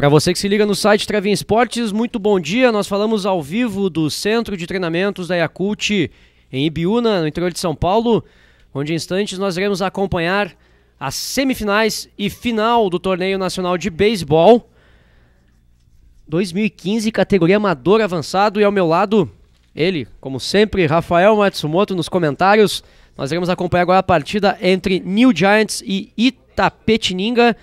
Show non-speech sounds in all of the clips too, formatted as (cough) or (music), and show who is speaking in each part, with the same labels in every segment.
Speaker 1: Para você que se liga no site Trevin Esportes, muito bom dia. Nós falamos ao vivo do Centro de Treinamentos da Yakult em Ibiúna, no interior de São Paulo, onde em instantes nós iremos acompanhar as semifinais e final do Torneio Nacional de Beisebol 2015, categoria amador avançado. E ao meu lado, ele, como sempre, Rafael Matsumoto nos comentários. Nós iremos acompanhar agora a partida entre New Giants e Itapetininga.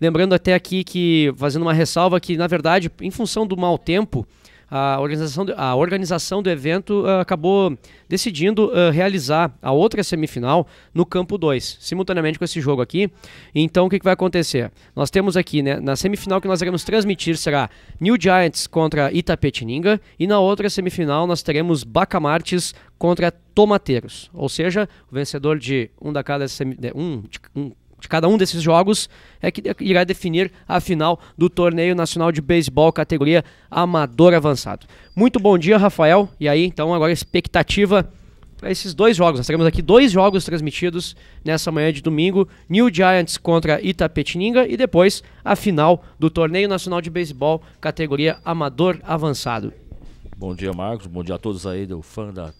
Speaker 1: Lembrando até aqui que, fazendo uma ressalva, que na verdade, em função do mau tempo, a organização, a organização do evento uh, acabou decidindo uh, realizar a outra semifinal no campo 2, simultaneamente com esse jogo aqui. Então o que, que vai acontecer? Nós temos aqui, né, na semifinal que nós iremos transmitir será New Giants contra Itapetininga e na outra semifinal nós teremos Bacamartes contra Tomateiros. Ou seja, o vencedor de um, da cada um, um de cada um desses jogos é que irá definir a final do Torneio Nacional de Beisebol categoria Amador Avançado. Muito bom dia, Rafael. E aí, então, agora a expectativa para esses dois jogos. Nós teremos aqui dois jogos transmitidos nessa manhã de domingo: New Giants contra Itapetininga e depois a final do Torneio Nacional de Beisebol categoria Amador
Speaker 2: Avançado. Bom dia, Marcos. Bom dia a todos aí do fã da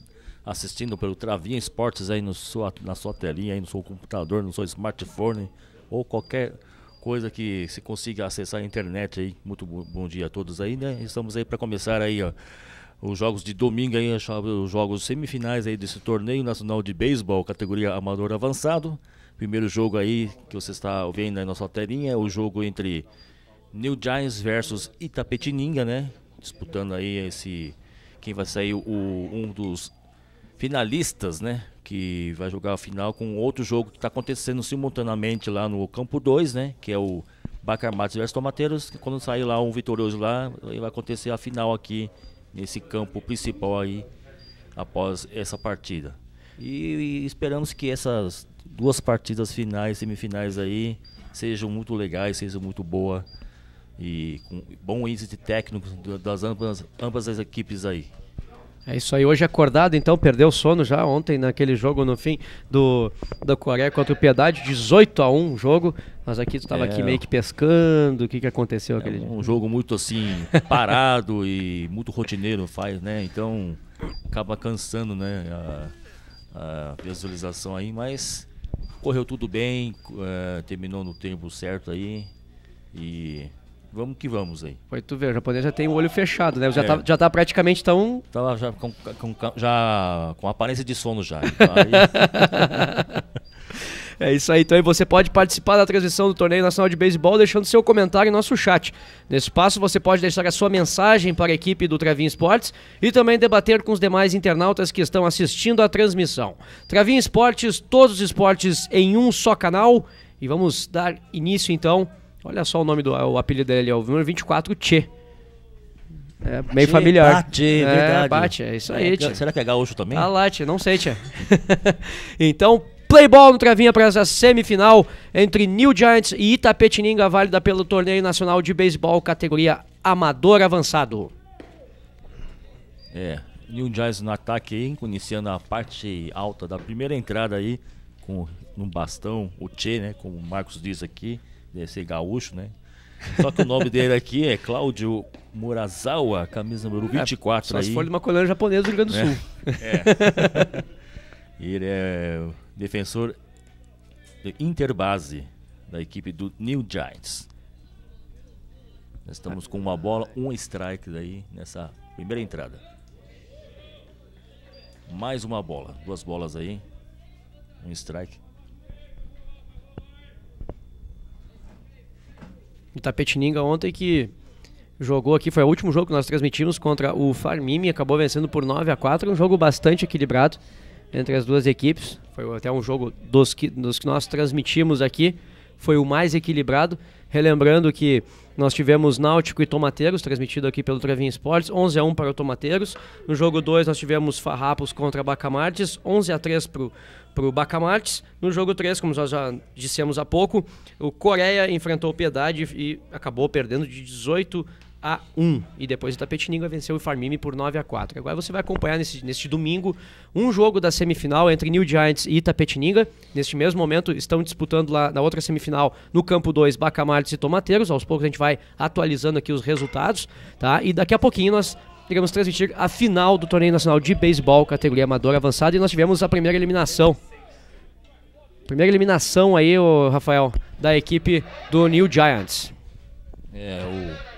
Speaker 2: assistindo pelo Travinha Esportes aí no sua, na sua telinha, aí no seu computador, no seu smartphone ou qualquer coisa que se consiga acessar a internet aí. Muito bom, bom dia a todos aí, né? Estamos aí para começar aí, ó, Os jogos de domingo aí, os jogos semifinais aí desse torneio nacional de beisebol, categoria amador avançado. Primeiro jogo aí que você está vendo aí na sua telinha é o jogo entre New Giants versus Itapetininga, né? Disputando aí esse quem vai sair o um dos finalistas, né? Que vai jogar a final com outro jogo que está acontecendo simultaneamente lá no Campo 2, né? Que é o Bacamates versus Tomateiros. Quando sair lá um vitorioso lá, vai acontecer a final aqui nesse campo principal aí após essa partida. E, e esperamos que essas duas partidas finais, semifinais aí, sejam muito legais, sejam muito boas e com bom índice técnico das ambas, ambas as equipes aí.
Speaker 1: É isso aí. Hoje é acordado, então, perdeu o sono já ontem naquele jogo no fim do da Coreia contra o Piedade, 18 a 1 jogo. Mas aqui
Speaker 2: tu estava é, aqui meio que pescando, o que que aconteceu é aquele é um dia? Um jogo muito assim parado e muito rotineiro faz, né? Então acaba cansando, né, a, a visualização aí, mas correu tudo bem, é, terminou no tempo certo aí e Vamos que vamos aí.
Speaker 1: Foi tu ver, o japonês já tem o olho fechado, né? Já, é. tá, já tá praticamente tão.
Speaker 2: Tá já com, com, já com aparência de sono
Speaker 1: já. Então (laughs) aí... É isso aí, então e você pode participar da transmissão do Torneio Nacional de Beisebol deixando seu comentário em nosso chat. Nesse espaço você pode deixar a sua mensagem para a equipe do Travinho Esportes e também debater com os demais internautas que estão assistindo a transmissão. Travinho Esportes, todos os esportes em um só canal. E vamos dar início então Olha só o nome do o apelido dele, é o número 24 Tchê. É, meio tchê, familiar. Bate, é, é verdade. Bate, é isso é, aí, é, tchê. Será que é gaúcho também? Ah lá, tchê, não sei, tchê. (laughs) então, playball no Travinha para essa semifinal entre New Giants e Itapetininga, válida pelo Torneio Nacional de Beisebol, categoria Amador Avançado.
Speaker 2: É, New Giants no ataque aí, iniciando a parte alta da primeira entrada aí, com um bastão, o Tchê, né, como o Marcos diz aqui esse gaúcho, né? Só que o nome dele aqui é Cláudio Murazawa, camisa número 24 é, aí. Só se for de uma colônia japonesa do Rio Grande do é. Sul. É. é. Ele é defensor de interbase da equipe do New Giants. Nós estamos com uma bola, um strike daí nessa primeira entrada. Mais uma bola, duas bolas aí, um strike.
Speaker 1: no Tapetininga ontem que jogou aqui, foi o último jogo que nós transmitimos contra o Farmimi, acabou vencendo por 9 a 4 um jogo bastante equilibrado entre as duas equipes. Foi até um jogo dos que, dos que nós transmitimos aqui, foi o mais equilibrado. Relembrando que nós tivemos Náutico e Tomateiros, transmitido aqui pelo Trevin Esportes, 11 a 1 para o Tomateiros. No jogo 2 nós tivemos Farrapos contra Bacamartes, 11 a 3 para o Bacamartes. No jogo 3, como nós já dissemos há pouco, o Coreia enfrentou Piedade e acabou perdendo de 18 a 1. E depois o Tapetininga venceu o Farmime por 9 a 4. Agora você vai acompanhar neste, neste domingo um jogo da semifinal entre New Giants e Tapetininga. Neste mesmo momento estão disputando lá na outra semifinal no campo 2 Bacamartes e Tomateiros. Aos poucos a gente vai atualizando aqui os resultados, tá? E daqui a pouquinho nós iremos transmitir a final do torneio nacional de beisebol categoria amador avançada e nós tivemos a primeira eliminação. Primeira eliminação aí, o Rafael, da equipe
Speaker 2: do New Giants. É, o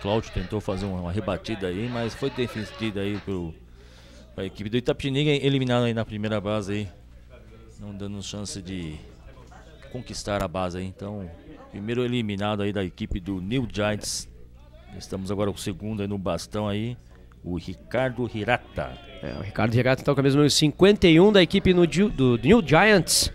Speaker 2: Cláudio tentou fazer uma rebatida aí, mas foi defendida aí para a equipe do Itapetininga, eliminada aí na primeira base aí, não dando chance de conquistar a base aí. Então, primeiro eliminado aí da equipe do New Giants. Estamos agora o segundo aí no bastão aí, o Ricardo Hirata.
Speaker 1: É, o Ricardo Hirata está então, com a mesma número 51 da equipe no, do New Giants.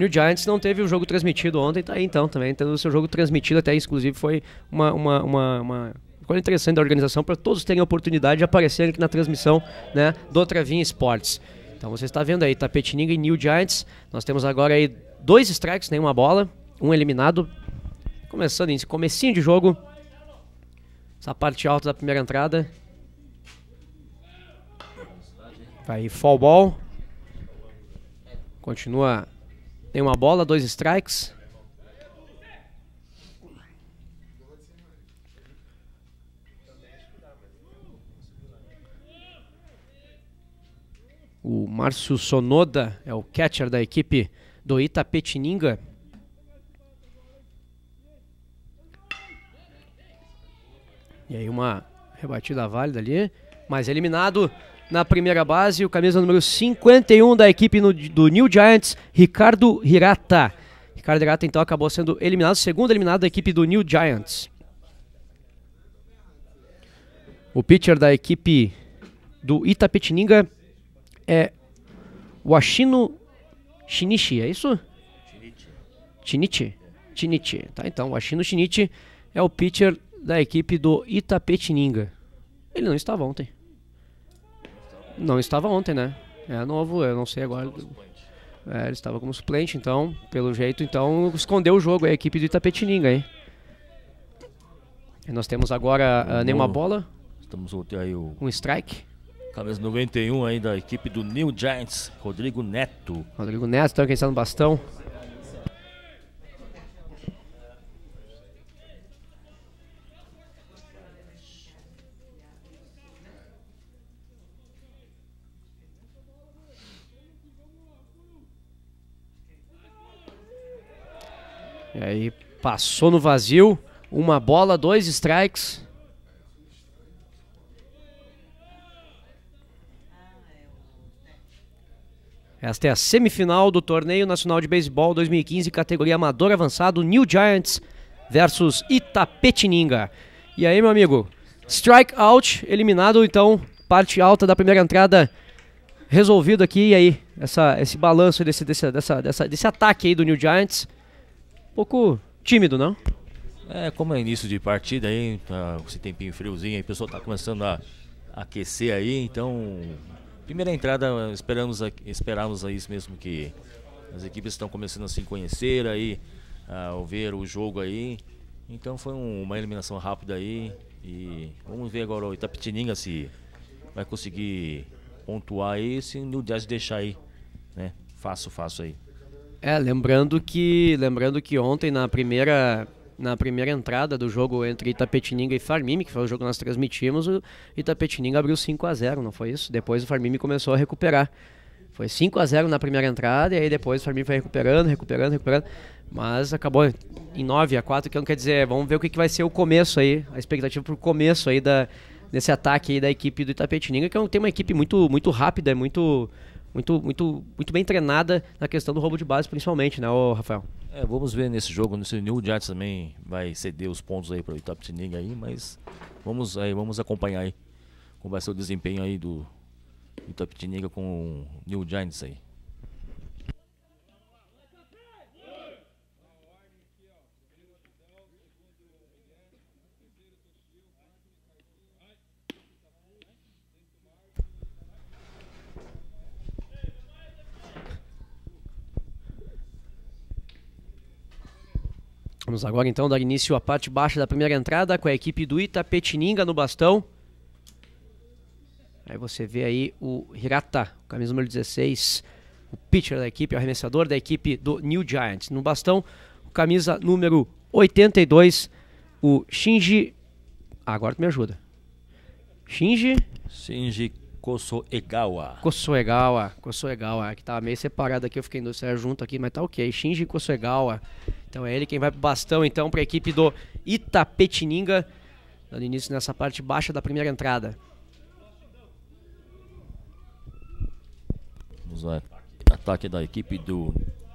Speaker 1: New Giants não teve o jogo transmitido ontem, tá aí então também, tendo o seu jogo transmitido até, inclusive, foi uma, uma, uma, uma coisa interessante da organização para todos terem a oportunidade de aparecerem aqui na transmissão né, do Travinha Esportes. Então você está vendo aí, Tapetininga e New Giants. Nós temos agora aí dois strikes, nenhuma né, bola, um eliminado. Começando esse comecinho de jogo. Essa parte alta da primeira entrada. Vai fall ball. Continua tem uma bola, dois strikes. O Márcio Sonoda é o catcher da equipe do Itapetininga. E aí uma rebatida válida ali, mas eliminado na primeira base, o camisa número 51 da equipe no, do New Giants, Ricardo Hirata. Ricardo Hirata então acabou sendo eliminado, segundo eliminado da equipe do New Giants. O pitcher da equipe do Itapetininga é Washino Shinichi, é isso? Shinichi. Shinichi. Tá, então, Washino Shinichi é o pitcher da equipe do Itapetininga. Ele não estava ontem. Não estava ontem, né? É novo, eu não sei agora. É, ele estava como suplente, então, pelo jeito, então escondeu o jogo, a equipe do Itapetininga aí.
Speaker 2: nós temos agora uh, nenhuma bola. Estamos voltando aí o... Um strike. Camisa 91 ainda da equipe do New Giants, Rodrigo Neto.
Speaker 1: Rodrigo Neto, então quem está no bastão. E aí passou no vazio, uma bola, dois strikes. Esta é a semifinal do Torneio Nacional de Beisebol 2015, categoria amador avançado, New Giants versus Itapetininga. E aí, meu amigo, strike out, eliminado, então, parte alta da primeira entrada resolvido aqui. E aí, essa, esse balanço desse, desse, dessa, dessa, desse ataque aí do New Giants pouco tímido, não?
Speaker 2: É, como é início de partida aí, tá, esse tempinho friozinho aí, o pessoal tá começando a aquecer aí, então primeira entrada esperamos esperamos aí isso mesmo que as equipes estão começando a se conhecer aí, ao ver o jogo aí. Então foi um, uma eliminação rápida aí e vamos ver agora o Itapetininga se vai conseguir pontuar aí, se no Dias deixar aí, né? Fácil, fácil aí. É, lembrando que, lembrando que ontem na
Speaker 1: primeira na primeira entrada do jogo entre Itapetininga e Farmimi, que foi o jogo que nós transmitimos, o Itapetininga abriu 5 a 0 não foi isso? Depois o Farmimi começou a recuperar. Foi 5 a 0 na primeira entrada, e aí depois o Farmimi foi recuperando, recuperando, recuperando. Mas acabou em 9 a 4 que não quer dizer, vamos ver o que, que vai ser o começo aí, a expectativa para o começo aí da, desse ataque aí da equipe do Itapetininga, que é tem uma equipe muito, muito rápida, é muito muito, muito, muito bem
Speaker 2: treinada na questão do roubo de base, principalmente, né, ô, Rafael? É, vamos ver nesse jogo, nesse New Giants também vai ceder os pontos aí para o Itapetininga aí, mas vamos aí, vamos acompanhar aí como vai ser o desempenho aí do Itapetininga com o New Giants aí.
Speaker 1: Vamos agora então dar início à parte baixa da primeira entrada com a equipe do Itapetininga no bastão. Aí você vê aí o Hirata, camisa número 16, o pitcher da equipe, o arremessador da equipe do New Giants. No bastão, camisa número 82, o Shinji. Ah, agora tu me ajuda.
Speaker 2: Shinji. Shinji Kosoegawa.
Speaker 1: Kosoegawa, Kosoegawa, que estava meio separado aqui, eu fiquei indo Sérgio junto aqui, mas tá ok. Shinji Kosoegawa. Então é ele quem vai pro bastão então para a equipe do Itapetininga, dando início nessa parte baixa da primeira entrada.
Speaker 2: Vamos lá. Ataque da equipe do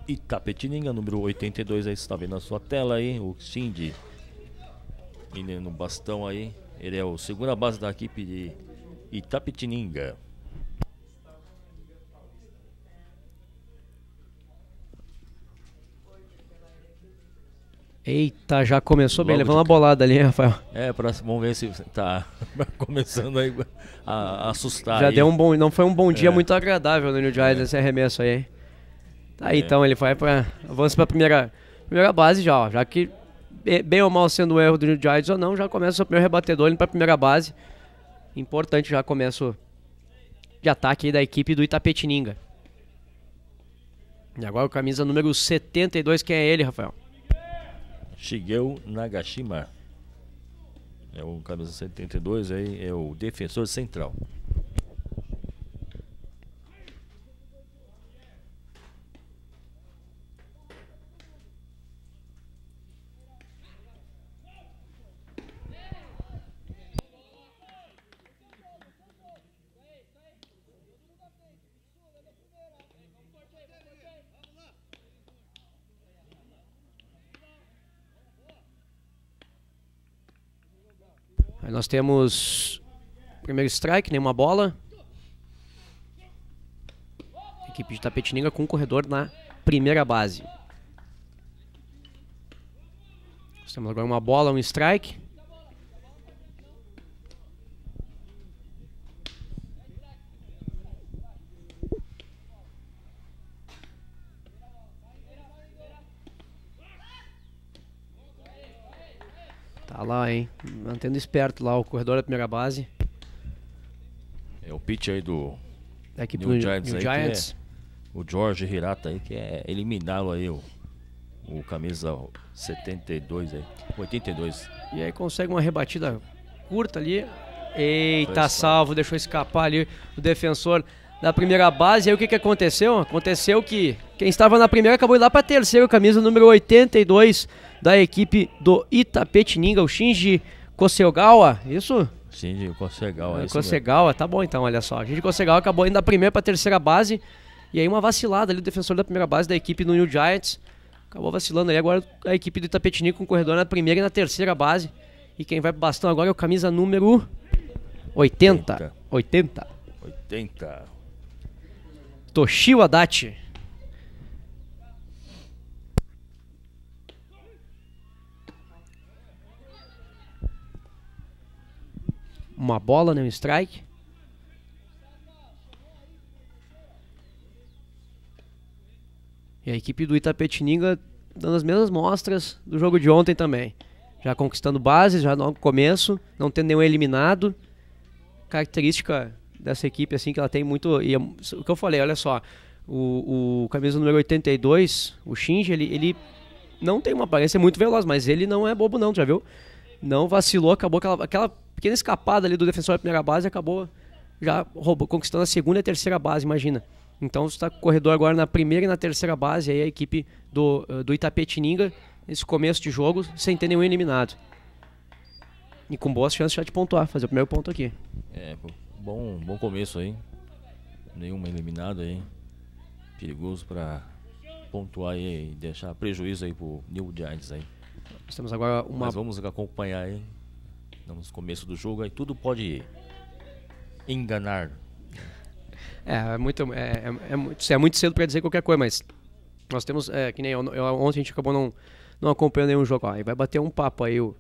Speaker 2: Itapetininga, número 82, aí você está vendo na sua tela aí, o Shinji. indo no bastão aí, ele é o segunda base da equipe de Itapetininga.
Speaker 1: Eita, já começou Logo bem. Levou uma bolada ali, Rafael.
Speaker 2: É, vamos ver se tá (laughs) começando aí a, a assustar. Já aí. deu um bom. Não foi um bom dia é. muito agradável no New Giants é. esse arremesso
Speaker 1: aí. Tá aí, é. então, ele vai para Avança pra primeira, primeira base já, ó. Já que, bem ou mal sendo o erro do New Giants ou não, já começa o primeiro rebatedor indo pra primeira base. Importante já começo de ataque da equipe do Itapetininga.
Speaker 2: E agora o camisa número 72, quem é ele, Rafael? Shigeu Nagashima. É o camisa 72 aí, é o defensor central.
Speaker 1: Aí nós temos primeiro strike, nenhuma bola. Equipe de Tapetininga com um corredor na primeira base. Nós temos agora uma bola, um strike. Tá lá, hein? Mantendo esperto lá o corredor da primeira base.
Speaker 2: É o pitch aí do Daqui New Giants. New Giants. É, o Jorge Hirata aí, que é eliminá-lo aí, o, o camisa 72 aí, 82. E aí
Speaker 1: consegue uma rebatida curta ali. Eita, salvo, deixou escapar ali o defensor da primeira base. E aí o que, que aconteceu? Aconteceu que quem estava na primeira acabou indo lá para terceiro, camisa número 82 da equipe do Itapetininga, o Shinji Kosegawa, isso?
Speaker 2: Shinji Kosegawa. É, Kosegawa,
Speaker 1: tá bom então, olha só. Shinji Kosegawa acabou indo da primeira para a terceira base, e aí uma vacilada ali, o defensor da primeira base da equipe do New Giants, acabou vacilando aí, agora a equipe do Itapetininga com o corredor na primeira e na terceira base, e quem vai pro bastão agora é o camisa número 80. 80. 80.
Speaker 2: 80.
Speaker 1: Toshio Adachi. Uma bola, né? Um strike. E a equipe do Itapetininga dando as mesmas mostras do jogo de ontem também. Já conquistando bases, já no começo, não tendo nenhum eliminado. Característica dessa equipe, assim, que ela tem muito. E é o que eu falei, olha só. O, o camisa número 82, o Shinji, ele, ele não tem uma aparência muito veloz, mas ele não é bobo, não, já viu? Não vacilou, acabou aquela, aquela pequena escapada ali do defensor da primeira base acabou já roubou, conquistando a segunda e a terceira base, imagina. Então está com o corredor agora na primeira e na terceira base, aí a equipe do, eh, do Itapetininga, nesse começo de jogo, sem ter nenhum eliminado. E com boas chances já de pontuar, fazer o primeiro ponto aqui.
Speaker 2: É, bom, bom começo aí. Nenhuma eliminada aí. Perigoso para pontuar e deixar prejuízo aí pro New Giants aí. Nós temos agora uma. Mas vamos acompanhar aí no começo do jogo, aí tudo pode enganar. (laughs) É, é muito, é, é, é muito,
Speaker 1: é muito cedo para dizer qualquer coisa, mas nós temos, é, que nem eu, eu, ontem a gente acabou não, não acompanhando nenhum jogo. Aí vai bater um papo aí o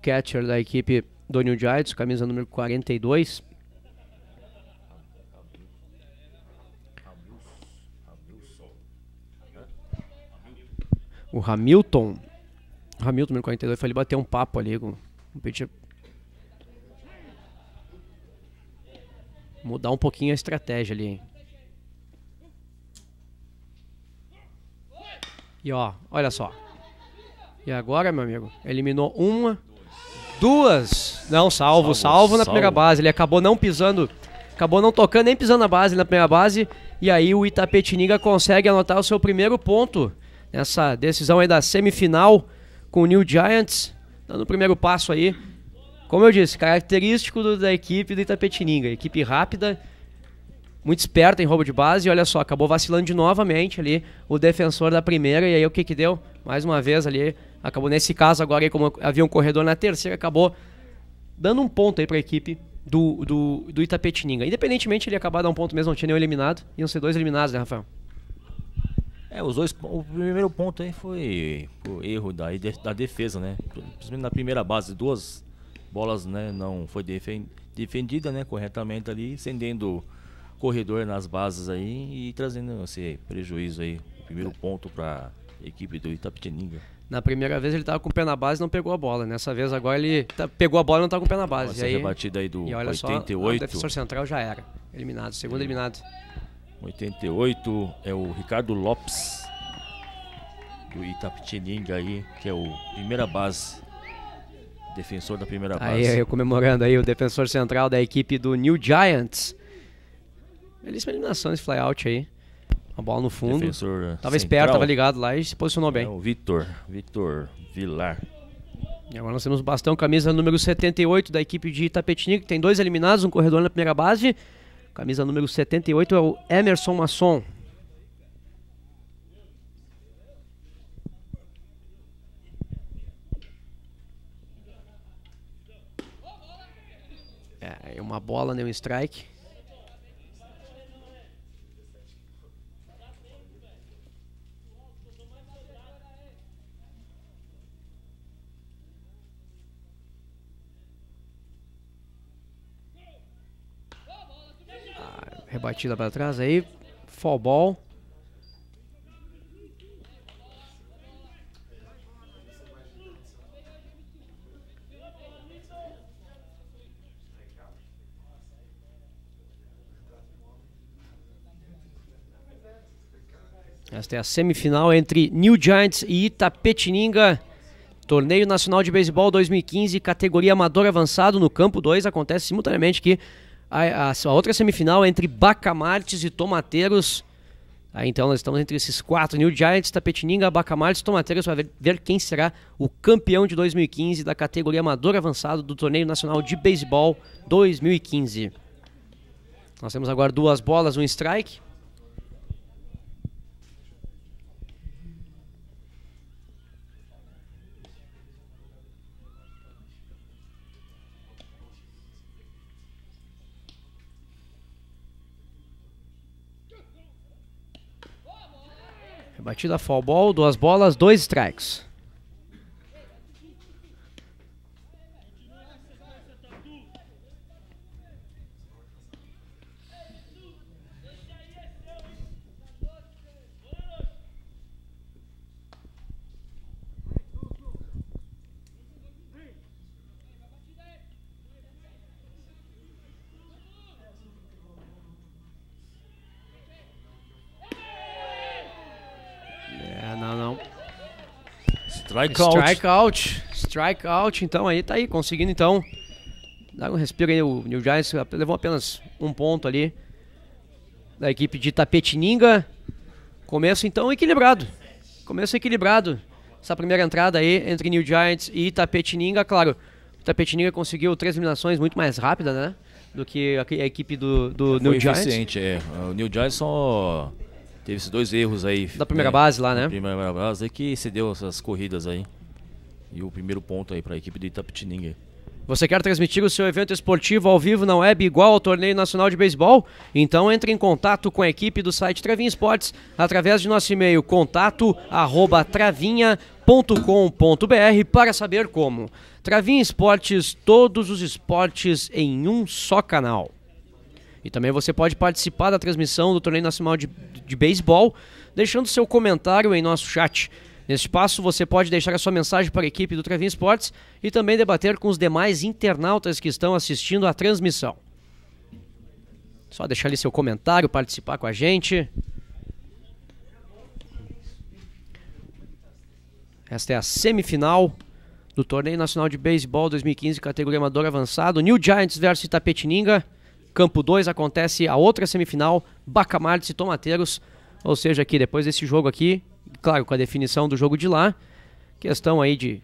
Speaker 1: catcher da equipe do New Giants, camisa número 42. O Hamilton, Hamilton número 42, foi ali bater um papo ali com o pitcher mudar um pouquinho a estratégia ali, hein? E ó, olha só. E agora, meu amigo, eliminou uma, duas. Não, salvo, salvo, salvo na salvo. primeira base. Ele acabou não pisando, acabou não tocando, nem pisando na base, na primeira base. E aí o Itapetininga consegue anotar o seu primeiro ponto nessa decisão aí da semifinal com o New Giants, dando o primeiro passo aí como eu disse, característico do, da equipe do Itapetininga. Equipe rápida, muito esperta em roubo de base. E olha só, acabou vacilando de novamente ali o defensor da primeira. E aí o que que deu? Mais uma vez ali, acabou nesse caso agora, aí, como havia um corredor na terceira, acabou dando um ponto aí para a equipe do, do, do Itapetininga. Independentemente ele acabar dando um ponto mesmo, não tinha nenhum eliminado. Iam ser dois eliminados, né, Rafael?
Speaker 2: É, os dois, o primeiro ponto aí foi o erro da, da defesa, né? Principalmente na primeira base, duas bolas né, não foi defendida né, corretamente ali, estendendo corredor nas bases aí e trazendo esse prejuízo aí, o primeiro ponto para a equipe do Itapetininga.
Speaker 1: Na primeira vez ele estava com o pé na base e não pegou a bola. Né? Nessa vez agora ele tá, pegou a bola e não está com o pé na base. Pode e aí, batida aí do e olha 88. Só, o defensor central já era. Eliminado, segundo eliminado.
Speaker 2: 88 é o Ricardo Lopes do Itapetininga aí, que é o primeira base defensor da primeira base. Aí,
Speaker 1: comemorando aí o defensor central da equipe do New Giants. Belíssima eliminação esse flyout aí. Uma bola no fundo. Defensor eh, tava central. esperto, tava ligado lá e se posicionou bem. É o Vitor,
Speaker 2: Vitor Vilar.
Speaker 1: E agora nós temos o bastão, camisa número 78 da equipe de Itapetininga, que tem dois eliminados, um corredor na primeira base. Camisa número 78 é o Emerson Masson. uma bola, nem um strike. Ah, rebatida para trás aí. Fall ball. Esta é a semifinal entre New Giants e Itapetininga. Torneio Nacional de Beisebol 2015, categoria amador avançado no campo 2. Acontece simultaneamente que a, a, a, outra semifinal entre Bacamartes e Tomateiros. Aí, então nós estamos entre esses quatro, New Giants, Tapetininga, Bacamartes e Tomateiros, para ver, ver quem será o campeão de 2015 da categoria amador avançado do Torneio Nacional de Beisebol 2015. Nós temos agora duas bolas, um strike. Batida foul ball, duas bolas, dois strikes.
Speaker 2: Strikeout. Strikeout.
Speaker 1: Strikeout, então aí tá aí, conseguindo então. Dá um respiro aí, o New Giants levou apenas um ponto ali da equipe de Tapetininga. Começo então equilibrado. Começo equilibrado. Essa primeira entrada aí entre New Giants e Tapetininga, claro. Tapetininga conseguiu três eliminações muito mais rápida, né? Do que a, equipe do, do New Giants. Eficiente,
Speaker 2: é. O New Giants só. Teve esses dois erros aí. Da primeira né? base lá, né? Primeira base aí que cedeu essas corridas aí. E o primeiro ponto aí para a equipe do Itapetininga.
Speaker 1: Você quer transmitir o seu evento esportivo ao vivo na web igual ao torneio nacional de beisebol? Então entre em contato com a equipe do site Travinha Esportes através de nosso e-mail contato@travinha.com.br para saber como. Travinha Esportes, todos os esportes em um só canal. E também você pode participar da transmissão do Torneio Nacional de, de Beisebol, deixando seu comentário em nosso chat. Neste espaço, você pode deixar a sua mensagem para a equipe do Trevin Sports e também debater com os demais internautas que estão assistindo à transmissão. Só deixar ali seu comentário, participar com a gente. Esta é a semifinal do Torneio Nacional de Beisebol 2015, categoria amador avançado. New Giants versus Itapetininga. Campo 2 acontece a outra semifinal, Bacamartes e Tomateiros. Ou seja, aqui depois desse jogo aqui, claro, com a definição do jogo de lá, questão aí de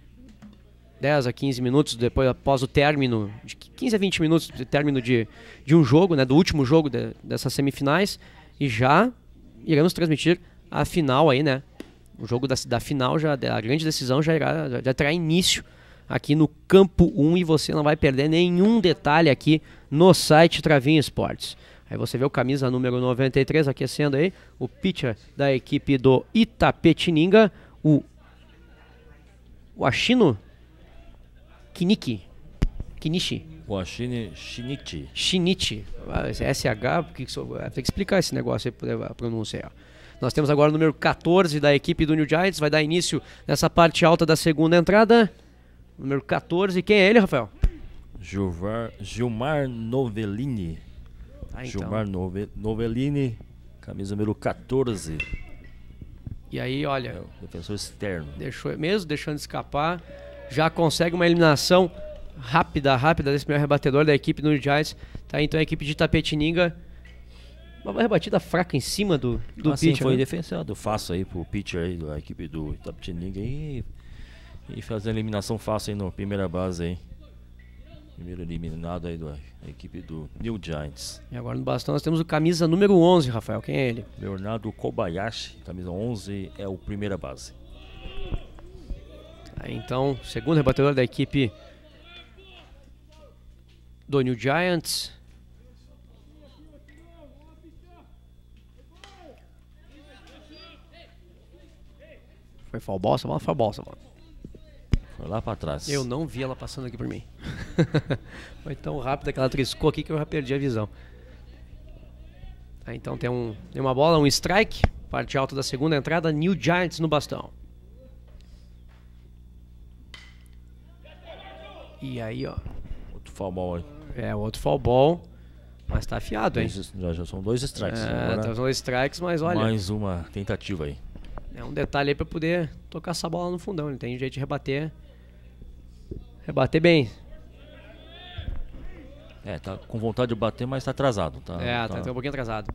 Speaker 1: 10 a 15 minutos depois após o término, de 15 a 20 minutos do término de, de um jogo, né, do último jogo de, dessas semifinais, e já iremos transmitir a final aí, né? O jogo da, da final, já, a grande decisão já, irá, já, já terá início aqui no Campo 1 e você não vai perder nenhum detalhe aqui no site Travinho Esportes. Aí você vê o camisa número 93 aquecendo aí, o pitcher da equipe do Itapetininga, o, o Ashino Kiniki. Kinichi. O Ashine Shinichi. Shinichi. SH, ah, é porque ah, tem que explicar esse negócio aí para pronunciar. Nós temos agora o número 14 da equipe do New Giants, vai dar início nessa parte alta da segunda entrada.
Speaker 2: Número 14. Quem é ele, Rafael? Gilvar, Gilmar Novellini. Ah, então. Gilmar Nove, Novellini, camisa número 14.
Speaker 1: E aí, olha. É o defensor externo. Deixou, mesmo deixando escapar, já consegue uma eliminação rápida, rápida desse melhor rebatedor da equipe do Giants. Tá então a equipe de Tapetininga. Uma rebatida fraca em cima do, do ah, pitcher. Sim, foi né? defensado.
Speaker 2: Faço aí pro pitcher aí da equipe do Tapetininga E e fazer a eliminação fácil aí na primeira base aí. Primeiro eliminado aí da equipe do New Giants.
Speaker 1: E agora no bastão nós temos o camisa número 11, Rafael. Quem é ele? Leonardo
Speaker 2: Kobayashi,
Speaker 1: camisa 11, é o primeira base. Aí, então, segundo rebatedor da equipe do New Giants. Foi falbosa, mano. falbossa, mano. Foi lá
Speaker 2: para trás. Eu
Speaker 1: não vi ela passando aqui por mim. (laughs) Foi tão rápido que ela triscou aqui que eu já perdi a visão. Ah, então tem, um, tem uma bola, um strike. Parte alta da segunda entrada, New Giants no bastão. E aí, ó. Outro foul ball aí. É, outro foul ball. Mas tá afiado, hein? Já, já são dois strikes. É, agora. Tá, são dois strikes, mas olha. Mais
Speaker 2: uma tentativa aí.
Speaker 1: É um detalhe aí pra poder tocar essa bola no fundão. Ele né? tem jeito de rebater Rebater é bem.
Speaker 2: É, tá com vontade de bater, mas tá atrasado. Tá, é, tá, tá, tá um pouquinho atrasado.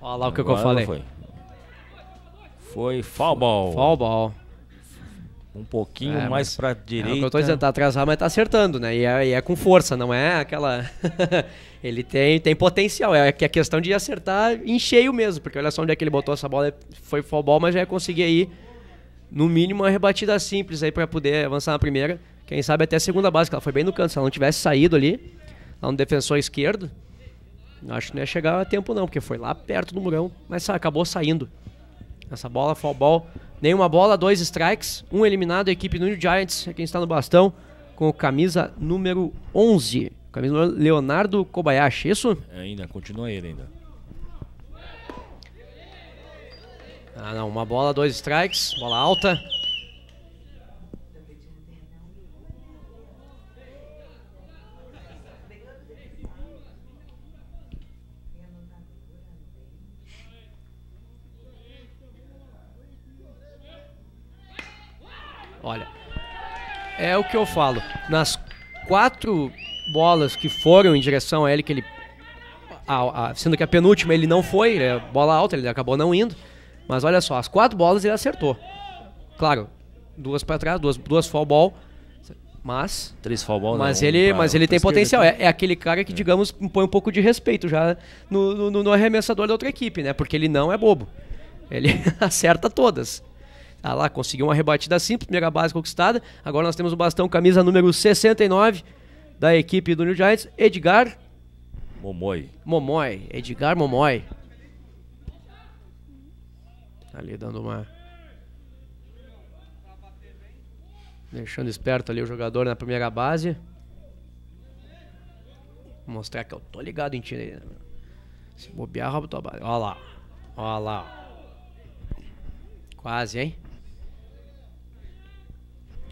Speaker 1: Olha lá o que, eu falei. Foi,
Speaker 2: foi foul ball. Foul ball. Um pouquinho é, mais pra direita. É, o que eu tô dizendo, tá
Speaker 1: atrasado, mas tá acertando, né? E é, e é com força, não é aquela... (laughs) Ele tem, tem potencial. É que a é questão de acertar em cheio mesmo, porque olha só onde é que ele botou essa bola. É, foi futebol, mas já ia conseguir aí, no mínimo, uma rebatida simples aí para poder avançar na primeira. Quem sabe até a segunda base, que ela foi bem no canto. Se ela não tivesse saído ali, lá no defensor esquerdo, acho que não ia chegar a tempo não, porque foi lá perto do murão, mas acabou saindo. Essa bola, futebol, nenhuma bola, dois strikes, um eliminado, a equipe do New Giants, é quem está no bastão, com camisa número 11. Camisa Leonardo Kobayashi, isso?
Speaker 2: É, ainda, continua ele ainda. Ah não,
Speaker 1: uma bola, dois strikes, bola alta. Olha, é o que eu falo. Nas quatro bolas que foram em direção a ele, que ele. A, a, sendo que a penúltima ele não foi, ele é bola alta, ele acabou não indo. Mas olha só, as quatro bolas ele acertou. Claro, duas para trás, duas, duas foul ball, mas três foul ball, mas né? ele, mas ele tem potencial. É, é, aquele cara que é. digamos põe um pouco de respeito já no, no, no, arremessador da outra equipe, né? Porque ele não é bobo. Ele (laughs) acerta todas. Ah lá, conseguiu uma rebatida simples, primeira base conquistada. Agora nós temos o bastão camisa número 69 da equipe do New Giants, Edgar Momoi. Momoi, Edgar Momoi. Tá ali dando uma. Deixando esperto ali o jogador na primeira base. Vou mostrar que eu tô ligado em ti. Né? Se bobear, rouba tua base. Olha lá. Olha lá. Quase, hein?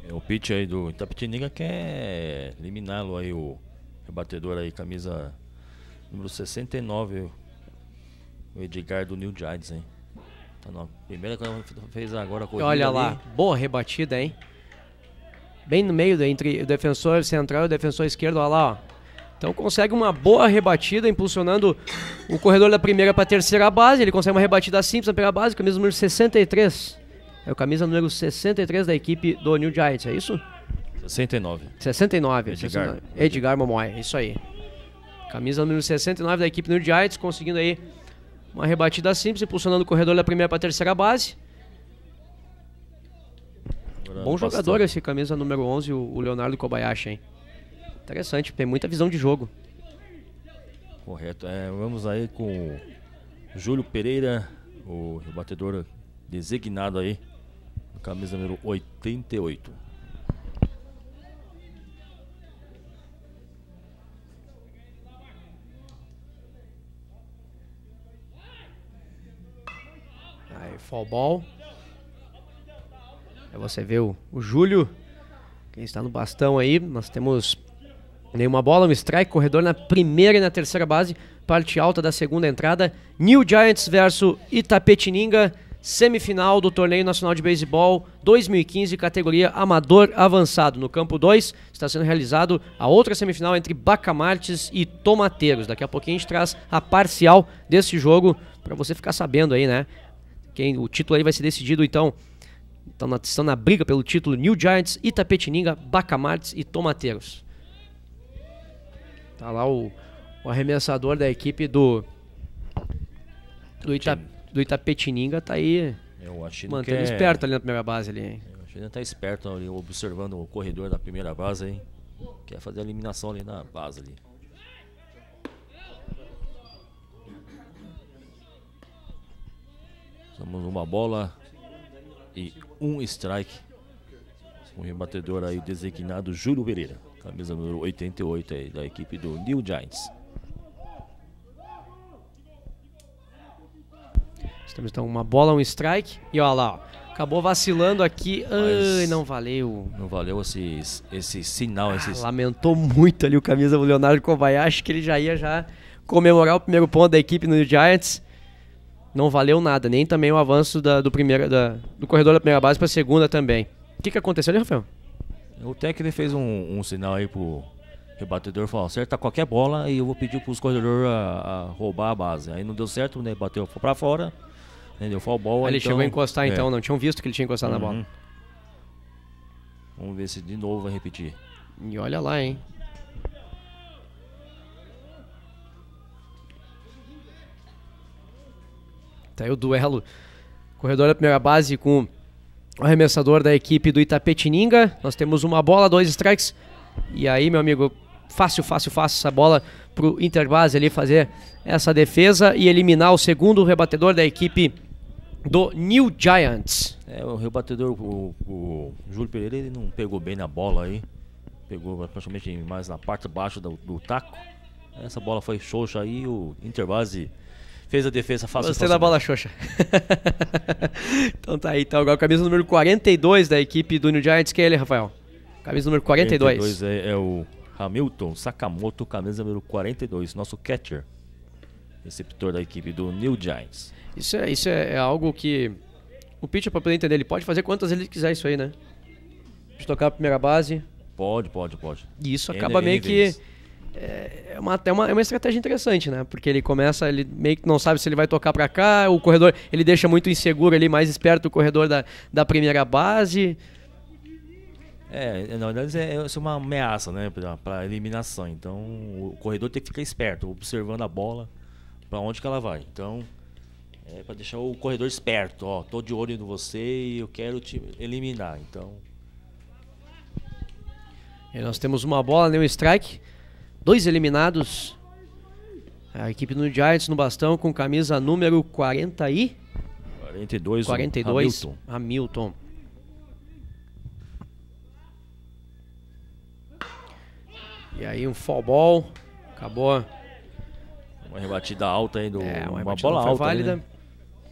Speaker 2: É o pitch aí do Itapetininga quer é eliminá-lo aí, o rebatedor aí, camisa número 69, o Edgar do New Giants, hein? Tá na primeira que fez agora a corrida. Olha lá, boa rebatida, hein? Bem no meio,
Speaker 1: entre o defensor central e o defensor esquerdo, olha lá, ó. Então consegue uma boa rebatida, impulsionando o corredor da primeira para a terceira base. Ele consegue uma rebatida simples na primeira base, camisa número 63. É o camisa número 63 da equipe do New Giants, é isso?
Speaker 2: 69.
Speaker 1: 69. Edgar. 69. Edgar Momoy, é isso aí. Camisa número 69 da equipe New Giants, conseguindo aí uma rebatida simples, impulsionando o corredor da primeira para a terceira base.
Speaker 2: Agora Bom bastante. jogador
Speaker 1: esse camisa número 11, o Leonardo Kobayashi, hein? Interessante, tem muita visão de jogo.
Speaker 2: Correto. É, vamos aí com o Júlio Pereira, o batedor designado aí Camisa número 88.
Speaker 1: Aí, fall ball. Aí você vê o, o Júlio, quem está no bastão aí. Nós temos Nenhuma bola, um strike, corredor na primeira e na terceira base, parte alta da segunda entrada. New Giants versus Itapetininga semifinal do Torneio Nacional de Beisebol 2015, categoria Amador Avançado. No campo 2 está sendo realizado a outra semifinal entre Bacamartes e Tomateiros. Daqui a pouquinho a gente traz a parcial desse jogo para você ficar sabendo aí, né? Quem, o título aí vai ser decidido então. Estão na, estão na briga pelo título New Giants, Itapetininga, Bacamartes e Tomateiros. Tá lá o, o arremessador da equipe do do Ita, do Itapetininga tá aí eu mantendo é... esperto ali na primeira base ali, hein?
Speaker 2: Eu achei que tá esperto ali, observando o corredor da primeira base, hein? Quer fazer a eliminação ali na base ali. Somos uma bola e um strike. O rebatedor aí designado Júlio Pereira, camisa número 88 aí da equipe do New Giants.
Speaker 1: temos então uma bola, um strike. E olha lá, ó. acabou vacilando aqui. Ai, não valeu. Não valeu esse, esse sinal. Ah, esse... Lamentou muito ali o camisa do Leonardo Kobayashi, que ele já ia já comemorar o primeiro ponto da equipe no Giants. Não valeu nada, nem também o avanço da, do, primeiro, da, do corredor da primeira base para a segunda também. O que, que aconteceu ali, Rafael?
Speaker 2: O técnico fez um, um sinal aí pro, rebatedor falou, acerta qualquer bola e eu vou pedir para os corredores a, a, roubar a base. Aí não deu certo, né? Bateu para fora ele Deu foul ball. Ele então... chegou a encostar é. então, é. não tinham
Speaker 1: visto que ele tinha encostado uhum. na bola.
Speaker 2: Vamos ver se de novo vai repetir. E olha lá,
Speaker 1: hein? Tá aí o duelo. Corredor da primeira base com o arremessador da equipe do Itapetininga. Nós temos uma bola, dois strikes. E aí, meu amigo, fácil, fácil, fácil essa bola pro Interbase ali fazer essa defesa e eliminar o segundo rebatedor da equipe do New
Speaker 2: Giants. É, o rebatedor, o, o Júlio Pereira, ele não pegou bem na bola aí. Pegou praticamente mais na parte baixa do, do taco. Essa bola foi xoxa aí, o Interbase fez a defesa fácil. Gostei da bola xoxa. (laughs)
Speaker 1: então tá aí, tá igual camisa número 42 da equipe do New Giants, que é ele, Rafael? Camisa número 42. 42
Speaker 2: é, é o Hamilton Sakamoto, camisa número 42, nosso catcher, receptor da equipe do New Giants. Isso é, isso é, é, algo que
Speaker 1: o pitcher, para poder entender, ele pode fazer quantas ele quiser isso aí, né? De tocar a primeira base.
Speaker 2: Pode, pode, pode. E isso acaba N meio que...
Speaker 1: É, é uma, é, uma, é uma estratégia interessante, né? Porque ele começa, ele meio que não sabe se ele vai tocar para cá, o corredor, ele deixa muito inseguro ali, mais esperto o corredor
Speaker 2: da, da primeira base. É, é na verdade é, é uma ameaça, né, para eliminação. Então o corredor tem que ficar esperto, observando a bola, para onde que ela vai. Então é para deixar o corredor esperto, ó, tô de olho em você e eu quero te eliminar. Então.
Speaker 1: E nós temos uma bola, nem né, um strike, dois eliminados. A equipe do Giants no bastão com camisa número 40 e
Speaker 2: 42, 42 Hamilton.
Speaker 1: Hamilton. E aí um foul ball, acabou
Speaker 2: uma rebatida alta aí do. É, uma, uma bola alta. Válida. Né?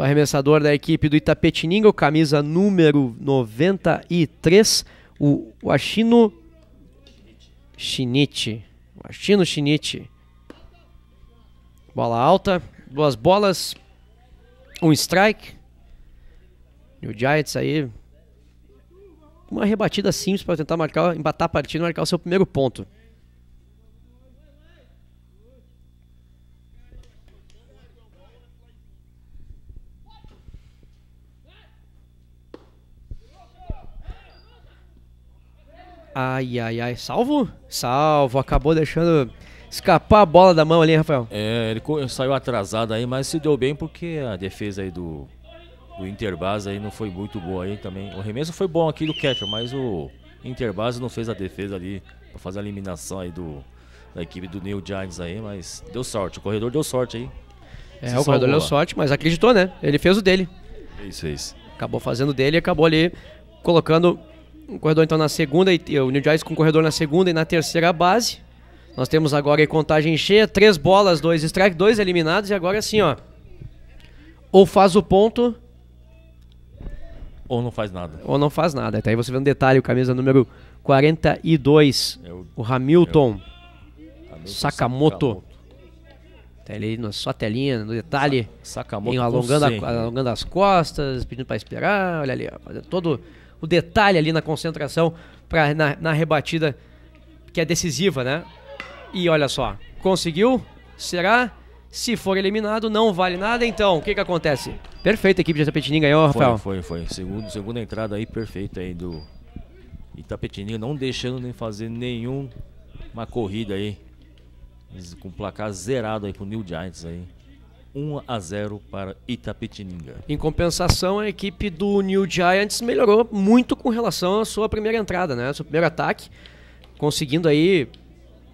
Speaker 1: O arremessador da equipe do Itapetininga, o camisa número 93, o Washino Shinichi. Washino Shinichi. Bola alta, duas bolas, um strike. E o Giants aí, uma rebatida simples para tentar marcar, embatar a partida e marcar o seu primeiro ponto. Ai, ai, ai. Salvo? Salvo. Acabou deixando escapar a bola da mão ali, Rafael.
Speaker 2: É, ele saiu atrasado aí, mas se deu bem porque a defesa aí do, do Interbase aí não foi muito boa aí também. O remesso foi bom aqui do catcher, mas o Interbase não fez a defesa ali para fazer a eliminação aí do da equipe do New Giants aí, mas deu sorte. O corredor deu sorte aí. É, se o corredor deu sorte,
Speaker 1: mas acreditou, né? Ele fez o dele.
Speaker 2: Acabou fazendo dele e acabou ali
Speaker 1: colocando um corredor então na segunda, e, o New Giants com um corredor na segunda e na terceira base. Nós temos agora contagem cheia, três bolas, dois strike, dois eliminados, e agora assim, ó. Ou faz o ponto. Ou não faz nada. Ou não faz nada. Até tá aí você vê um detalhe, o camisa número 42, eu, é o Hamilton, é Hamilton
Speaker 2: Sakamoto. Sakamoto.
Speaker 1: Tá ele na sua telinha, no detalhe. Sakamoto. Alongando, a, alongando as costas, pedindo para esperar. Olha ali, ó, todo o detalhe ali na concentração para na, na rebatida que é decisiva, né? E olha só, conseguiu? Será? Se for eliminado, não vale nada. Então, o que que acontece?
Speaker 2: Perfeita a equipe de Itapetininga ganhou, Rafael. Foi, foi, foi. Segundo, segunda entrada aí, perfeita aí do Itapetininga, não deixando nem fazer nenhuma corrida aí. Com placar zerado aí pro New Giants aí. 1 a 0 para Itapetininga. Em compensação, a equipe do New Giants melhorou muito
Speaker 1: com relação à sua primeira entrada, né? Seu primeiro ataque, conseguindo aí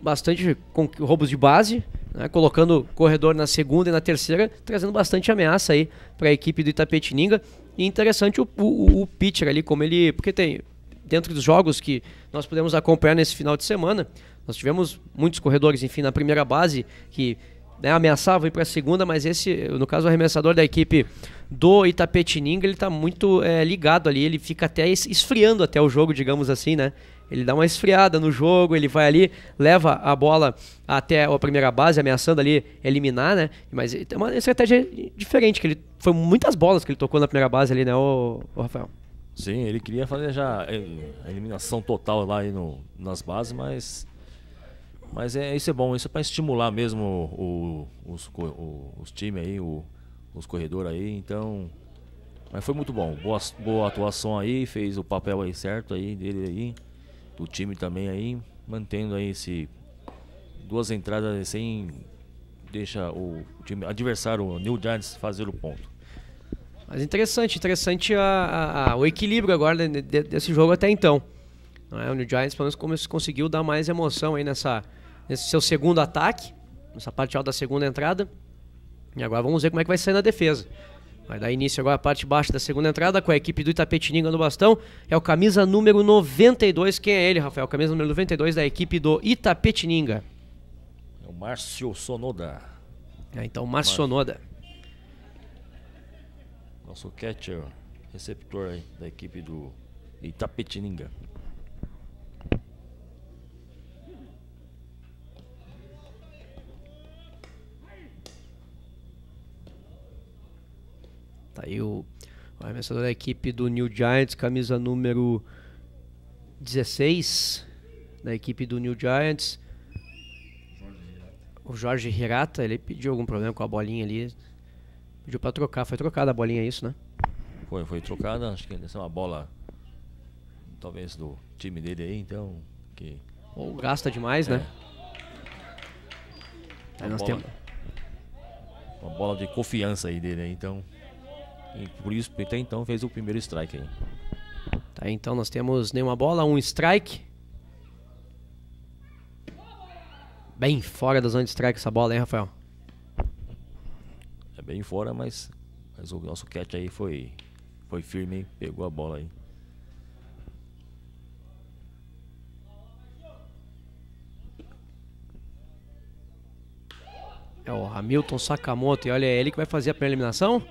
Speaker 1: bastante roubos de base, né? colocando corredor na segunda e na terceira, trazendo bastante ameaça aí para a equipe do Itapetininga. E interessante o, o, o pitcher ali, como ele, porque tem dentro dos jogos que nós pudemos acompanhar nesse final de semana, nós tivemos muitos corredores, enfim, na primeira base que né, ameaçava ir para a segunda, mas esse, no caso, o arremessador da equipe do Itapetininga, ele está muito é, ligado ali, ele fica até esfriando até o jogo, digamos assim, né? Ele dá uma esfriada no jogo, ele vai ali, leva a bola até a primeira base, ameaçando ali eliminar, né? Mas é uma estratégia diferente, que ele foi muitas bolas que ele tocou na primeira base ali, né, o, o Rafael?
Speaker 2: Sim, ele queria fazer já eh, a eliminação total lá aí no, nas bases, mas mas é, isso é bom, isso é para estimular mesmo o, o, os, o, os times aí, os corredores aí, então. Mas foi muito bom. Boa, boa atuação aí, fez o papel aí certo aí dele aí, do time também aí, mantendo aí esse. Duas entradas sem deixa o time adversário, o New Giants, fazer o ponto. Mas interessante, interessante a, a, a, o equilíbrio agora
Speaker 1: desse jogo até então. Não é? O New Giants pelo menos conseguiu dar mais emoção aí nessa, nesse seu segundo ataque, nessa parte alta da segunda entrada. E agora vamos ver como é que vai sair na defesa. Vai dar início agora a parte baixa da segunda entrada com a equipe do Itapetininga no bastão. É o camisa número 92. Quem é ele, Rafael? Camisa número 92 da equipe do Itapetininga.
Speaker 2: É o Márcio Sonoda.
Speaker 1: É, então, Márcio Sonoda.
Speaker 2: Nosso catcher, receptor aí da equipe do Itapetininga.
Speaker 1: Tá aí o, o arremessador da equipe do New Giants, camisa número 16 da equipe do New Giants. O Jorge Hirata, ele pediu algum problema com a bolinha ali. Pediu para trocar. Foi trocada a bolinha, é isso, né?
Speaker 2: Foi, foi trocada. Acho que essa é uma bola, talvez, do time dele aí, então. Que... Ou gasta demais, né? é. né? Uma, bola, temos. uma bola de confiança aí dele, então. E por isso até então fez o primeiro strike aí.
Speaker 1: Tá, então nós temos nenhuma bola, um strike. Bem fora da zona de strike essa bola, hein, Rafael?
Speaker 2: É bem fora, mas, mas o nosso catch aí foi, foi firme, pegou a bola aí.
Speaker 1: É o Hamilton Sakamoto, e olha, é ele que vai fazer a primeira eliminação.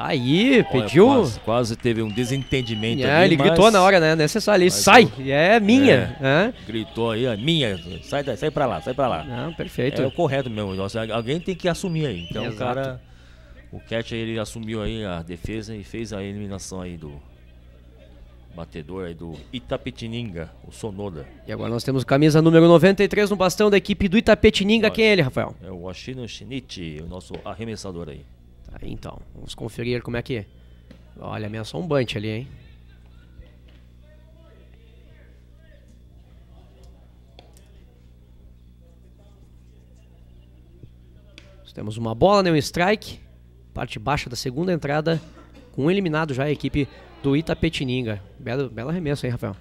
Speaker 1: Tá aí, Olha, pediu. Quase,
Speaker 2: quase, teve um desentendimento é, ali, Ele mas... gritou na hora,
Speaker 1: né? É necessário. Ele mas sai, eu...
Speaker 2: é minha. É, né? gritou aí, é minha. Sai, sai pra lá, sai pra lá. Não, perfeito. É, é o correto mesmo. Nossa, alguém tem que assumir aí. Então Exato. o cara. O Cat ele assumiu aí a defesa e fez a eliminação aí do, batedor aí do Itapetininga, o Sonoda. E agora nós
Speaker 1: temos camisa número 93 no bastão da equipe do Itapetininga. Quem é ele, Rafael?
Speaker 2: É o Ashino Shinichi, o nosso arremessador
Speaker 1: aí então, vamos conferir como é que. É. Olha, ameaçou um bunch ali, hein? Temos uma bola, né? Um strike. Parte baixa da segunda entrada. Com um eliminado já a equipe do Itapetininga. Belo, belo arremesso, hein, Rafael?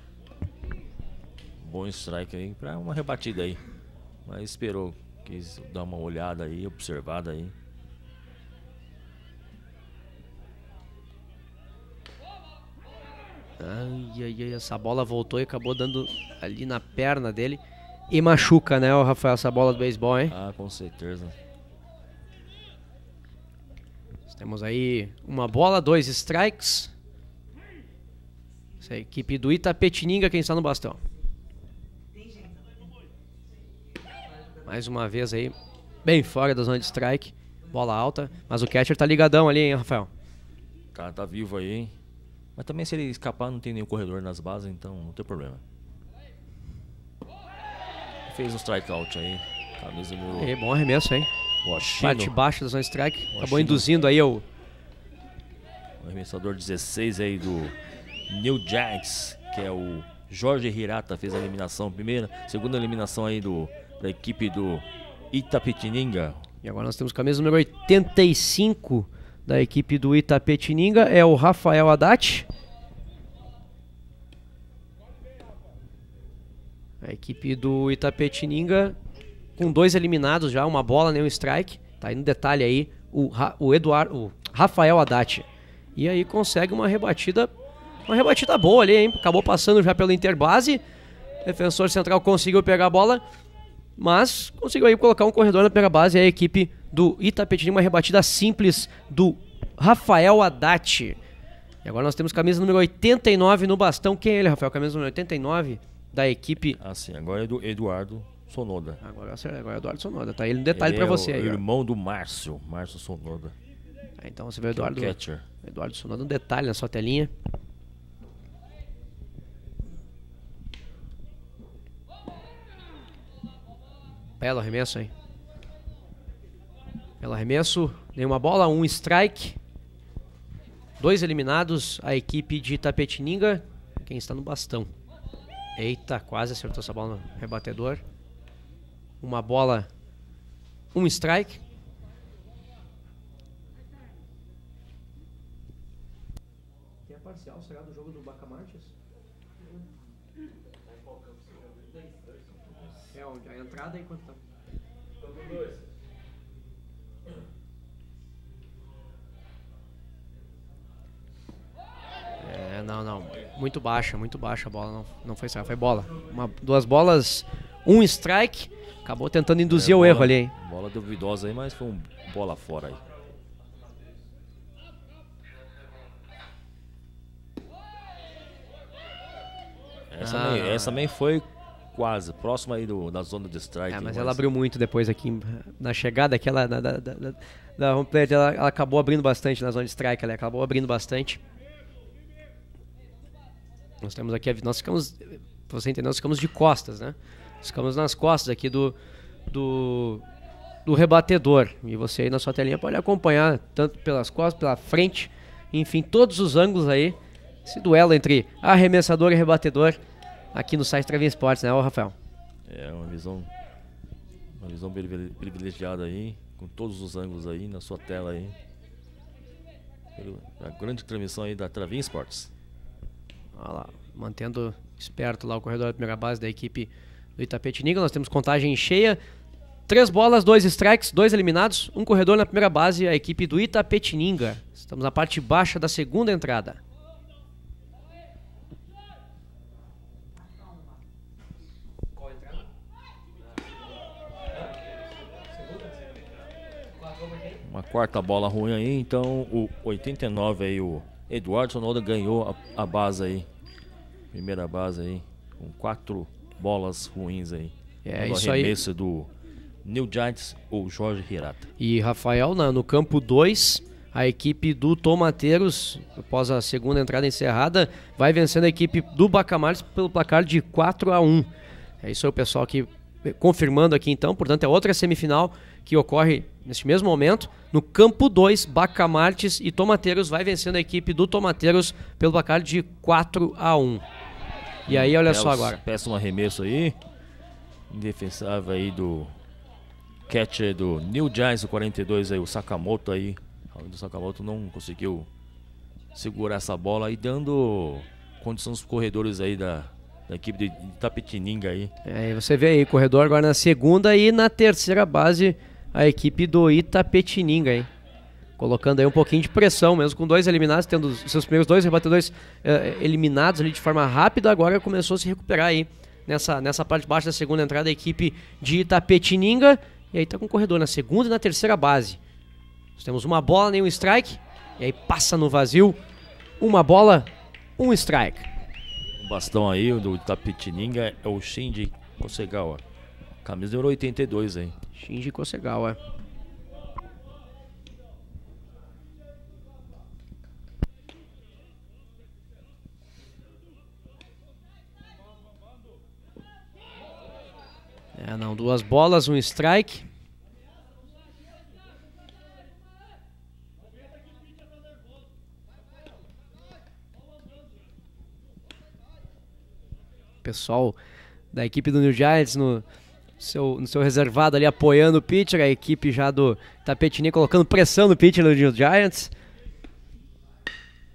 Speaker 2: Bom strike aí para uma rebatida aí. Mas esperou. Quis dar uma olhada aí, observada aí.
Speaker 1: Ai, ai, ai, essa bola voltou e acabou dando ali na perna dele. E machuca, né, o Rafael, essa bola do beisebol, hein? Ah, com certeza. Temos aí uma bola, dois strikes. Essa é a equipe do Itapetininga, quem está no bastão. Mais uma vez aí, bem fora da zona de strike. Bola alta, mas o catcher tá ligadão ali, hein, Rafael?
Speaker 2: O cara tá vivo aí, hein? Mas também se ele escapar, não tem nenhum corredor nas bases, então não tem problema. Fez um strikeout aí. Camisa número... É, bom arremesso, hein? Bate Parte baixa da zona strike. Washington. Acabou induzindo aí o... O arremessador 16 aí do New Jacks, que é o Jorge Hirata, fez a eliminação primeira. Segunda eliminação aí do, da equipe do Itapetininga. E agora nós
Speaker 1: temos camisa número 85 da equipe do Itapetininga é o Rafael Haddad. A equipe do Itapetininga com dois eliminados já, uma bola, nem um strike. Tá aí no detalhe aí o, Ra o, Eduard, o Rafael Haddad. E aí consegue uma rebatida, uma rebatida boa ali, hein? Acabou passando já pelo interbase. Defensor central conseguiu pegar a bola, mas conseguiu aí colocar um corredor na primeira base e a equipe do Itapetininga, uma rebatida simples do Rafael Haddad. E agora nós temos camisa número 89 no bastão. Quem é ele, Rafael? Camisa número 89 da equipe. Ah, sim. Agora é do Eduardo Sonoda. Agora, agora é Eduardo Sonoda, tá? Ele um detalhe para é você. O aí, irmão
Speaker 2: ó. do Márcio, Márcio Sonoda.
Speaker 1: Ah, então você vê o é Eduardo. É o Eduardo Sonoda, um detalhe na sua telinha. Belo arremesso, aí. Pelo arremesso, nenhuma bola, um strike. Dois eliminados, a equipe de Tapetininga, quem está no bastão. Eita, quase acertou essa bola no rebatedor. Uma bola, um strike. Tem a parcial, será do jogo do Bacamartes? É, onde? A entrada e quanto tá? dois. É, não, não. Muito baixa, muito baixa a bola. Não, não foi saída, foi bola. Uma, duas bolas, um strike. Acabou tentando induzir é, bola, o erro ali, hein?
Speaker 2: Bola duvidosa aí, mas foi um bola fora aí. Essa, ah. essa foi quase, próxima aí do, da zona de strike. É, mas ela abriu muito
Speaker 1: depois aqui na chegada aquela da, da, da, da home plate, ela, ela, acabou abrindo bastante na zona de strike, ela acabou abrindo bastante. Nós temos aqui nós ficamos, pra você entender, nós ficamos de costas, né? ficamos nas costas aqui do, do, do rebatedor. E você aí na sua telinha pode acompanhar tanto pelas costas, pela frente, enfim, todos os ângulos aí. Esse duelo entre arremessador e rebatedor aqui no site Travinha Sports né, Ô, Rafael?
Speaker 2: É, uma visão uma visão privilegiada aí, com todos os ângulos aí na sua tela aí. A grande transmissão aí da Travinha Sports
Speaker 1: Olha lá, mantendo esperto lá o corredor da primeira base da equipe do Itapetininga. Nós temos contagem cheia. Três bolas, dois strikes, dois eliminados, um corredor na primeira base, a equipe do Itapetininga. Estamos na parte baixa da segunda entrada.
Speaker 2: Uma quarta bola ruim aí, então o 89 aí o Eduardo Sonoda ganhou a, a base aí. Primeira base aí. Com quatro bolas ruins aí. É, isso isso arremesso aí. do New Giants ou Jorge Hirata.
Speaker 1: E Rafael, na, no campo 2, a equipe do Tomateiros, após a segunda entrada encerrada, vai vencendo a equipe do Bacamares pelo placar de 4 a 1. É isso aí, o pessoal aqui eh, confirmando aqui então, portanto é outra semifinal que ocorre neste mesmo momento, no campo 2, Bacamartes e Tomateiros vai vencendo a equipe do Tomateiros pelo placar de 4 a 1. E aí, olha Pelos, só agora.
Speaker 2: Peça um arremesso aí. Indefensável aí do catcher do New Giants, o 42 aí, o Sakamoto aí. O Sakamoto não conseguiu segurar essa bola aí, dando condição aos corredores aí da, da equipe de Tapetininga aí.
Speaker 1: É, você vê aí, corredor agora na segunda e na terceira base a equipe do Itapetininga, hein? Colocando aí um pouquinho de pressão, mesmo com dois eliminados, tendo seus primeiros dois rebatedores eh, eliminados ali de forma rápida, agora começou a se recuperar aí nessa, nessa parte baixa da segunda entrada a equipe de Itapetininga. E aí tá com o corredor na segunda e na terceira base. Nós temos uma bola, nenhum strike. E aí passa no vazio. Uma bola, um strike.
Speaker 2: O bastão aí do Itapetininga é o Shinji Kosegawa. Camisa número 82 hein. Shinji Kosegawa.
Speaker 1: É, não, duas bolas, um strike. Pessoal da equipe do New Giants no, seu, no seu reservado ali apoiando o pitcher, a equipe já do Tapetininho colocando pressão no pitcher do Giants.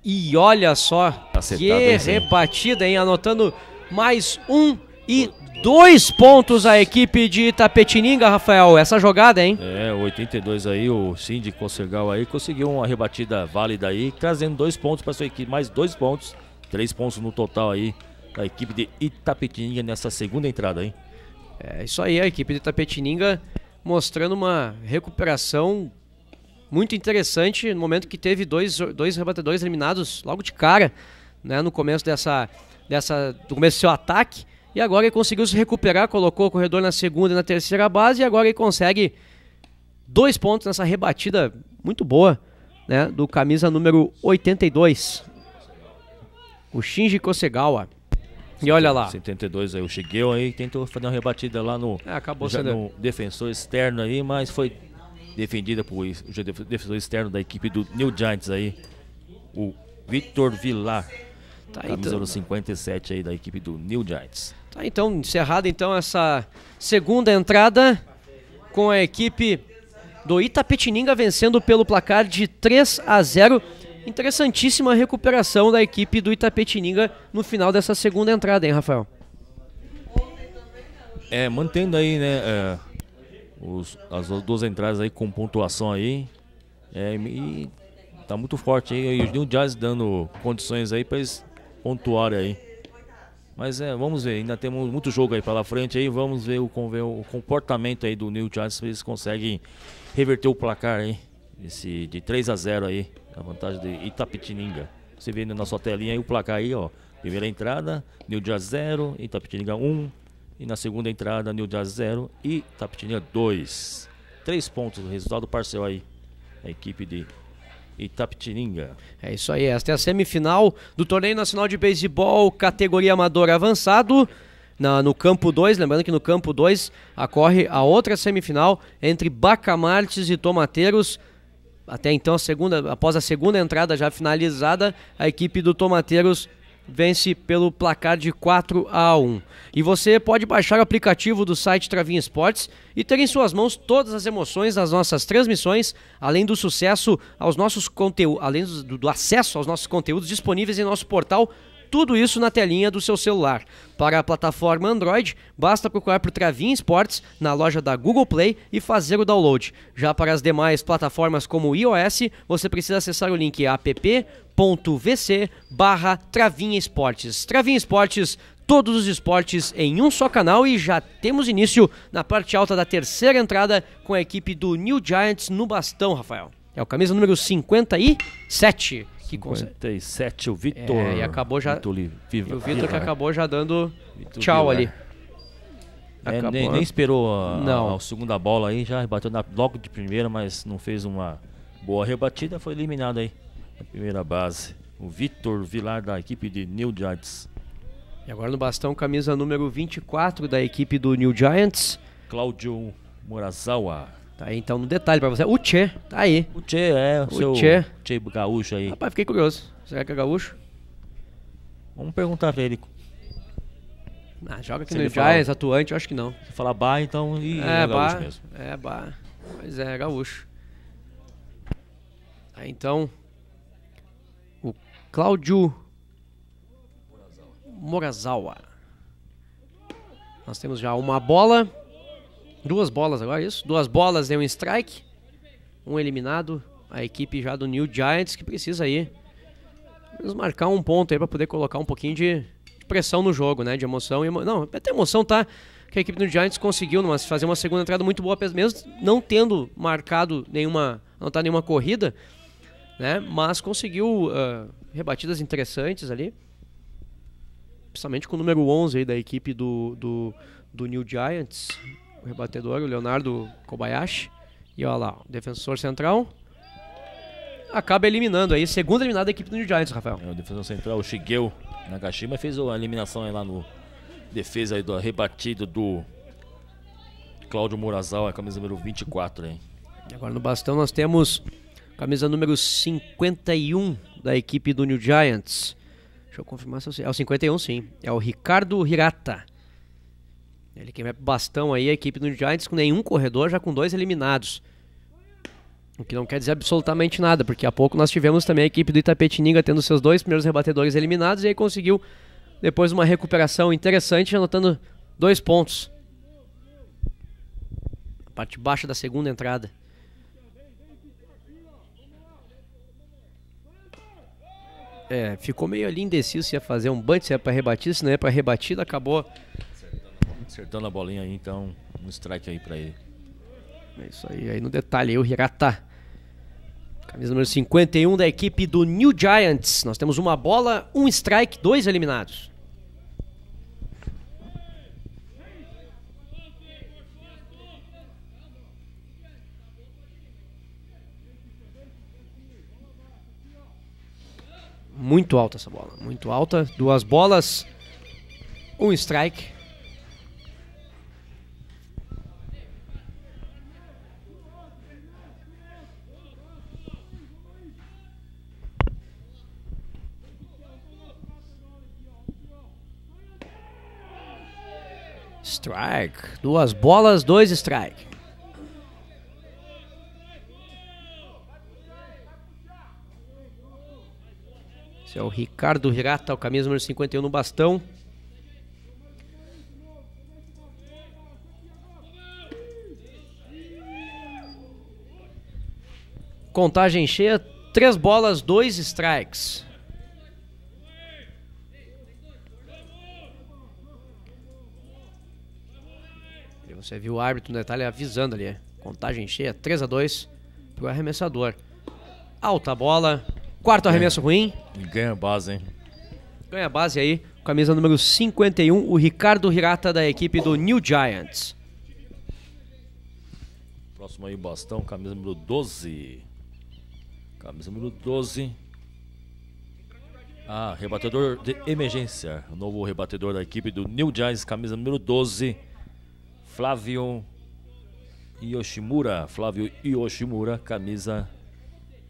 Speaker 1: E olha só, tá Acertado, que rebatida, hein? Anotando mais um e dois pontos a equipe de Itapetininga, Rafael. Essa jogada,
Speaker 2: hein? É, 82 aí, o Cindy Consergal aí conseguiu uma rebatida válida aí, trazendo dois pontos para sua equipe, mais dois pontos, três pontos no total aí da equipe de Itapetininga nessa segunda entrada, hein? É isso
Speaker 1: aí, a equipe de Tapetininga mostrando uma recuperação muito interessante no momento que teve dois, dois rebatedores eliminados logo de cara, né, no começo dessa, dessa do começo do seu ataque. E agora ele conseguiu se recuperar, colocou o corredor na segunda e na terceira base, e agora ele consegue dois pontos nessa rebatida muito boa né, do camisa número 82, o Shinji Kosegawa.
Speaker 2: E olha lá. 72 aí, o Chigueu aí tentou fazer uma rebatida lá no, é, acabou já, sendo... no defensor externo aí, mas foi defendida por o defensor externo da equipe do New Giants aí, o Vitor Villar. Tá, então- camisa então, 57 aí da equipe do New Giants.
Speaker 1: Tá, então encerrada então essa segunda entrada com a equipe do Itapetininga vencendo pelo placar de 3 a 0 Interessantíssima recuperação da equipe do Itapetininga no final dessa segunda entrada, hein, Rafael?
Speaker 2: É, mantendo aí, né, é, os, as duas entradas aí com pontuação aí. É, e tá muito forte aí. E o New Jazz dando condições aí para eles pontuarem aí. Mas é, vamos ver, ainda temos muito jogo aí pela frente aí, vamos ver o, o comportamento aí do New Jazz, se eles conseguem reverter o placar aí. Esse de 3 a 0 aí, a vantagem de Itapetininga. Você vê na sua telinha aí o placar aí, ó. Primeira entrada, New Jazz 0, Itapetininga 1. E na segunda entrada, New Jazz 0 e Itapetininga 2. Três pontos, o resultado parcial aí. A equipe de Itapetininga. É isso aí, esta é a semifinal do Torneio Nacional de
Speaker 1: Beisebol, categoria amador avançado. Na, no campo 2, lembrando que no campo 2 ocorre a outra semifinal entre Bacamartes e Tomateiros até então, a segunda, após a segunda entrada já finalizada, a equipe do Tomateiros vence pelo placar de 4 a 1. E você pode baixar o aplicativo do site Travinha Esportes e ter em suas mãos todas as emoções das nossas transmissões, além do sucesso aos nossos conteúdos, além do, do acesso aos nossos conteúdos disponíveis em nosso portal tudo isso na telinha do seu celular. Para a plataforma Android, basta procurar por Travin Esportes na loja da Google Play e fazer o download. Já para as demais plataformas como o iOS, você precisa acessar o link app.vc barra Travinha Esportes. Esportes, todos os esportes em um só canal e já temos início na parte alta da terceira entrada com a equipe do New Giants no bastão, Rafael. É o camisa número 57 que
Speaker 2: com 57, o Vitor. É, e acabou já. Viva, o Vitor que acabou
Speaker 1: já dando tchau ali.
Speaker 2: É, nem, nem, esperou a, não. A, a, segunda bola aí, já rebateu na, logo de primeira, mas não fez uma boa rebatida, foi eliminado aí na primeira base. O Vitor Vilar da equipe de New Giants. E agora no bastão, camisa número 24 da equipe
Speaker 1: do New Giants.
Speaker 2: Cláudio Morazawa. Tá aí, então, no um detalhe pra você. O Tchê, tá aí. O Tchê, é. O seu Tchê. Tchê gaúcho aí. Rapaz, fiquei curioso. Será que é gaúcho? Vamos perguntar pra ele.
Speaker 1: Ah, joga aqui Se no Giants,
Speaker 2: atuante, eu acho que não. Se falar bar, então... e é, é bar, gaúcho mesmo.
Speaker 1: É, bar. Pois é, é gaúcho. Tá, então... O Cláudio... Morazawa. Nós temos já uma bola... Duas bolas agora, isso? Duas bolas e um strike. Um eliminado. A equipe já do New Giants que precisa aí marcar um ponto aí para poder colocar um pouquinho de pressão no jogo, né? De emoção. Emo... Não, até emoção tá que a equipe do Giants conseguiu numa, fazer uma segunda entrada muito boa, mesmo não tendo marcado nenhuma, não tá nenhuma corrida, né? Mas conseguiu uh, rebatidas interessantes ali. Principalmente com o número 11 aí da equipe do, do, do New Giants o rebatedor, o Leonardo Kobayashi. E olha lá, defensor central.
Speaker 2: Acaba eliminando aí, segunda eliminada da equipe do New Giants, Rafael. É, o defensor central, o Shigeu Nagashima, fez a eliminação aí lá no defesa aí do rebatido do Cláudio Murazal, a camisa número 24, hein?
Speaker 1: Agora no bastão nós temos camisa número 51 da equipe do New Giants. Deixa eu confirmar se eu sei. É o 51, sim. É o Ricardo Hirata. Ele queima bastão aí a equipe do Giants com nenhum corredor, já com dois eliminados. O que não quer dizer absolutamente nada, porque há pouco nós tivemos também a equipe do Itapetininga tendo seus dois primeiros rebatedores eliminados e aí conseguiu, depois uma recuperação interessante, anotando dois pontos. A Parte baixa da segunda entrada. É, ficou meio ali indeciso se ia fazer um bunt se ia para rebatida, se não ia para rebatida, acabou
Speaker 2: Acertando a bolinha aí, então, um strike aí pra ele.
Speaker 1: É isso aí, aí no detalhe aí o Hirata. Camisa número 51 da equipe do New Giants. Nós temos uma bola, um strike, dois eliminados. Muito alta essa bola, muito alta. Duas bolas, um strike. Strike. Duas bolas, dois strike. Esse é o Ricardo Hirata, o camisa número 51 no bastão. Contagem cheia, três bolas, dois strikes. Você viu o árbitro no detalhe avisando ali. Contagem cheia, 3 a 2 pro arremessador. Alta bola. Quarto arremesso ruim.
Speaker 2: Ganha base, hein?
Speaker 1: Ganha base aí. Camisa número 51, o Ricardo Hirata da equipe do New Giants.
Speaker 2: Próximo aí, bastão, camisa número 12. Camisa número 12. Ah, rebatedor de emergência. O novo rebatedor da equipe do New Giants, camisa número 12. Flávio Yoshimura, Flávio Yoshimura, camisa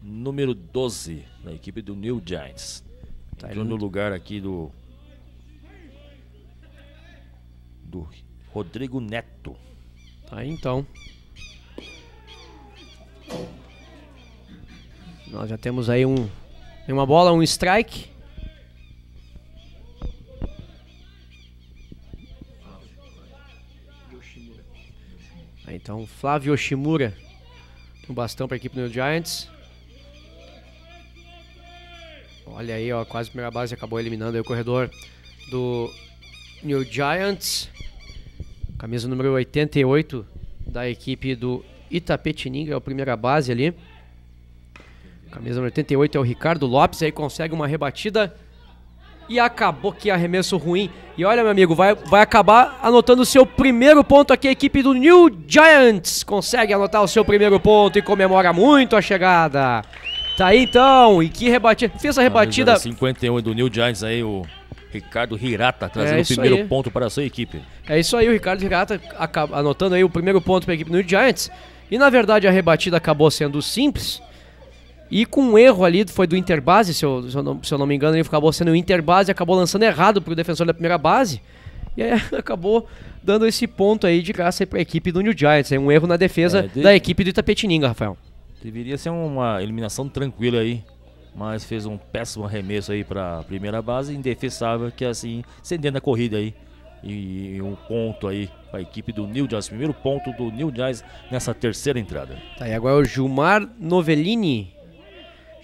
Speaker 2: número 12 da equipe do New Giants. Tá Entrou no lugar aqui do do Rodrigo Neto. Tá aí então.
Speaker 1: Nós já temos aí um uma bola, um strike. Então, Flávio Oshimura no bastão para a equipe do New Giants. Olha aí, ó, quase a primeira base acabou eliminando o corredor do New Giants. Camisa número 88 da equipe do Itapetininga, é a primeira base ali. Camisa número 88 é o Ricardo Lopes, aí consegue uma rebatida e acabou que arremesso ruim. E olha, meu amigo, vai, vai acabar anotando o seu primeiro ponto aqui. A equipe do New Giants consegue anotar o seu primeiro ponto e comemora muito a chegada. Tá aí então, e que rebatida. Fez a tá, rebatida. Ah,
Speaker 2: 51 do New Giants aí, o Ricardo Hirata trazendo é o primeiro aí. ponto para a sua equipe.
Speaker 1: É isso aí, o Ricardo Hirata anotando aí o primeiro ponto para a equipe do New Giants. E na verdade a rebatida acabou sendo simples e com um erro ali, foi do Interbase, se eu, se eu, não, se eu não me engano, ele acabou sendo o Interbase, acabou lançando errado pro defensor da primeira base. E aí (laughs) acabou dando esse ponto aí de graça para a equipe do New Giants. Um erro na defesa é, de... da equipe do Itapetininga, Rafael.
Speaker 2: Deveria ser uma eliminação tranquila aí, mas fez um péssimo arremesso aí para a primeira base, indefensável, que é assim, cedendo a corrida aí. E, e um ponto aí para a equipe do New Giants. Primeiro ponto do New Giants nessa terceira entrada.
Speaker 1: Tá, e agora é o Gilmar
Speaker 2: Novellini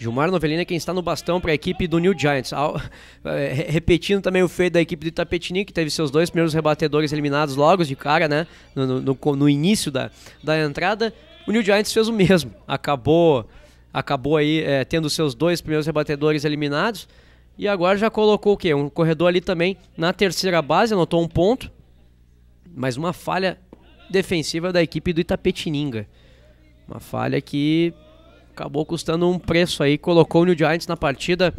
Speaker 1: Gilmar Novelino é quem está no bastão para a equipe do New Giants. Ao, (laughs) é, repetindo também o feito da equipe do Itapetininga, que teve seus dois primeiros rebatedores eliminados logo de cara, né? No, no, no início da, da entrada. O New Giants fez o mesmo. Acabou, acabou aí é, tendo seus dois primeiros rebatedores eliminados. E agora já colocou o quê? Um corredor ali também na terceira base, anotou um ponto. Mas uma falha defensiva da equipe do Itapetininga. Uma falha que acabou custando um preço aí, colocou o New Giants na partida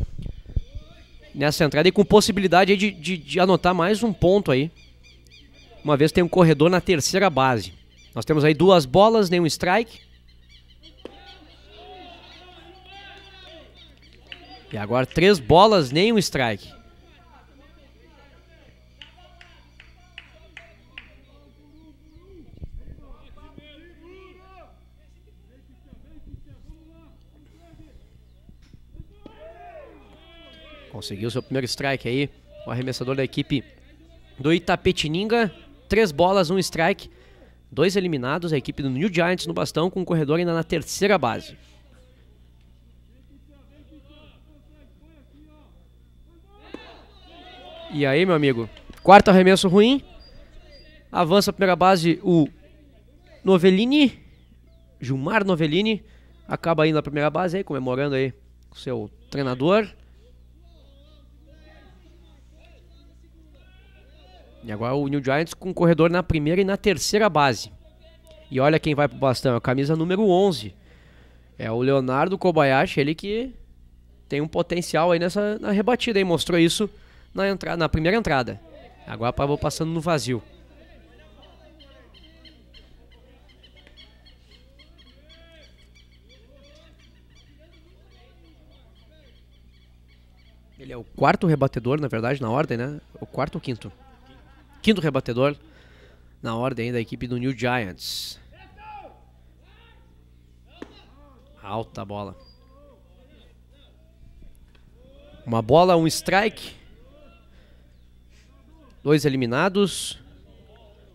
Speaker 1: nessa entrada e com possibilidade de, de, de, anotar mais um ponto aí. Uma vez tem um corredor na terceira base. Nós temos aí duas bolas, nenhum strike. E agora três bolas, nenhum strike. Conseguiu seu primeiro strike aí. O arremessador da equipe do Itapetininga. Três bolas, um strike. Dois eliminados. A equipe do New Giants no bastão com o corredor ainda na terceira base. E aí, meu amigo? Quarto arremesso ruim. Avança a primeira base o Novellini. Gilmar Novellini. Acaba indo na primeira base aí, comemorando aí com seu treinador. E agora o New Giants com corredor na primeira e na terceira base. E olha quem vai pro bastão, é a camisa número 11. É o Leonardo Kobayashi, ele que tem um potencial aí nessa na rebatida e mostrou isso na, entrada na primeira entrada. Agora vou passando no vazio. Ele é o quarto rebatedor, na verdade, na ordem, né? O quarto ou quinto? quinto rebatedor na ordem da equipe do New Giants. Alta bola. Uma bola, um strike. Dois eliminados.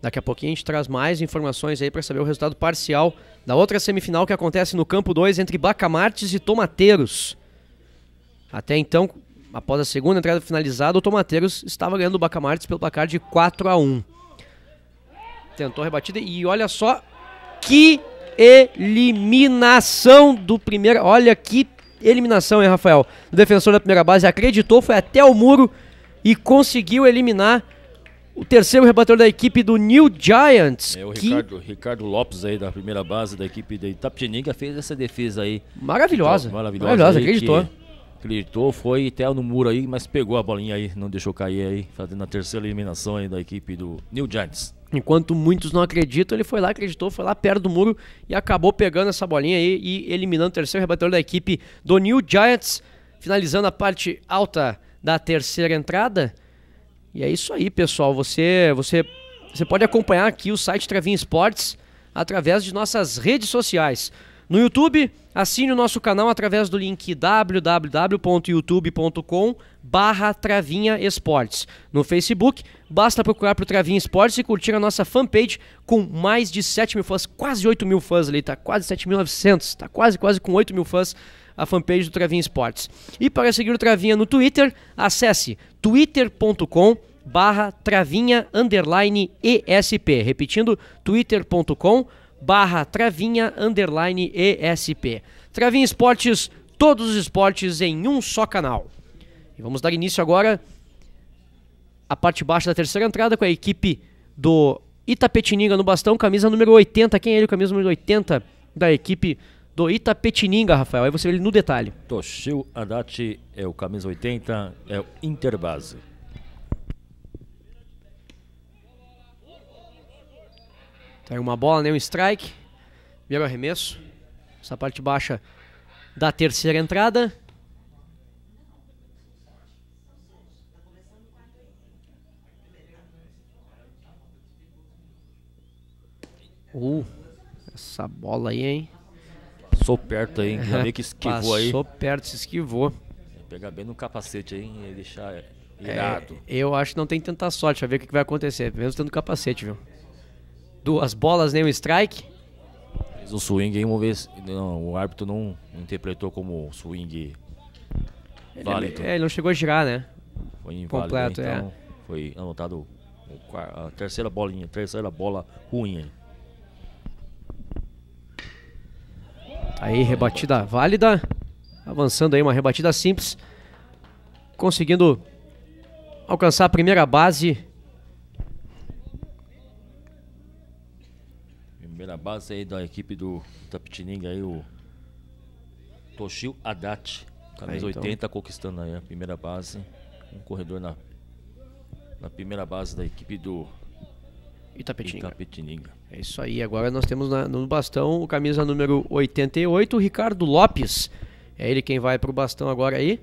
Speaker 1: Daqui a pouquinho a gente traz mais informações aí para saber o resultado parcial da outra semifinal que acontece no campo 2 entre Bacamartes e Tomateiros. Até então, Após a segunda entrada finalizada, o Tomateiros estava ganhando o Bacamartes pelo placar de 4 a 1 Tentou a rebatida e olha só que eliminação do primeiro. Olha que eliminação, hein, Rafael? O defensor da primeira base acreditou, foi até o muro e conseguiu eliminar o terceiro rebatedor da equipe do New Giants. É, o que...
Speaker 2: Ricardo, Ricardo, Lopes aí da primeira base da equipe da Itapetininga fez essa defesa aí. Maravilhosa. maravilhosa, maravilhosa acreditou. Que acreditou, foi até no muro aí, mas pegou a bolinha aí, não deixou cair aí, fazendo a terceira eliminação aí da equipe do New Giants.
Speaker 1: Enquanto muitos não acreditam, ele foi lá, acreditou, foi lá perto do muro e acabou pegando essa bolinha aí e eliminando o terceiro rebatedor da equipe do New Giants, finalizando a parte alta da terceira entrada. E é isso aí, pessoal. Você, você, você pode acompanhar aqui o site Travinho Esportes através de nossas redes sociais. No YouTube, assine o nosso canal através do link www.youtube.com barra Travinha Esportes. No Facebook, basta procurar por Travinha Esportes e curtir a nossa fanpage com mais de 7 mil fãs, quase 8 mil fãs ali, tá quase 7.900, tá quase, quase com 8 mil fãs a fanpage do Travinha Esportes. E para seguir o Travinha no Twitter, acesse twitter.com barra Travinha ESP. Repetindo, twitter.com barra barra travinha underline ESP. Travinha Esportes, todos os esportes em um só canal. E vamos dar início agora à parte baixa da terceira entrada com a equipe do Itapetininga no bastão, camisa número
Speaker 2: 80. Quem é ele, camisa número 80 da equipe do Itapetininga, Rafael? Aí você vê ele no detalhe. Toshio Andati é o camisa 80, é o Interbase. Então, uma
Speaker 1: bola, né? um strike. Vira o arremesso. Essa parte baixa da terceira entrada. Uh, essa bola aí, hein?
Speaker 2: Passou perto aí, ainda meio que esquivou aí. Passou perto, se esquivou. Pegar bem no capacete aí e deixar é, irado. É,
Speaker 1: eu acho que não tem tanta sorte, a ver o que vai acontecer, mesmo tendo capacete, viu? duas bolas, nenhum
Speaker 2: strike. Fez um swing aí, vamos não, o árbitro não interpretou como swing ele, válido. É, ele
Speaker 1: não chegou a girar, né? Foi inválido, Completo, né? então
Speaker 2: é. foi anotado a terceira bolinha, a terceira bola ruim aí.
Speaker 1: Aí, rebatida válida. Avançando aí, uma rebatida simples. Conseguindo alcançar a primeira base
Speaker 2: base aí da equipe do Itapetininga aí, o Toshio Haddad, camisa é, então. 80, conquistando aí a primeira base. Um corredor na, na primeira base da equipe do Itapetininga. Itapetininga. É isso aí.
Speaker 1: Agora nós temos na, no bastão o camisa número 88, o Ricardo Lopes. É ele quem vai para o bastão agora aí.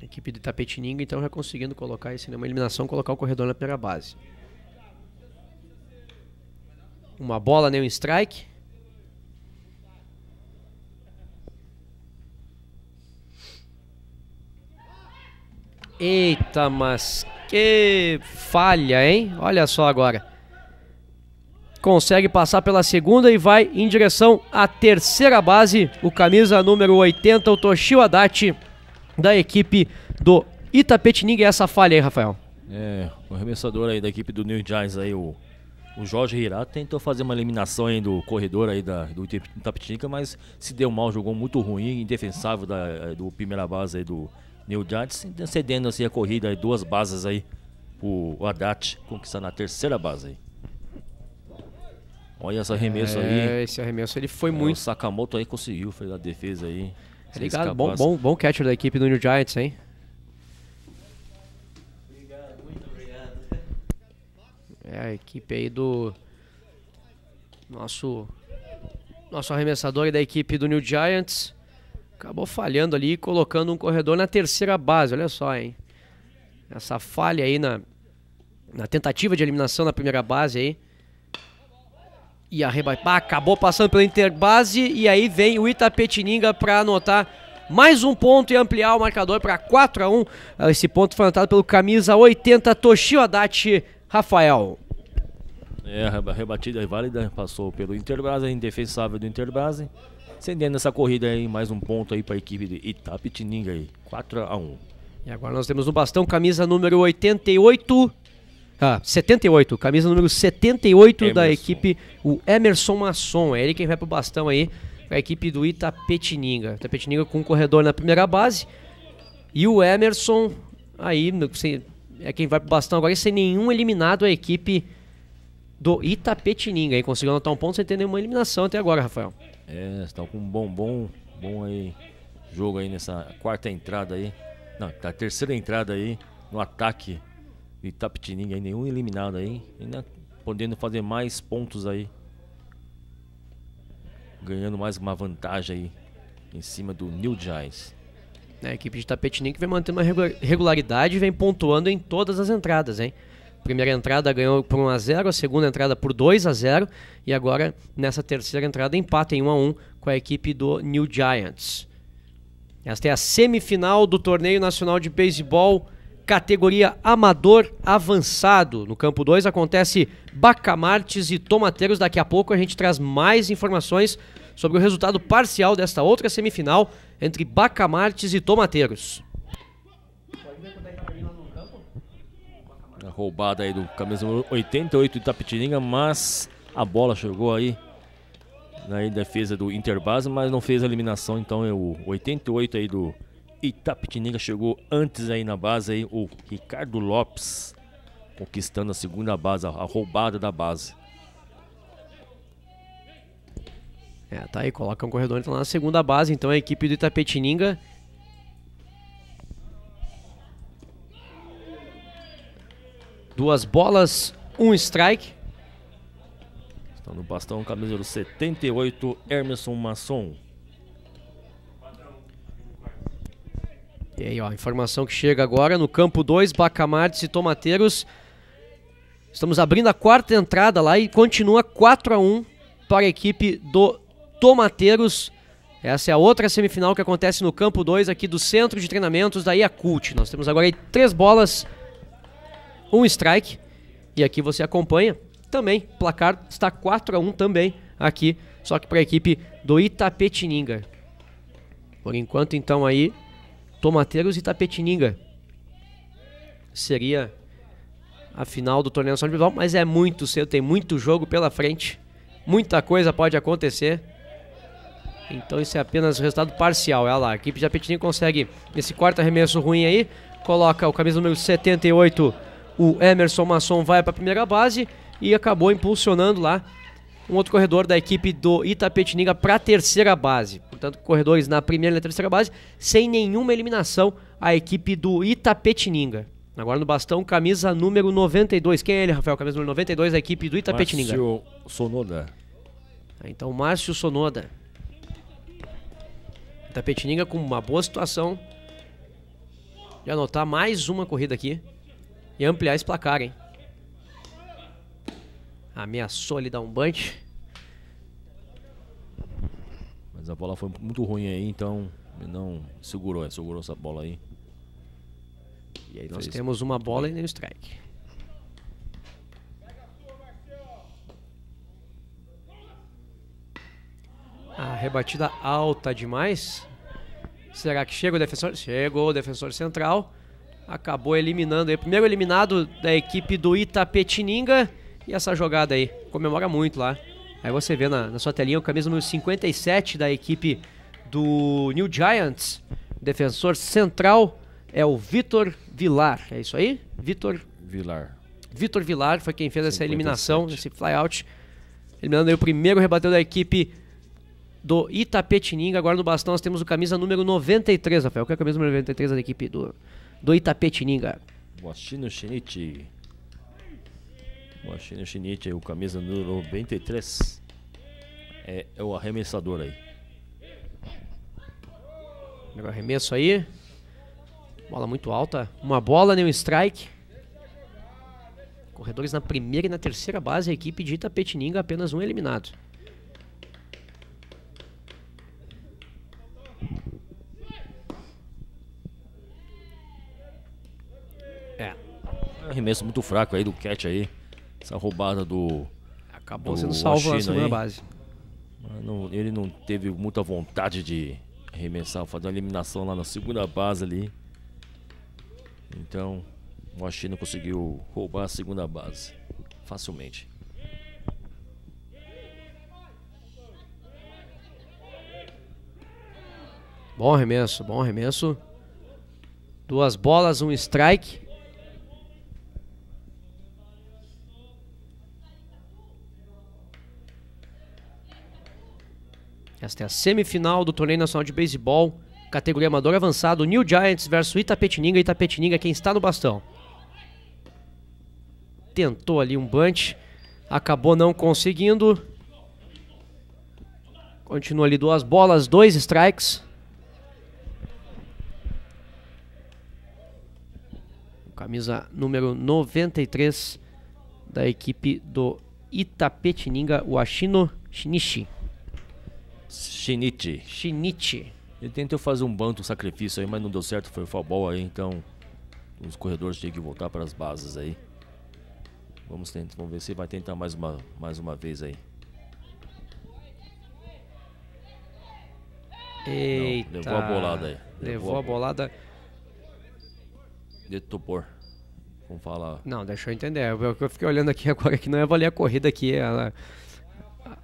Speaker 1: A equipe do Itapetininga, então, já conseguindo colocar, esse não né, uma eliminação, colocar o corredor na primeira base. Uma bola, nem um strike. Eita, mas que falha, hein? Olha só agora. Consegue passar pela segunda e vai em direção à terceira base. O camisa número 80, o Toshio Haddad, da equipe do Itapetininga. E essa falha aí, Rafael?
Speaker 2: É, o arremessador aí da equipe do New Giants aí, o o Jorge Hirata tentou fazer uma eliminação aí do corredor aí da, do Itapetininga, mas se deu mal, jogou muito ruim, indefensável da, eh, do primeira base aí do New Giants, cedendo assim a corrida aí, duas bases aí o Haddad conquistar na terceira base aí. Olha esse arremesso é, aí. Esse arremesso ele foi é, muito. O Sakamoto aí conseguiu, fez a defesa aí. Obrigado. Tá bom, bom,
Speaker 1: bom catcher da equipe do New Giants, hein? É a equipe aí do nosso nosso arremessador da equipe do New Giants acabou falhando ali, colocando um corredor na terceira base, olha só, hein? Essa falha aí na, na tentativa de eliminação na primeira base aí. E a ah, acabou passando pela interbase e aí vem o Itapetininga para anotar mais um ponto e ampliar o marcador para 4 a 1. Esse ponto foi anotado pelo
Speaker 2: camisa 80 Toshio Haddad Rafael. É, a rebatida é válida, passou pelo é indefensável do Interbras. Acendendo essa corrida aí, mais um ponto aí para a equipe de Itapetininga aí, 4 a 1
Speaker 1: E agora nós temos o bastão, camisa número 88, ah, 78, camisa número 78 Emerson. da equipe, o Emerson Masson. É ele quem vai pro bastão aí, a equipe do Itapetininga. Itapetininga com o corredor na primeira base. E o Emerson aí, é quem vai pro bastão agora, sem nenhum eliminado, a equipe do Itapetininga. Aí conseguiu anotar um ponto sem ter nenhuma eliminação até agora, Rafael.
Speaker 2: É, estão com um bom, bom, bom aí jogo aí nessa quarta entrada aí. Não, tá terceira entrada aí no ataque do Itapetininga aí, nenhum eliminado aí, ainda podendo fazer mais pontos aí. Ganhando mais uma vantagem aí em cima do New Giants. A equipe de Itapetininga vem mantendo uma regularidade e vem
Speaker 1: pontuando em todas as entradas, hein? primeira entrada ganhou por 1 a 0 a segunda entrada por 2 a 0 e agora nessa terceira entrada empata em 1 a 1 com a equipe do New Giants. Esta é a semifinal do Torneio Nacional de Beisebol categoria amador avançado. No campo 2 acontece Bacamartes e Tomateiros. Daqui a pouco a gente traz mais informações sobre o resultado parcial desta outra semifinal
Speaker 2: entre Bacamartes e Tomateiros. roubada aí do camisa 88 de Tapetininga, mas a bola chegou aí na defesa do Interbase, mas não fez a eliminação, então é o 88 aí do Itapetininga chegou antes aí na base aí o Ricardo Lopes conquistando a segunda base, a roubada da base. É, tá aí, coloca um corredor então na segunda base, então a
Speaker 1: equipe do Itapetininga
Speaker 2: Duas bolas, um strike. Está no bastão, camisa número 78, Emerson Masson. E aí, ó, informação que chega agora no campo 2,
Speaker 1: Bacamartes e Tomateiros. Estamos abrindo a quarta entrada lá e continua 4 a 1 para a equipe do Tomateiros. Essa é a outra semifinal que acontece no campo 2 aqui do Centro de Treinamentos da IACULT. Nós temos agora aí três bolas um strike. E aqui você acompanha também. O placar está 4 a 1 também aqui, só que para a equipe do Itapetininga. Por enquanto, então, aí, Tomateiros e Itapetininga. Seria a final do torneio nacional de mas é muito cedo, tem muito jogo pela frente. Muita coisa pode acontecer. Então isso é apenas resultado parcial. Olha lá, a equipe de Apetininho consegue esse quarto arremesso ruim aí. Coloca o camisa número 78 o Emerson Masson vai para a primeira base e acabou impulsionando lá um outro corredor da equipe do Itapetininga para a terceira base. Portanto, corredores na primeira e na terceira base, sem nenhuma eliminação a equipe do Itapetininga. Agora no bastão, camisa número 92. Quem é ele, Rafael? Camisa número 92 da equipe do Itapetininga. Márcio
Speaker 2: Sonoda.
Speaker 1: Ah, então, Márcio Sonoda. Itapetininga com uma boa situação de anotar mais uma corrida aqui e ampliar esse placar, hein? Ameaçou ali dar um
Speaker 2: bunch. Mas a bola foi muito ruim aí, então não segurou, é, segurou essa bola aí. E aí nós fez. temos
Speaker 1: uma bola e nem strike. A ah, rebatida alta demais. Será que chega o defensor? Chegou o defensor central acabou eliminando aí. Primeiro eliminado da equipe do Itapetininga. E essa jogada aí, comemora muito lá. Aí você vê na, na sua telinha o camisa número 57 da equipe do New Giants. Defensor central é o Vitor Vilar. É isso aí? Vitor Vilar. Vitor Vilar foi quem fez 57. essa eliminação, esse flyout. Eliminando aí o primeiro rebateu da equipe do Itapetininga. Agora no bastão nós temos o camisa número 93, Rafael. Qual é a camisa número 93 da equipe do do Itapetininga.
Speaker 2: Boastino Chinichi. Boastino Chinichi, o camisa número 93. É, é o arremessador aí.
Speaker 1: Primeiro arremesso aí. Bola muito alta. Uma bola, nenhum strike. Corredores na primeira e na terceira base. A equipe de Itapetininga apenas um eliminado.
Speaker 2: Arremesso muito fraco aí do Cat aí. Essa roubada do. Acabou do sendo salvo na segunda aí. base. Não, ele não teve muita vontade de arremessar, fazer uma eliminação lá na segunda base ali. Então, o China conseguiu roubar a segunda base facilmente.
Speaker 1: Bom arremesso, bom arremesso. Duas bolas, um strike. Esta é a semifinal do Torneio Nacional de Beisebol, categoria amador avançado, New Giants versus Itapetininga. Itapetininga é quem está no bastão. Tentou ali um bunt, acabou não conseguindo. Continua ali duas bolas, dois strikes. Camisa número 93 da equipe do Itapetininga,
Speaker 2: o Ashino Shinichi. Shinichi. Shinichi. Ele tentou fazer um banto, um sacrifício aí, mas não deu certo, foi o Fabol aí, então os corredores tinham que voltar para as bases aí. Vamos tentar, vamos ver se vai tentar mais uma, mais uma vez aí. Eita. Não, levou a bolada aí. Levou, levou a bolada. De topor.
Speaker 1: Vamos falar. Não, deixa eu entender. Eu, eu fiquei olhando aqui agora que não ia valer a corrida aqui, ela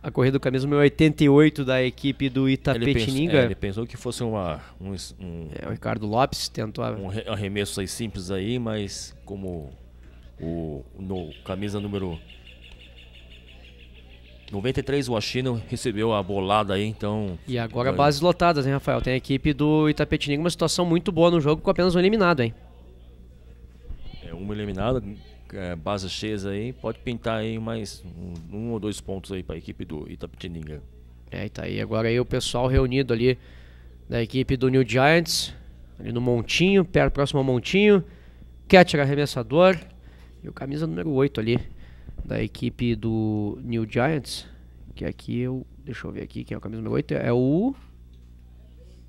Speaker 1: a corrida do camisa número 88 da equipe do Itapetininga. Ele, é, ele, pensou que fosse
Speaker 2: uma, um, um é, o Ricardo Lopes tentou a... um arremesso aí simples aí, mas como o no camisa número 93 o Achino recebeu a bolada aí, então. E agora bases
Speaker 1: lotadas, hein, Rafael? Tem a equipe do Itapetininga uma situação muito boa no jogo com apenas um eliminado, hein?
Speaker 2: É um eliminado, é, bases cheias aí, pode pintar aí mais um, um ou dois pontos aí para a equipe do Itapetininga. É, tá aí agora aí o pessoal reunido ali da
Speaker 1: equipe do New Giants, ali no Montinho, perto próximo ao Montinho, catcher arremessador e o camisa número 8 ali da equipe do New Giants, que aqui eu, deixa eu ver aqui quem é o camisa número 8, é o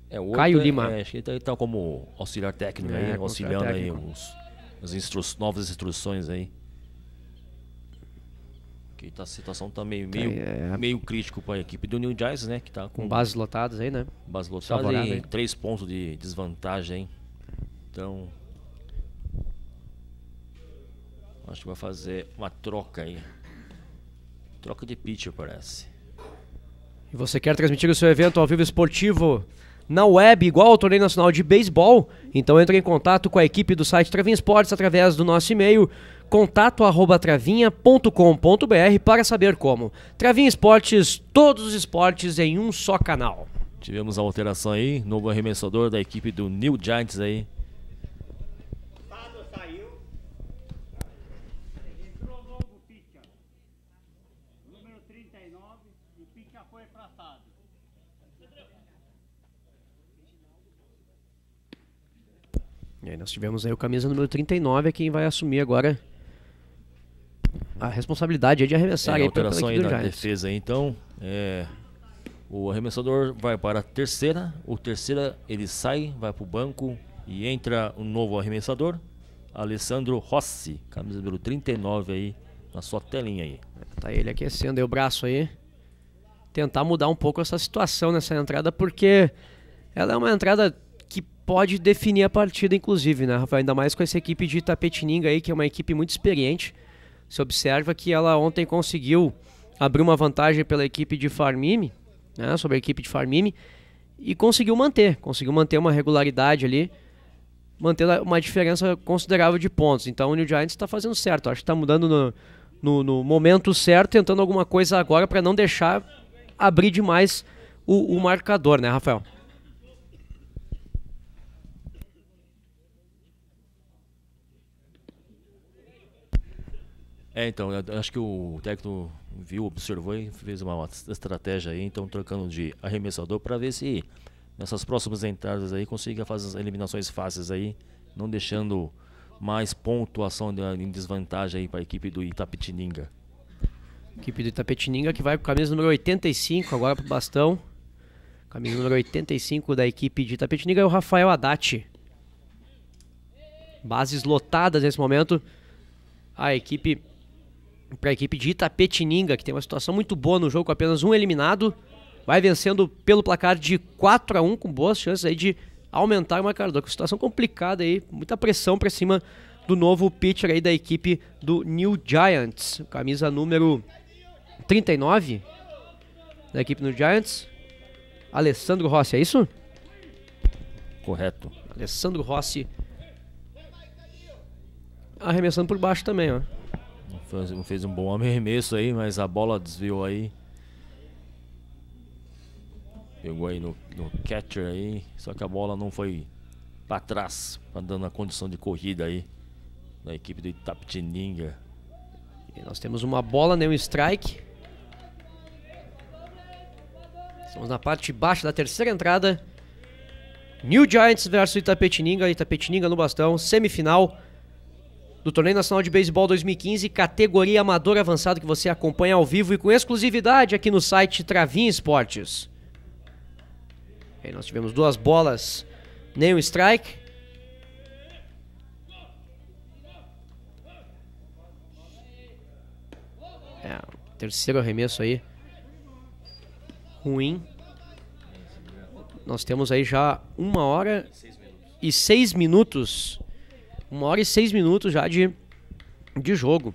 Speaker 2: é, o Caio é, Lima. É, acho que ele tá, ele tá, como auxiliar técnico é, aí, auxiliando técnico. aí uns as instru novas instruções aí. Que tá, a situação tá meio, meio, tá, é, é. meio crítico para a equipe do New Giants, né? Que tá com, com bases lotadas aí, né? Bases lotadas e três pontos de desvantagem. Então, acho que vai fazer uma troca aí. Troca de pitcher, parece.
Speaker 1: E você quer transmitir o seu evento ao vivo esportivo na web, igual ao Torneio Nacional de Beisebol. Então entre em contato com a equipe do site Travinha Esportes através do nosso e-mail contato@travinha.com.br para saber como.
Speaker 2: Travinha Esportes, todos os esportes em um só canal. Tivemos a alteração aí, novo arremessador da equipe do New Giants aí,
Speaker 1: E aí nós tivemos aí o camisa número 39, é quem vai assumir agora a responsabilidade é de arremessar. É, aí alteração aí na
Speaker 2: defesa. Então, é, o arremessador vai para a terceira, o terceira ele sai, vai para o banco e entra um novo arremessador, Alessandro Rossi, camisa número 39 aí na sua telinha aí. Tá ele aquecendo aí o braço
Speaker 1: aí. Tentar mudar um pouco essa situação nessa entrada, porque ela é uma entrada pode definir a partida, inclusive, né, Rafael? Ainda mais com essa equipe de Tapetininga aí, que é uma equipe muito experiente. Se observa que ela ontem conseguiu abrir uma vantagem pela equipe de Farmime, né, sobre a equipe de Farmime, e conseguiu manter, conseguiu manter uma regularidade ali, mantendo uma diferença considerável de pontos. Então o New Giants está fazendo certo, acho que está mudando no, no, no, momento certo, tentando alguma coisa agora para não deixar abrir demais o, o marcador, né, Rafael?
Speaker 2: É, então, acho que o técnico viu, observou e fez uma estratégia aí, então trocando de arremessador para ver se nessas próximas entradas aí consiga fazer as eliminações fáceis aí, não deixando mais pontuação em desvantagem aí para a equipe do Itapetininga. Equipe do Itapetininga
Speaker 1: que vai com a camisa número 85 agora para o bastão. Camisa número 85 da equipe de Itapetininga é o Rafael Haddad. Bases lotadas nesse momento. A equipe para a equipe de Itapetininga, que tem uma situação muito boa no jogo, com apenas um eliminado. Vai vencendo pelo placar de 4 a 1 com boas chances aí de aumentar o marcador. Situação complicada aí, muita pressão para cima do novo pitcher aí da equipe do New Giants, camisa número 39 da equipe do Giants. Alessandro Rossi, é isso?
Speaker 2: Correto. Alessandro Rossi
Speaker 1: arremessando por baixo também, ó
Speaker 2: fez um bom arremesso aí, mas a bola desviou aí. Pegou aí no, no catcher aí, só que a bola não foi para trás, tá dando a condição de corrida aí da equipe do Itapetininga. E nós temos uma bola, nem né, um strike.
Speaker 1: Estamos na parte baixa da terceira entrada. New Giants versus Itapetininga, Itapetininga no bastão, semifinal do Torneio Nacional de Beisebol 2015, categoria amador avançado que você acompanha ao vivo e com exclusividade aqui no site Travin Esportes. Aí nós tivemos duas bolas, nenhum strike. É, terceiro arremesso aí. Ruim. Nós temos aí já uma hora e seis minutos uma hora e seis minutos já de, de jogo.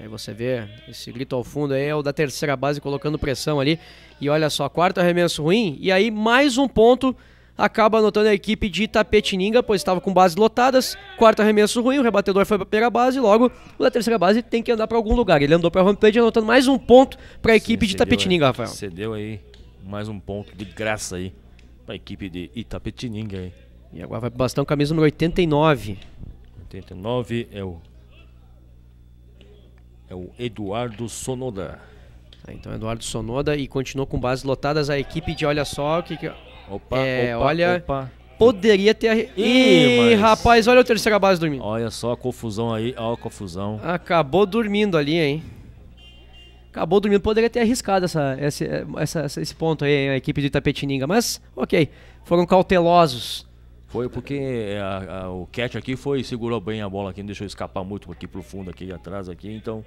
Speaker 1: Aí você vê esse grito ao fundo aí é o da terceira base colocando pressão ali. E olha só, quarto arremesso ruim. E aí mais um ponto acaba anotando a equipe de Tapetininga, pois estava com bases lotadas. Quarto arremesso ruim, o rebatedor foi para a primeira base, logo o da terceira base tem que andar para algum lugar. Ele andou para a home plate anotando mais um ponto para a equipe de Tapetininga, Rafael.
Speaker 2: Cedeu aí mais um ponto de graça aí a equipe de Itapetininga. Hein?
Speaker 1: E agora vai para o bastão, camisa número 89.
Speaker 2: 89 é o,
Speaker 1: é o Eduardo Sonoda. Ah, então Eduardo Sonoda e continuou com bases lotadas a equipe de olha só que, que opa, é, opa, olha opa. poderia ter Ih, Ih mas... rapaz olha o terceira base dormindo olha só a confusão aí olha a
Speaker 2: confusão
Speaker 1: acabou dormindo ali hein acabou dormindo. Poderia ter arriscado essa, esse, eh, essa, esse ponto aí, a equipe de Itapetininga, mas ok, foram cautelosos.
Speaker 2: Foi porque eh, a, a, o catch aqui foi, segurou bem a bola aqui, não deixou escapar muito aqui pro fundo, aqui atrás, aqui, então...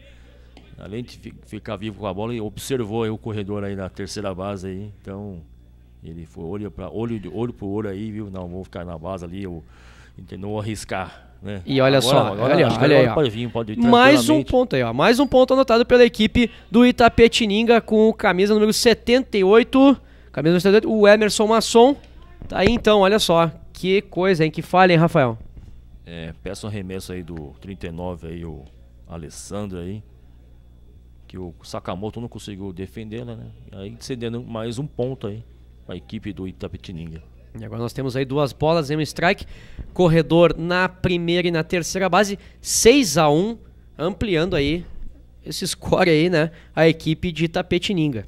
Speaker 2: Além de ficar vivo com a bola, ele observou o corredor aí na terceira base aí, então... Ele foi olho para olho, olho pro olho aí, viu? Não, vou ficar na base ali, eu, não arriscar. Né? E olha agora, só, agora, olha, olha aí, pode vir, pode mais um ponto
Speaker 1: aí, ó, mais um ponto anotado pela equipe do Itapetininga com camisa número 78, camisa número 78, o Emerson Masson. Tá aí então, olha só, que coisa, hein? Que falha, hein, Rafael?
Speaker 2: É, peço um remesso aí do 39 aí, o Alessandro aí. Que o Sakamoto não conseguiu defender, né? Aí cedendo mais um ponto aí a equipe do Itapetininga.
Speaker 1: E agora nós temos aí duas bolas em um strike. Corredor na primeira e na terceira base. 6 a 1 ampliando aí esse score aí, né? A equipe de Tapetininga.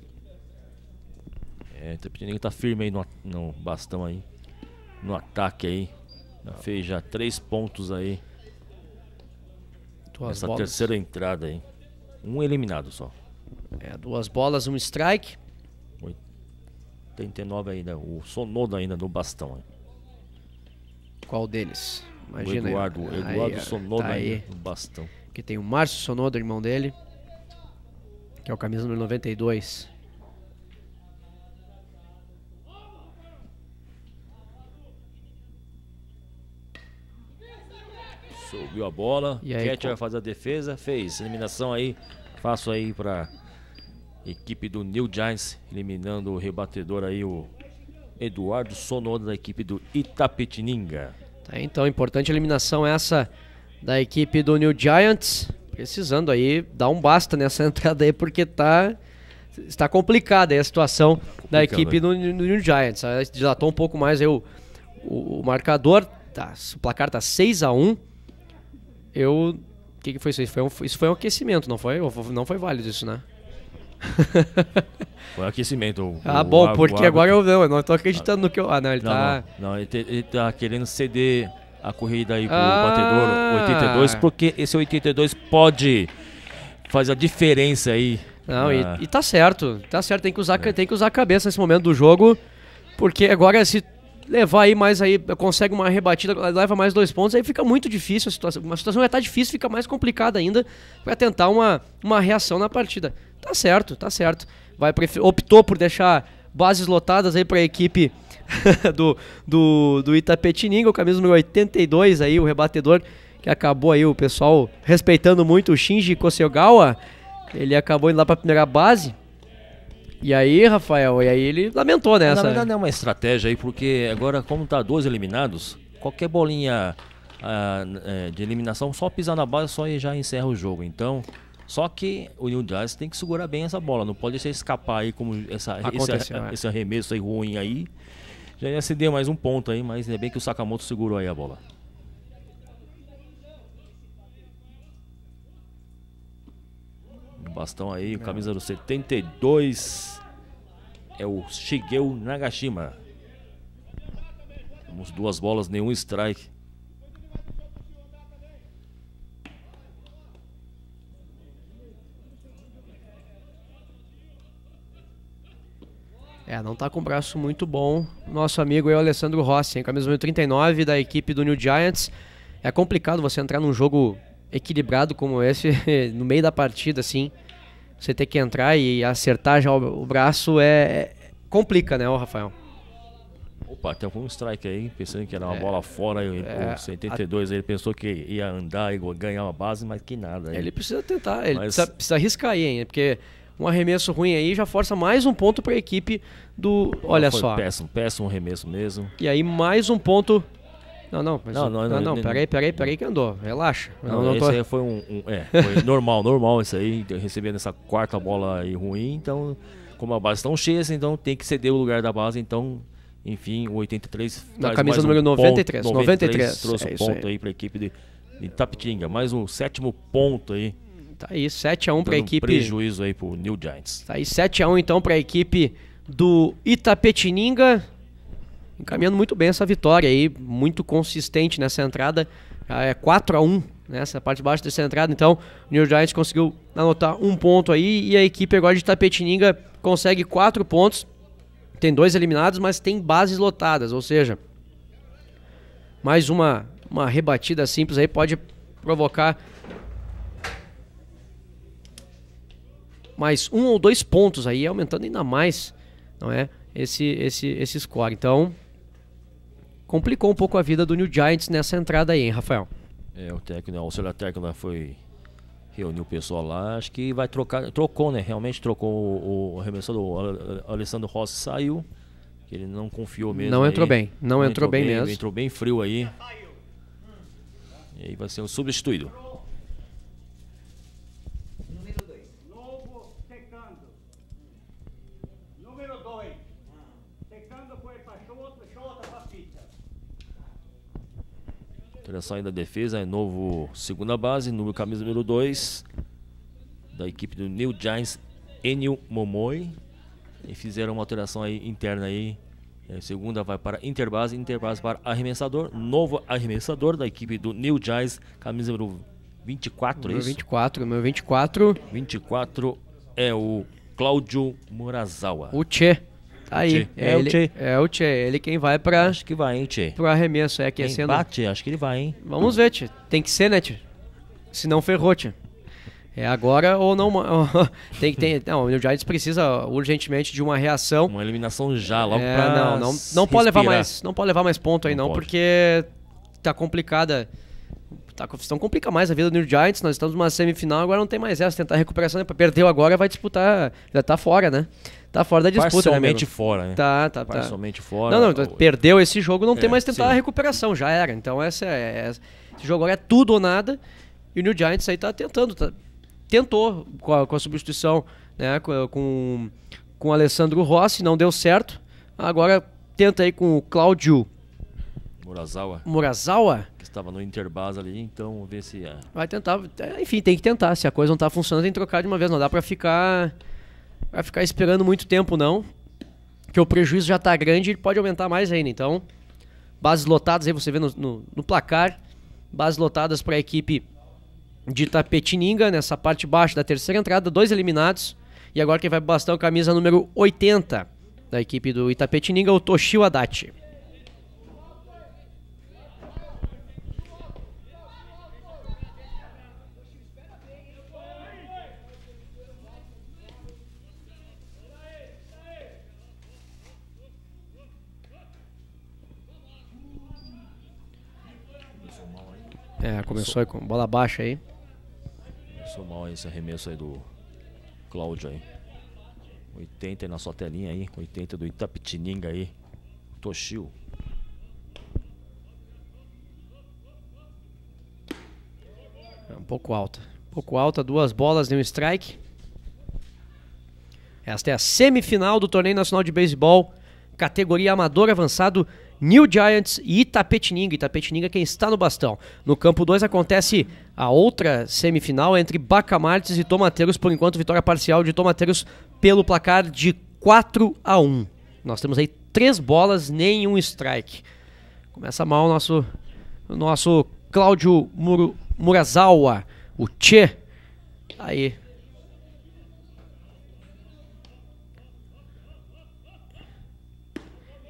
Speaker 2: É, Tapetininga tá firme aí no, no bastão aí. No ataque aí. Já fez já três pontos aí. Duas Essa bolas. terceira entrada aí. Um eliminado só. É, duas bolas, um strike. 39 ainda, o Sonoda ainda no bastão. Hein? Qual deles? Imagina. O Eduardo, aí, Eduardo aí, Sonoda tá aí. no bastão.
Speaker 1: Que tem o Márcio Sonoda, irmão dele, que é o camisa número 92.
Speaker 2: Subiu a bola, Cat vai fazer a defesa, fez. Eliminação aí, faço aí para equipe do New Giants, eliminando o rebatedor aí, o Eduardo Sonoda, da equipe do Itapetininga.
Speaker 1: Tá, então, importante eliminação essa da equipe do New Giants. Precisando aí dar um basta nessa (laughs) entrada aí, porque tá, está complicada aí a situação tá da equipe do, New Giants. Ah, dilatou um pouco mais aí o, o, o marcador. Tá, o placar tá 6 a 1 Eu. O que, que foi isso? Foi um, isso foi um aquecimento, não foi? Não foi válido isso, né?
Speaker 2: (laughs) Foi aquecimento. O, ah, bom, o, porque o, agora
Speaker 1: eu não, eu não tô acreditando no que eu. Ah, não, ele não, tá. Não,
Speaker 2: não ele, te, ele, tá querendo ceder a corrida aí pro ah. batedor 82, porque esse 82 pode fazer a diferença aí. Não, e, e, tá certo, tá
Speaker 1: certo, tem que, usar, é. tem que usar a cabeça nesse momento do jogo, porque agora se levar aí mais aí, consegue uma rebatida, leva mais dois pontos, aí fica muito difícil a situação. Uma situação já tá difícil, fica mais complicada ainda para tentar uma, uma reação na partida. Tá certo, tá certo. Vai optou por deixar bases lotadas aí para a equipe (laughs) do, do, do Itapetininga, o camisa número 82 aí, o rebatedor que acabou aí o pessoal respeitando muito o Shinji Kosegawa. Ele acabou indo lá para primeira base. E aí, Rafael, e aí ele
Speaker 2: lamentou nessa. Né, na verdade é uma estratégia aí, porque agora como tá 12 eliminados, qualquer bolinha ah, é, de eliminação, só pisar na base só e já encerra o jogo. Então, só que o New Jersey tem que segurar bem essa bola, não pode ser escapar aí como essa, esse, né? esse arremesso aí ruim aí. Já ia ceder mais um ponto aí, mas ainda bem que o Sakamoto segurou aí a bola. Bastão aí, não. É. camisa do 72. É o Shigeu Nagashima. Temos duas bolas, nenhum strike.
Speaker 1: É, não tá com o braço muito bom. Nosso amigo é o Alessandro Rossi, hein? camisa número 39 da equipe do New Giants. É complicado você entrar num jogo equilibrado como esse, (laughs) no meio da partida, assim. Você ter que entrar e acertar já o braço é, é. complica, né, o Rafael?
Speaker 2: Opa, tem algum strike aí, pensando que era uma é, bola fora, o é, 72, a... ele pensou que ia andar e ganhar uma base, mas que nada. Hein? Ele precisa tentar, ele mas... precisa, precisa arriscar aí, hein? Porque um arremesso ruim aí já força
Speaker 1: mais um ponto para a equipe do. Olha só. Péssimo,
Speaker 2: péssimo arremesso mesmo.
Speaker 1: E aí mais um ponto. Não, não, mas, não, não, não, não, não, não peraí, peraí, peraí que andou, relaxa. Não, não, não tô... aí foi um, um é,
Speaker 2: foi (laughs) normal, normal isso aí, recebendo essa quarta bola aí ruim, então, como a base tão cheia, assim, então tem que ceder o lugar da base, então enfim, o 83 na camisa número um 93, ponto, 93, 93 trouxe é um ponto aí, aí para a equipe de, de Tapitinga, mais um sétimo ponto aí Tá
Speaker 1: aí 7 a 1 para a equipe. prejuízo
Speaker 2: aí para o New Giants.
Speaker 1: Tá aí 7 a 1 então para a equipe do Itapetininga. Encaminhando muito bem essa vitória aí, muito consistente nessa entrada. É 4 a 1 nessa né, parte de baixo dessa entrada. Então, o New Giants conseguiu anotar um ponto aí e a equipe agora de Itapetininga consegue quatro pontos. Tem dois eliminados, mas tem bases lotadas, ou seja, mais uma, uma rebatida simples aí pode provocar mais um ou dois pontos aí, aumentando ainda mais, não é? Esse, esse, esse score. Então,
Speaker 2: complicou um pouco a vida do New Giants nessa entrada aí, hein, Rafael? É, o técnico, né, o auxílio técnico lá né, foi reuniu o pessoal lá, acho que vai trocar, trocou, né? Realmente trocou o, o arremessador, o Alessandro Rossi saiu, ele não confiou mesmo. Não entrou aí. bem, não, não entrou, entrou, bem, mesmo. Entrou bem frio aí. E aí vai ser um substituído. Seleção ainda defesa, é novo segunda base, número camisa número 2 da equipe do New Giants, Enio Momoi. E fizeram uma alteração aí, interna aí. É, segunda vai para Interbase, Interbase para arremessador, novo arremessador da equipe do New Giants, camisa número 24, é número é 24, número 24. 24 é o Cláudio Murazawa. O Tá aí, che. é, é, ele, o Che.
Speaker 1: É o Che, ele quem vai para Acho que vai, hein, Che. Pro arremesso, é que é sendo. Bate, acho que ele vai, hein. Vamos ver, Che. Tem que ser, né, Che? Se não ferrou, Che. É agora ou não. (laughs) tem que ter. Não, o Giants precisa urgentemente de uma reação. Uma eliminação já, logo é, pra. Não, não, não pode levar mais. Não pode levar mais ponto aí, não, não porque tá complicada. Tá, então complica mais a vida do New Giants. Nós estamos numa semifinal, agora não tem mais essa. Tentar recuperação, né? perdeu agora, vai disputar. Já tá fora, né? Tá fora da disputa, Parcialmente né, fora, né? Tá, tá, tá. Parcialmente fora. Não, não, então perdeu esse jogo, não é, tem mais tentar a recuperação, já era. Então essa é, é, esse jogo agora é tudo ou nada. E o New Giants aí tá tentando, tá, tentou com a, com a, substituição, né, com com o Alessandro Rossi, não deu certo. Agora tenta aí com o Cláudio Murazawa. Murazawa?
Speaker 2: Que estava no Interbase ali, então vê se. É... Vai tentar. É,
Speaker 1: enfim, tem que tentar. Se a coisa não está funcionando, tem que trocar de uma vez. Não dá para ficar vai ficar esperando muito tempo, não. Que o prejuízo já está grande e pode aumentar mais ainda. Então, bases lotadas aí, você vê no, no, no placar. Bases lotadas para a equipe de Tapetininga, nessa parte baixa da terceira entrada, dois eliminados. E agora quem vai bastar é o camisa número 80 da equipe do Itapetininga, o Toshio Adachi. É, começou aí com bola baixa aí.
Speaker 2: Sou mal esse arremesso aí do Cláudio aí. 80 aí na sua telinha aí. 80 do Itapetininga aí. Toshio. É um pouco alta.
Speaker 1: Um pouco alta, duas bolas, um strike. Esta é a semifinal do Torneio Nacional de Beisebol, categoria amador avançado New Giants e Itapetininga. Itapetininga é quem está no bastão. No campo 2 acontece a outra semifinal entre Bacamartes e Tomateiros. Por enquanto, vitória parcial de Tomateiros pelo placar de 4 a 1. Nós temos aí três bolas, nenhum strike. Começa mal o nosso, nosso Cláudio Murazawa, o Tchê. Aí,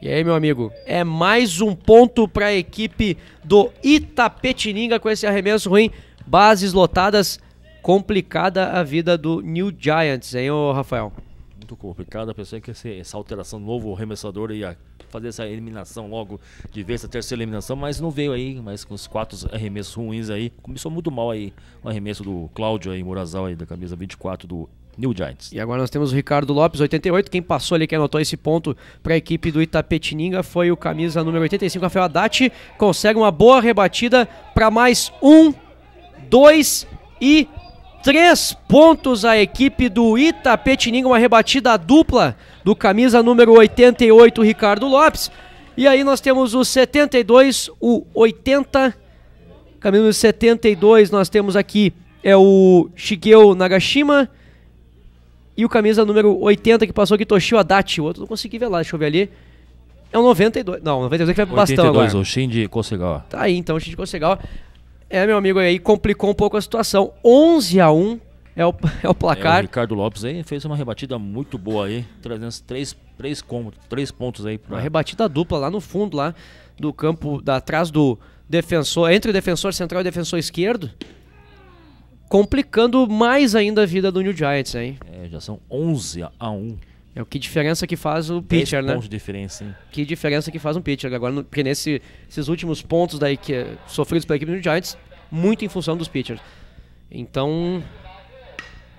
Speaker 1: E aí, meu amigo, é mais um ponto para a equipe do Itapetininga com esse arremesso ruim. Bases lotadas,
Speaker 2: complicada a vida do New Giants, hein, ô Rafael? Muito complicada, pensei que essa alteração do novo arremessador ia fazer essa eliminação logo de vez, essa terceira eliminação, mas não veio aí, mas com os quatro arremessos ruins aí, começou muito mal aí o arremesso do Cláudio aí, Murazal aí, da camisa 24 do New Giants.
Speaker 1: E agora nós temos o Ricardo Lopes, 88. Quem passou ali, que anotou esse ponto para a equipe do Itapetininga foi o camisa número 85, Rafael Haddad. Consegue uma boa rebatida para mais um, dois e três pontos a equipe do Itapetininga. Uma rebatida dupla do camisa número 88, Ricardo Lopes. E aí nós temos o 72, o 80. Camisa 72 nós temos aqui é o Shigeo Nagashima. E o camisa número 80 que passou aqui, Toshio Adachi. O outro não consegui ver lá, deixa eu ver ali. É o um 92. Não, 92 é que vai pro 82, bastão agora. o
Speaker 2: Shinji Kosegawa.
Speaker 1: Tá aí então, o Shinji Kosegawa. É, meu amigo, aí complicou um pouco a situação. 11 a 1 é o,
Speaker 2: (laughs) é o placar. É, o Ricardo Lopes aí fez uma rebatida muito boa aí, trazendo três, três, três pontos aí. Pra... Uma rebatida dupla lá no fundo, lá do campo,
Speaker 1: da, atrás do defensor, entre o defensor central e o defensor esquerdo complicando mais ainda a vida do New Giants, hein? É, já são 11 a 1. É o que diferença que faz o pitcher, né? de diferença, hein? Que diferença que faz um pitcher agora, no, porque nesses últimos pontos da equipe, sofridos pela equipe do New Giants, muito em função dos pitchers. Então,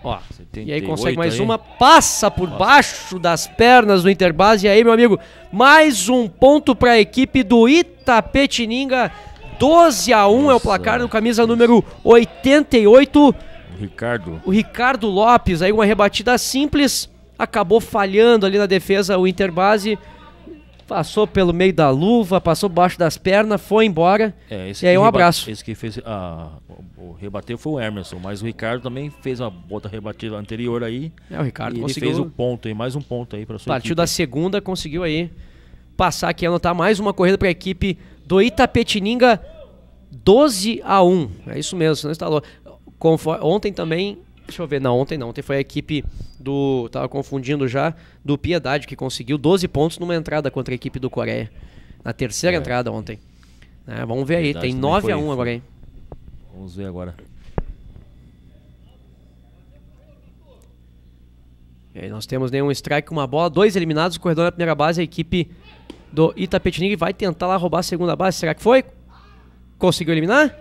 Speaker 1: ó, 78, e aí consegue mais aí. uma, passa por Nossa. baixo das pernas do Interbase e aí, meu amigo, mais um ponto para a equipe do Itapetininga 12 a 1 é o placar do camisa número 88.
Speaker 2: Ricardo.
Speaker 1: O Ricardo Lopes, aí uma rebatida simples, acabou falhando ali na defesa o Interbase. Passou pelo meio da luva, passou baixo das pernas, foi embora. É, e aí um abraço.
Speaker 2: Esse que fez a, ah, o, o rebateu foi o Emerson, mas o Ricardo também fez uma outra rebatida anterior aí. É, o Ricardo e conseguiu. Ele fez um ponto aí, mais um ponto aí para sua Partiu equipe. da
Speaker 1: segunda, conseguiu aí passar aqui, anotar mais uma corrida para a equipe do Itapetininga 12 a 1. É isso mesmo, não está louco. ontem também, deixa eu ver, não, ontem não, ontem foi a equipe do, tava confundindo já, do Piedade que conseguiu 12 pontos numa entrada contra a equipe do Coreia, na terceira é. entrada ontem. É, vamos ver aí, tem 9 a 1 agora aí.
Speaker 2: Vamos ver agora.
Speaker 1: E aí nós temos nenhum strike, uma bola, dois eliminados, o corredor na primeira base, a equipe do Itapetininga e vai tentar lá roubar a segunda base. Será que foi? Conseguiu eliminar?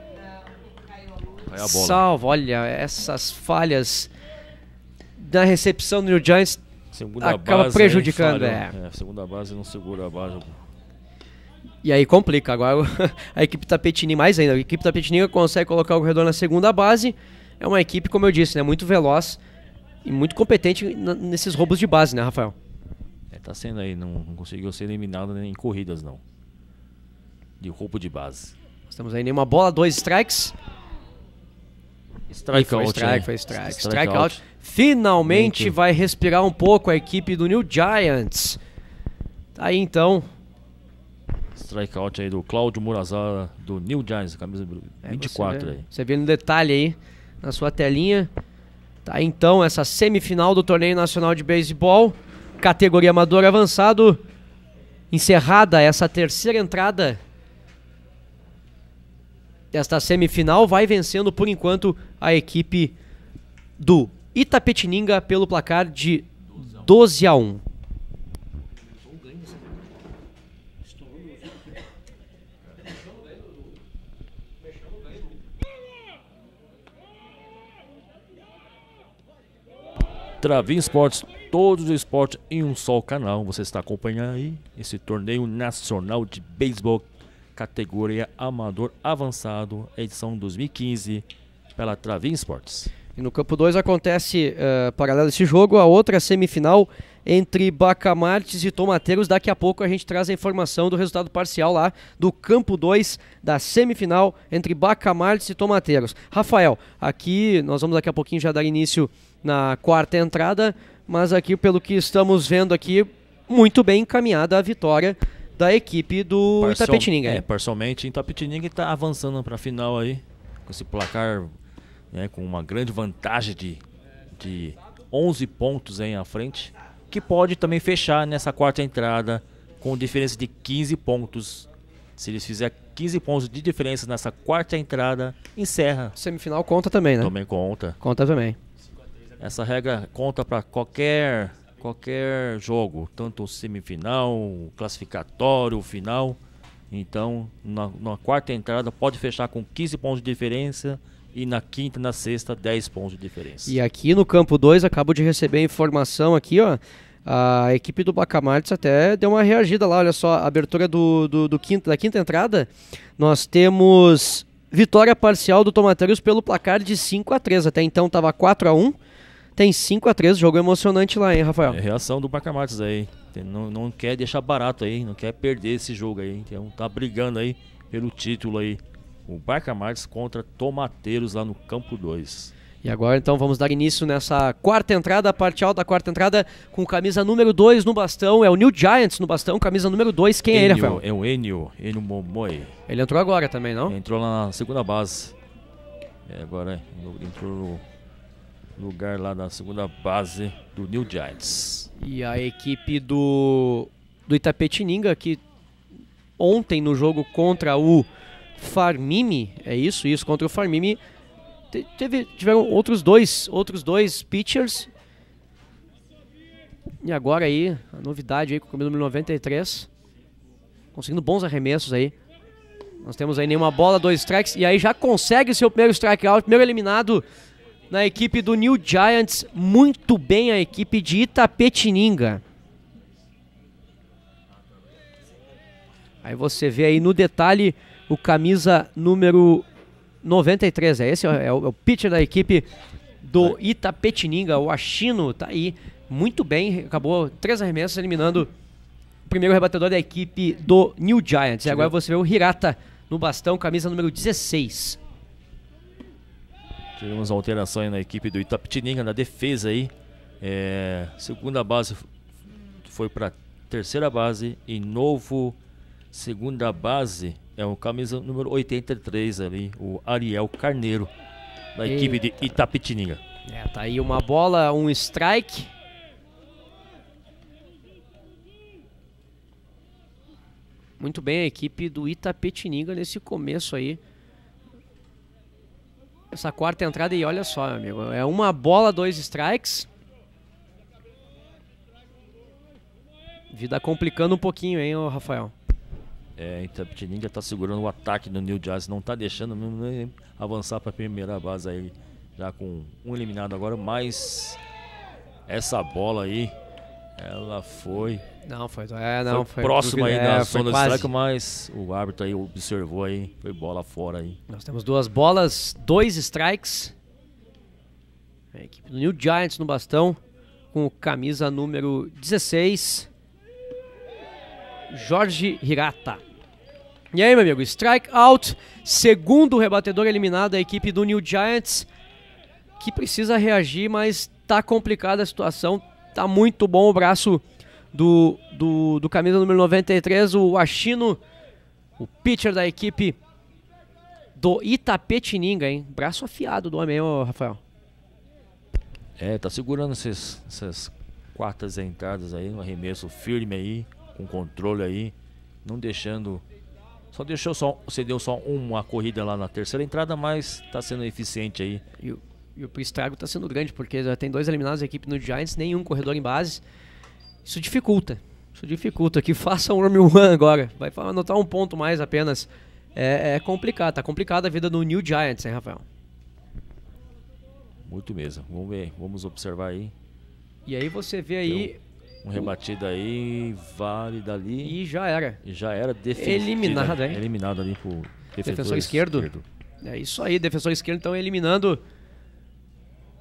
Speaker 2: Salvo,
Speaker 1: olha, essas falhas da recepção do New Giants segunda acaba base, prejudicando. É.
Speaker 2: é, segunda base não segura a base.
Speaker 1: E aí complica. Agora (laughs) a equipe Tapetini mais ainda, a equipe Tapetininga consegue colocar o corredor na segunda base. É uma equipe, como eu disse, né, muito veloz e muito competente nesses roubos de base, né, Rafael?
Speaker 2: É, tá sendo aí, não, não conseguiu ser eliminado em corridas, não. De roubo de base. Nós temos aí nenhuma bola, dois strikes. Strike foi out, strike, né? foi strike. Strike, strike out. out.
Speaker 1: Finalmente vai respirar um pouco a equipe do New Giants. Tá aí então.
Speaker 2: strike out aí do Cláudio
Speaker 1: Murazara do New Giants, camisa 24 é, você aí. Você vê no detalhe aí na sua telinha. Tá aí, então essa semifinal do torneio nacional de beisebol categoria amador avançado. Encerrada essa terceira entrada desta semifinal, vai vencendo por enquanto a equipe do Itapetininga pelo placar de 12 a 1.
Speaker 2: Travin Sports todos os esportes em um só canal. Você está acompanhando aí esse torneio nacional de beisebol categoria amador avançado, edição 2015 pela Travin Sports.
Speaker 1: E no campo 2 acontece, uh, paralelo a esse jogo, a outra semifinal entre Bacamartes e Tomateiros. Daqui a pouco a gente traz a informação do resultado parcial lá do campo 2 da semifinal entre Bacamartes e Tomateiros. Rafael, aqui nós vamos daqui a pouquinho já dar início na quarta entrada mas aqui pelo que estamos vendo aqui, muito bem encaminhada a vitória da equipe do Parcial, Itapetininga. É,
Speaker 2: parcialmente. Itapetininga está avançando para a final aí, com esse placar, né, com uma grande vantagem de, de 11 pontos aí à frente, que pode também fechar nessa quarta entrada com diferença de 15 pontos. Se eles fizerem 15 pontos de diferença nessa quarta entrada,
Speaker 1: encerra. Semifinal conta também, né? Também conta. Conta também.
Speaker 2: Essa regra conta para qualquer qualquer jogo, tanto semifinal, classificatório, final. Então, na, na, quarta entrada, pode fechar com 15 pontos de diferença. E na quinta e na sexta, 10 pontos de diferença.
Speaker 1: E aqui no campo 2, acabo de receber informação aqui, ó. A equipe do Bacamartes até deu uma reagida lá, olha só, abertura do, do, do da quinta entrada. Nós temos vitória parcial do Tomateiros pelo placar de 5 a 3 Até então estava 4 a 1 tem 5 a 3 jogo emocionante lá, hein, Rafael?
Speaker 2: É reação do Bacamates aí. Não, não quer deixar barato aí, não quer perder esse jogo aí. Então tá brigando aí pelo título aí. O Bacamates contra Tomateiros lá no Campo 2.
Speaker 1: E agora então vamos dar início nessa quarta entrada, parcial parte alta da quarta entrada, com camisa número 2 no bastão. É o New Giants no bastão,
Speaker 2: camisa número 2. Quem Enio, é ele, Rafael? É o Enio, Enio Momoi. Ele entrou agora também, não? Entrou lá na segunda base. É, agora entrou lugar lá na segunda base do New Giants.
Speaker 1: E a equipe do, do Itapetininga, que ontem no jogo contra o Farmimi, é isso, isso, contra o Farmimi, teve, tiveram outros dois, outros dois pitchers. E agora aí, a novidade aí com o número 93, conseguindo bons arremessos aí. Nós temos aí nenhuma bola, dois strikes, e aí já consegue seu primeiro strikeout, primeiro eliminado na equipe do New Giants, muito bem a equipe de Itapetininga. Aí você vê aí no detalhe o camisa número 93, é esse? É o, é o pitcher da equipe do Itapetininga, o Achino, tá aí, muito bem, acabou três arremessos eliminando o primeiro rebatedor da equipe do New Giants. E agora você vê o Hirata no bastão, camisa número 16.
Speaker 2: Tivemos uma alteração na equipe do Itapetininga na defesa aí. É, segunda base foi para terceira base e novo segunda base é o camisa número 83 ali, o Ariel Carneiro da Eita. equipe de Itapetininga. É, tá aí uma bola, um strike.
Speaker 1: Muito bem a equipe do Itapetininga nesse começo aí essa quarta entrada e olha só, amigo. É uma bola, dois strikes.
Speaker 2: Vida complicando um pouquinho, hein, Rafael? É, Itapetininga então, está segurando o ataque do New Jazz, não está deixando mesmo avançar para a primeira base aí, já com um eliminado agora, mas essa bola aí ela foi.
Speaker 1: Não, foi. É, não, foi. foi próxima aí da é, zona de strike,
Speaker 2: mas o árbitro aí observou aí. Foi bola fora aí. Nós
Speaker 1: temos duas bolas, dois strikes. A equipe do New Giants no bastão. Com camisa número 16. Jorge Hirata. E aí, meu amigo, strike out. Segundo rebatedor eliminado da equipe do New Giants. Que precisa reagir, mas tá complicada a situação Tá muito bom o braço do, do, do camisa número 93, o Ashino, o pitcher da equipe do Itapetininga, hein? Braço afiado do homem, hein, Rafael?
Speaker 2: É, tá segurando esses, essas quartas entradas aí, um arremesso firme aí, com controle aí, não deixando. Só deixou só. Você deu só uma corrida lá na terceira entrada, mas tá sendo eficiente aí. E o e
Speaker 1: o estrago está sendo grande, porque já tem dois eliminados da equipe no Giants, nenhum corredor em base. Isso dificulta. Isso dificulta. Que (laughs) faça um home run agora. Vai anotar um ponto mais apenas. É, é complicado. Tá complicada a vida do New Giants, hein, Rafael?
Speaker 2: Muito mesmo. Vamos ver. Vamos observar aí. E aí você vê aí. Um, um rebatido aí, vale dali. E já era. E já era eliminado, hein? Eliminado ali por defensor, defensor esquerdo. esquerdo.
Speaker 1: É isso aí, defensor esquerdo então eliminando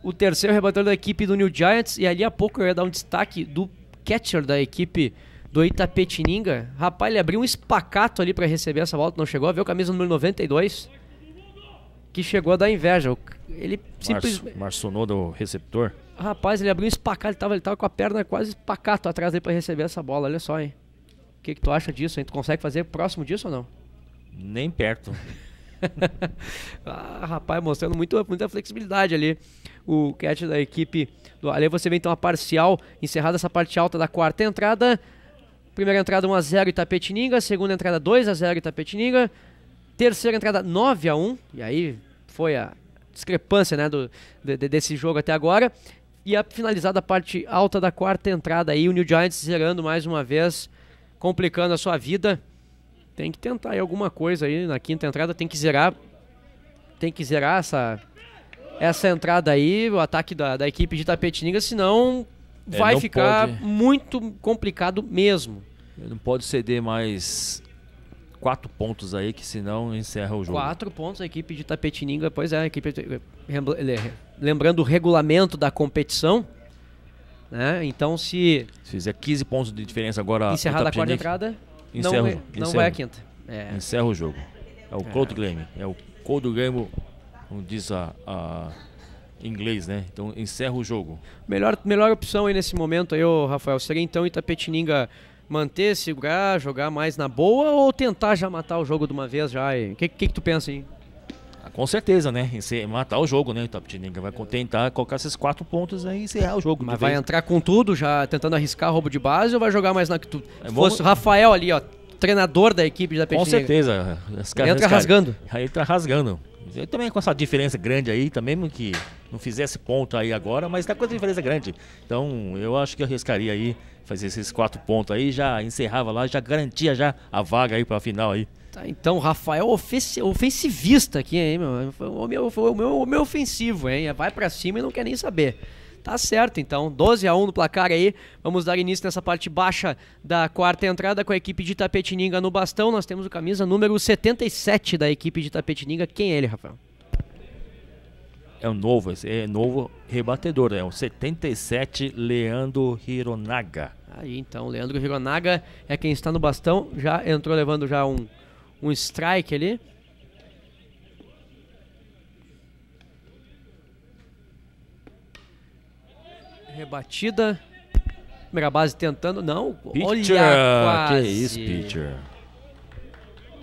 Speaker 1: o terceiro rebatedor da equipe do New Giants. E ali a pouco eu ia dar um destaque do catcher da equipe do Itapetininga. Rapaz, ele abriu um espacato ali para receber essa volta, não chegou a ver o camisa número 92, que chegou a dar inveja. Ele simplesmente.
Speaker 2: Marcionou do receptor?
Speaker 1: Rapaz, ele abriu um espacato, ele tava, ele tava com a perna quase espacato atrás dele para receber essa bola, olha só, hein. O que, que tu acha disso? Hein? Tu consegue fazer próximo disso ou não? Nem perto. (laughs) ah, rapaz, mostrando muito, muita flexibilidade ali. O catch da equipe do Você vê então a parcial, encerrada essa parte alta da quarta entrada. Primeira entrada 1x0 Itapetininga, segunda entrada 2x0 Itapetininga, terceira entrada 9x1, e aí foi a discrepância né, do, de, desse jogo até agora. E a finalizada a parte alta da quarta entrada aí, o New Giants zerando mais uma vez, complicando a sua vida tem que tentar aí alguma coisa aí na quinta entrada, tem que zerar tem que zerar essa essa entrada aí, o ataque da, da equipe de Tapetininga, senão
Speaker 2: é, vai ficar pode...
Speaker 1: muito
Speaker 2: complicado mesmo. Ele não pode ceder mais quatro pontos aí, que senão encerra o jogo. Quatro
Speaker 1: pontos a equipe de Tapetininga, pois é, a equipe lembrando o regulamento da competição,
Speaker 2: né? Então se... se fizer 15 pontos de diferença agora... Encerrada a quarta entrada Encerra, não, é, não vai a quinta. É. Encerra o jogo. É o é. cold game. É o cold game, como diz a, a
Speaker 1: inglês, né? Então encerra o jogo. Melhor, melhor opção aí nesse momento aí, Rafael, seria então Itapetininga manter, segurar, jogar mais na boa ou tentar já matar o jogo de uma vez
Speaker 2: já? O que, que, que tu pensa aí? Com certeza, né? Matar o jogo, né? Itapetininga vai tentar colocar esses quatro pontos aí e encerrar o jogo. Mas vai vez.
Speaker 1: entrar com tudo, já tentando arriscar roubo de base ou vai jogar mais na que tu. É, vamos... Fosse Rafael ali, ó, treinador da equipe da Petininga. Com certeza. Ele é, entra rasgando.
Speaker 2: Aí entra rasgando. também com essa diferença grande aí, também que não fizesse ponto aí agora, mas tá com essa diferença grande. Então, eu acho que eu arriscaria aí fazer esses quatro pontos aí, já encerrava lá, já garantia já a vaga aí para a final aí. Tá, então, Rafael
Speaker 1: ofensivista aqui, hein, meu? O meu, o meu, o meu ofensivo, hein? Vai para cima e não quer nem saber. Tá certo, então. 12 a 1 no placar aí. Vamos dar início nessa parte baixa da quarta entrada com a equipe de Tapetininga no bastão. Nós temos o camisa número 77 da equipe de Tapetininga. Quem é ele, Rafael?
Speaker 2: É um novo, é novo rebatedor, é o um 77 Leandro Hironaga.
Speaker 1: Aí então, Leandro Hironaga é quem está no bastão, já entrou levando já um um strike ali. Rebatida. Primeira base tentando,
Speaker 2: não. Pitcher, olha quase. Que isso, pitcher.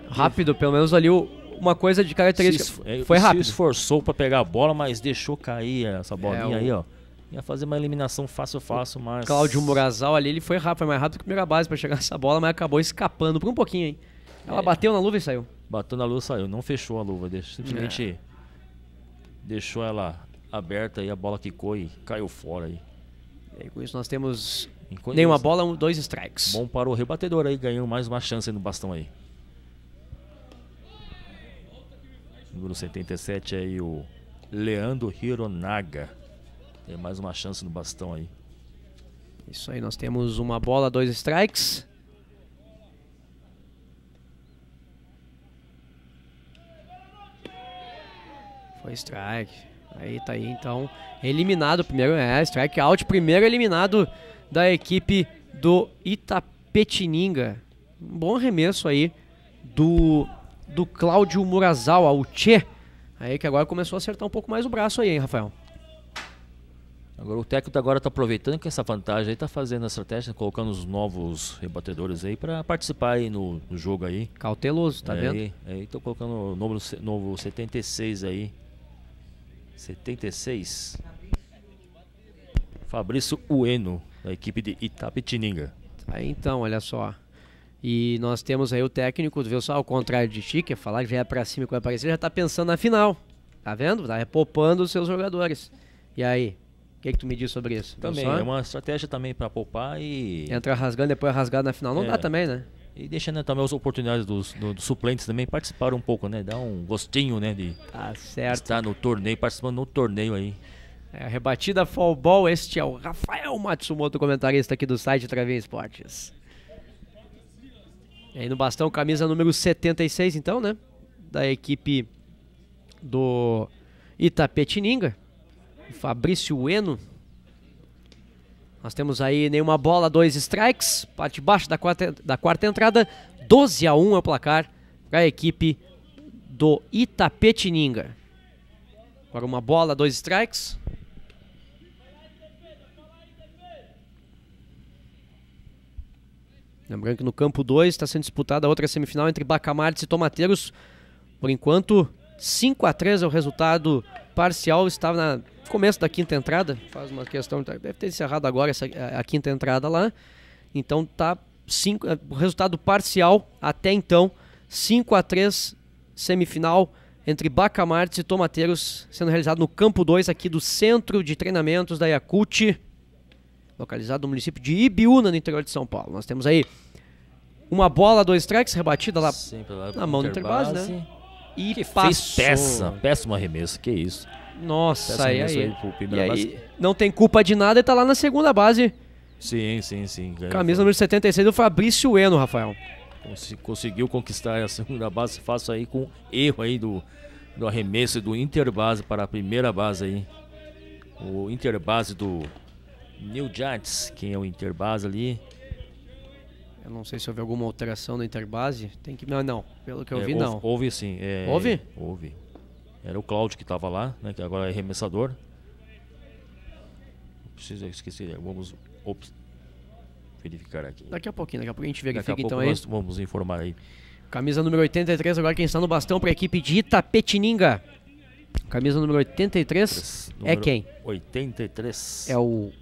Speaker 2: Rápido, pelo menos ali uma coisa de característica. Se é, Foi rápido. Se esforçou para pegar a bola, mas deixou cair essa bolinha é, aí, ó. Ia fazer uma eliminação fácil, fácil, mas. Cláudio Murazal ali, ele foi rápido,
Speaker 1: foi mais rápido que a primeira base para chegar nessa bola, mas acabou escapando por um pouquinho, hein? Ela é. bateu na luva e saiu. Bateu
Speaker 2: na luva e saiu. Não fechou a luva. Simplesmente é. deixou ela aberta e a bola quicou e caiu fora aí. E com isso nós temos Enquanto nenhuma isso, bola, dois strikes. Bom para o rebatedor aí, ganhou mais uma chance no bastão aí. Número 77 aí o Leandro Hironaga. Tem mais uma chance no bastão aí. Isso aí, nós temos uma bola,
Speaker 1: dois strikes. Foi strike. Aí tá aí, então, eliminado primeiro, é, strike out, primeiro eliminado da equipe do Itapetininga. Um bom arremesso aí do do Cláudio Murazawa, o Tchê. Aí que agora começou a acertar um pouco mais o braço aí, hein, Rafael.
Speaker 2: Agora o técnico agora está aproveitando que essa vantagem aí está fazendo a estratégia, colocando os novos rebatedores aí para participar aí no, no, jogo aí. Cauteloso, tá é, vendo? Aí, aí tô colocando o número novo 76 aí 76. Fabrício Ueno, da equipe de Itapetininga.
Speaker 1: Aí então, olha só. E nós temos aí o técnico, viu só, ao contrário de Chique, é falar que já é pra cima e vai aparecer, já está pensando na final. Tá vendo? Tá poupando os seus jogadores. E aí? O que, é que tu me diz sobre isso? Também, é
Speaker 2: uma estratégia também para poupar e. Entra rasgando, depois rasgado na final. Não é. dá também, né? E deixando também as oportunidades dos, do, dos suplentes também participar um pouco, né? Dar um gostinho, né? De tá estar no torneio, participando no torneio aí. É, rebatida Fallball, este é o Rafael Matsumoto, comentarista aqui do site Travinha
Speaker 1: Esportes. E aí no bastão, camisa número 76, então, né? Da equipe do Itapetininga. Fabrício Eno nós temos aí nenhuma bola, dois strikes. Parte baixa da quarta, da quarta entrada. 12 a 1 é o placar para a equipe do Itapetininga. Agora uma bola, dois strikes. Lembrando que no campo 2 está sendo disputada a outra semifinal entre Bacamartes e Tomateiros. Por enquanto, 5 a 3 é o resultado parcial. Estava na começo da quinta entrada, faz uma questão, tá, deve ter encerrado agora essa, a, a quinta entrada lá. Então tá cinco, eh, resultado parcial até então, 5 a 3 semifinal entre Bacamartes e Tomateiros, sendo realizado no campo 2 aqui do Centro de Treinamentos da Iacute, localizado no município de Ibiúna, no interior de São Paulo. Nós temos aí uma bola, dois strikes, rebatida lá, Sim,
Speaker 2: na mão do Interbase, né?
Speaker 1: E que passou. fez peça,
Speaker 2: péssimo arremesso, que isso. Nossa, e aí? e aí
Speaker 1: não tem culpa de nada e tá lá na segunda base.
Speaker 2: Sim, sim, sim. Camisa
Speaker 1: número 76 do Fabrício Eno, Rafael.
Speaker 2: Conseguiu conquistar a segunda base, faça aí com erro aí do, do arremesso do Interbase para a primeira base aí. O Interbase do New Giants, quem é o Interbase ali?
Speaker 1: Eu não sei se houve alguma alteração no Interbase. Tem que. Não, não. Pelo que eu é, vi, houve, não. Houve sim. É, houve?
Speaker 2: Houve. Era o Cláudio que estava lá, né, que agora é arremessador. Preciso esquecer, né, vamos ops, verificar aqui. Daqui a pouquinho, daqui a pouco a gente verifica daqui a então, pouco então nós aí. Vamos informar aí.
Speaker 1: Camisa número 83, agora quem está no bastão para a equipe de Itapetininga. Camisa número 83 é número é quem?
Speaker 2: 83. É o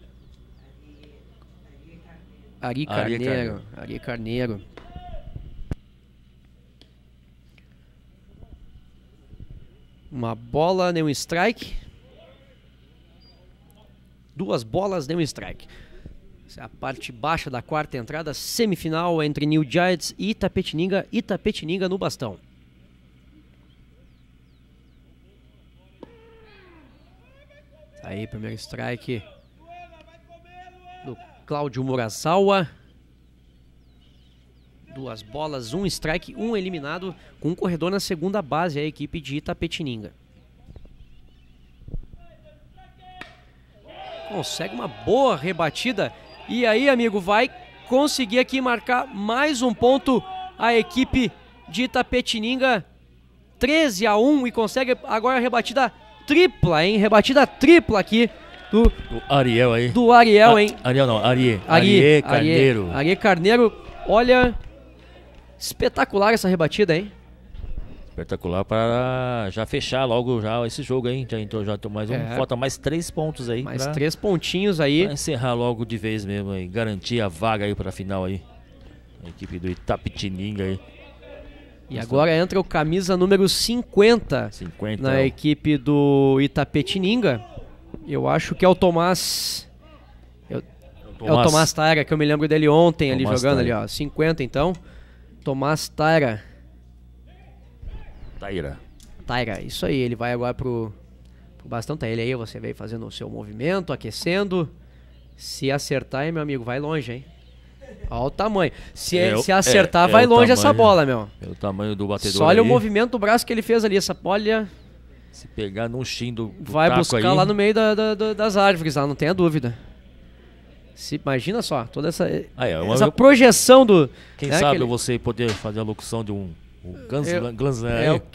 Speaker 2: Ari Carneiro. Ari Carneiro. Ari Carneiro.
Speaker 1: Uma bola, nenhum strike. Duas bolas, nenhum strike. Essa é a parte baixa da quarta entrada, semifinal entre New Giants e Itapetininga. Itapetininga no bastão. Tá aí, primeiro strike do Cláudio Murasawa duas bolas, um strike, um eliminado, com um corredor na segunda base, a equipe de Itapetininga. Consegue uma boa rebatida. E aí, amigo, vai conseguir aqui marcar mais um ponto a equipe de Itapetininga. 13 a 1 e consegue agora a rebatida tripla, hein? Rebatida tripla aqui
Speaker 2: do, do Ariel aí. Do Ariel, ah, hein? Ariel não, Ari. Carneiro.
Speaker 1: Ariel Carneiro, olha, Espetacular essa rebatida, hein?
Speaker 2: Espetacular para já fechar logo já esse jogo, hein? Já, então já tem mais um, é. falta mais três pontos aí. Mais pra, três pontinhos aí. encerrar logo de vez mesmo aí, garantir a vaga aí para a final aí. A equipe do Itapetininga aí. E agora entra o camisa
Speaker 1: número 50, 50 na é equipe do Itapetininga. Eu acho que é o Tomás. Eu, é o é Tomás, é Tomás que eu me lembro dele ontem Tomás ali jogando ali, ó. 50 então. Tomás Taira. Taira. Taira, isso aí. Ele vai agora pro, pro bastão. Tá ele aí, você veio fazendo o seu movimento, aquecendo. Se acertar, hein, meu amigo, vai longe, hein? Olha o tamanho. Se, é, se acertar, é, vai é longe tamanho, essa bola, meu.
Speaker 2: É o tamanho do batedor. Só olha aí. o movimento
Speaker 1: do braço que ele fez ali. Essa polia.
Speaker 2: Se pegar num chin do. do vai buscar aí. lá no
Speaker 1: meio da, da, da, das árvores, lá, não tenha dúvida. Se, imagina só, toda essa, ah, é, essa projeção do. Quem né, sabe aquele...
Speaker 2: você poder fazer a locução de um. um Guns, é, Guns, é, o,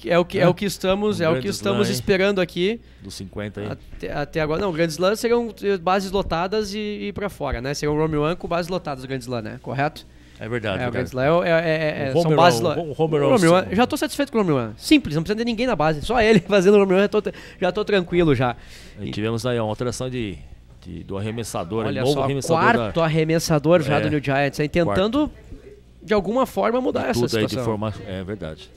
Speaker 2: é, o que, é, é né? o que estamos, um é o que estamos slam, esperando aqui.
Speaker 1: Dos 50 aí. Até, até, agora. Não, Grand Slam serão eh, bases lotadas e, e para fora, né? Serão Romeo 1 com bases lotadas, Grand Slam, né? Correto? É verdade. É, o Grand Slam é, é, é, é, são bases. O, o Homer Romeo, já estou satisfeito com o Romeo. One. Simples, não precisa ter ninguém na base. Só ele (laughs) fazendo o Romeo, já estou já tô tranquilo já. E tivemos aí uma
Speaker 2: alteração de de, do arremessador, Olha novo só, arremessador. quarto da... arremessador já é, do New Giants, aí tentando
Speaker 1: quarto. de alguma forma mudar essa tudo situação. Aí de forma...
Speaker 2: É verdade.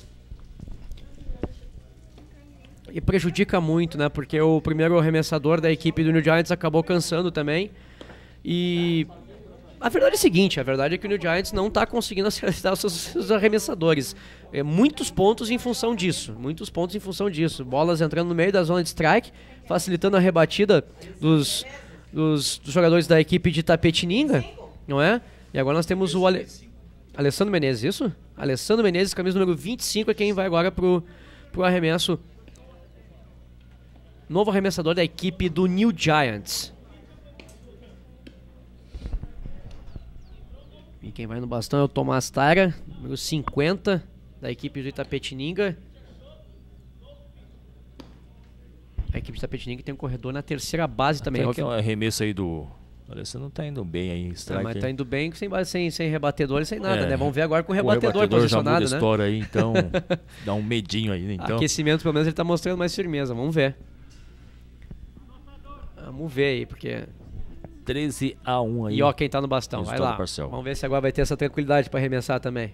Speaker 1: E prejudica muito, né? Porque o primeiro arremessador da equipe do New Giants acabou cansando também. E a verdade é a seguinte, a verdade é que o New Giants não está conseguindo (laughs) acertar os seus arremessadores. É, muitos pontos em função disso, muitos pontos em função disso. Bolas entrando no meio da zona de strike, facilitando a rebatida dos dos, dos jogadores da equipe de Tapetininga, não é? E agora nós temos o Ale... Alessandro Menezes, isso? Alessandro Menezes, camisa número 25, é quem vai agora pro, pro arremesso. Novo arremessador da equipe do New Giants. E quem vai no bastão é o Tomás Tara, número 50 da equipe do Itapetininga. a equipe de Tapetininga tem um corredor na terceira
Speaker 2: base também. Até que é um arremesso aí do... Olha, você não tá indo bem aí, strike. É, mas tá
Speaker 1: indo bem sem, sem, sem rebatedor e sem nada, é, né? Vamos ver agora com o rebatedor, o rebatedor posicionado, então, já muda né? aí, então
Speaker 2: (laughs) dá um medinho aí, né? Então...
Speaker 1: Aquecimento, pelo menos, ele tá mostrando mais firmeza. Vamos ver.
Speaker 2: Vamos ver aí, porque 13 a 1 aí. E ó, quem tá no bastão, vai lá. Parcel.
Speaker 1: Vamos ver se agora vai ter essa tranquilidade para arremessar também.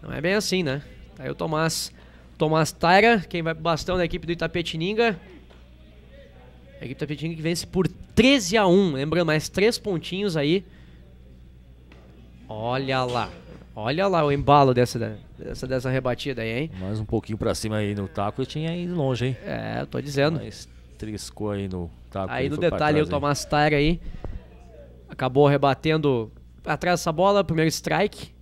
Speaker 1: Não é bem assim, né? Tá aí o Tomás, Tomás Taira, quem vai pro bastão da equipe do Itapetininga. A equipe Tapetinga que vence por 13 a 1. Lembrando, mais três pontinhos aí.
Speaker 2: Olha lá. Olha lá o embalo dessa, dessa, dessa rebatida aí, hein? Mais um pouquinho pra cima aí no taco e tinha ido longe, hein? É, tô dizendo. Mas triscou aí no taco. Aí no detalhe trás, o Tomás Tar aí acabou rebatendo atrás dessa bola,
Speaker 1: primeiro strike.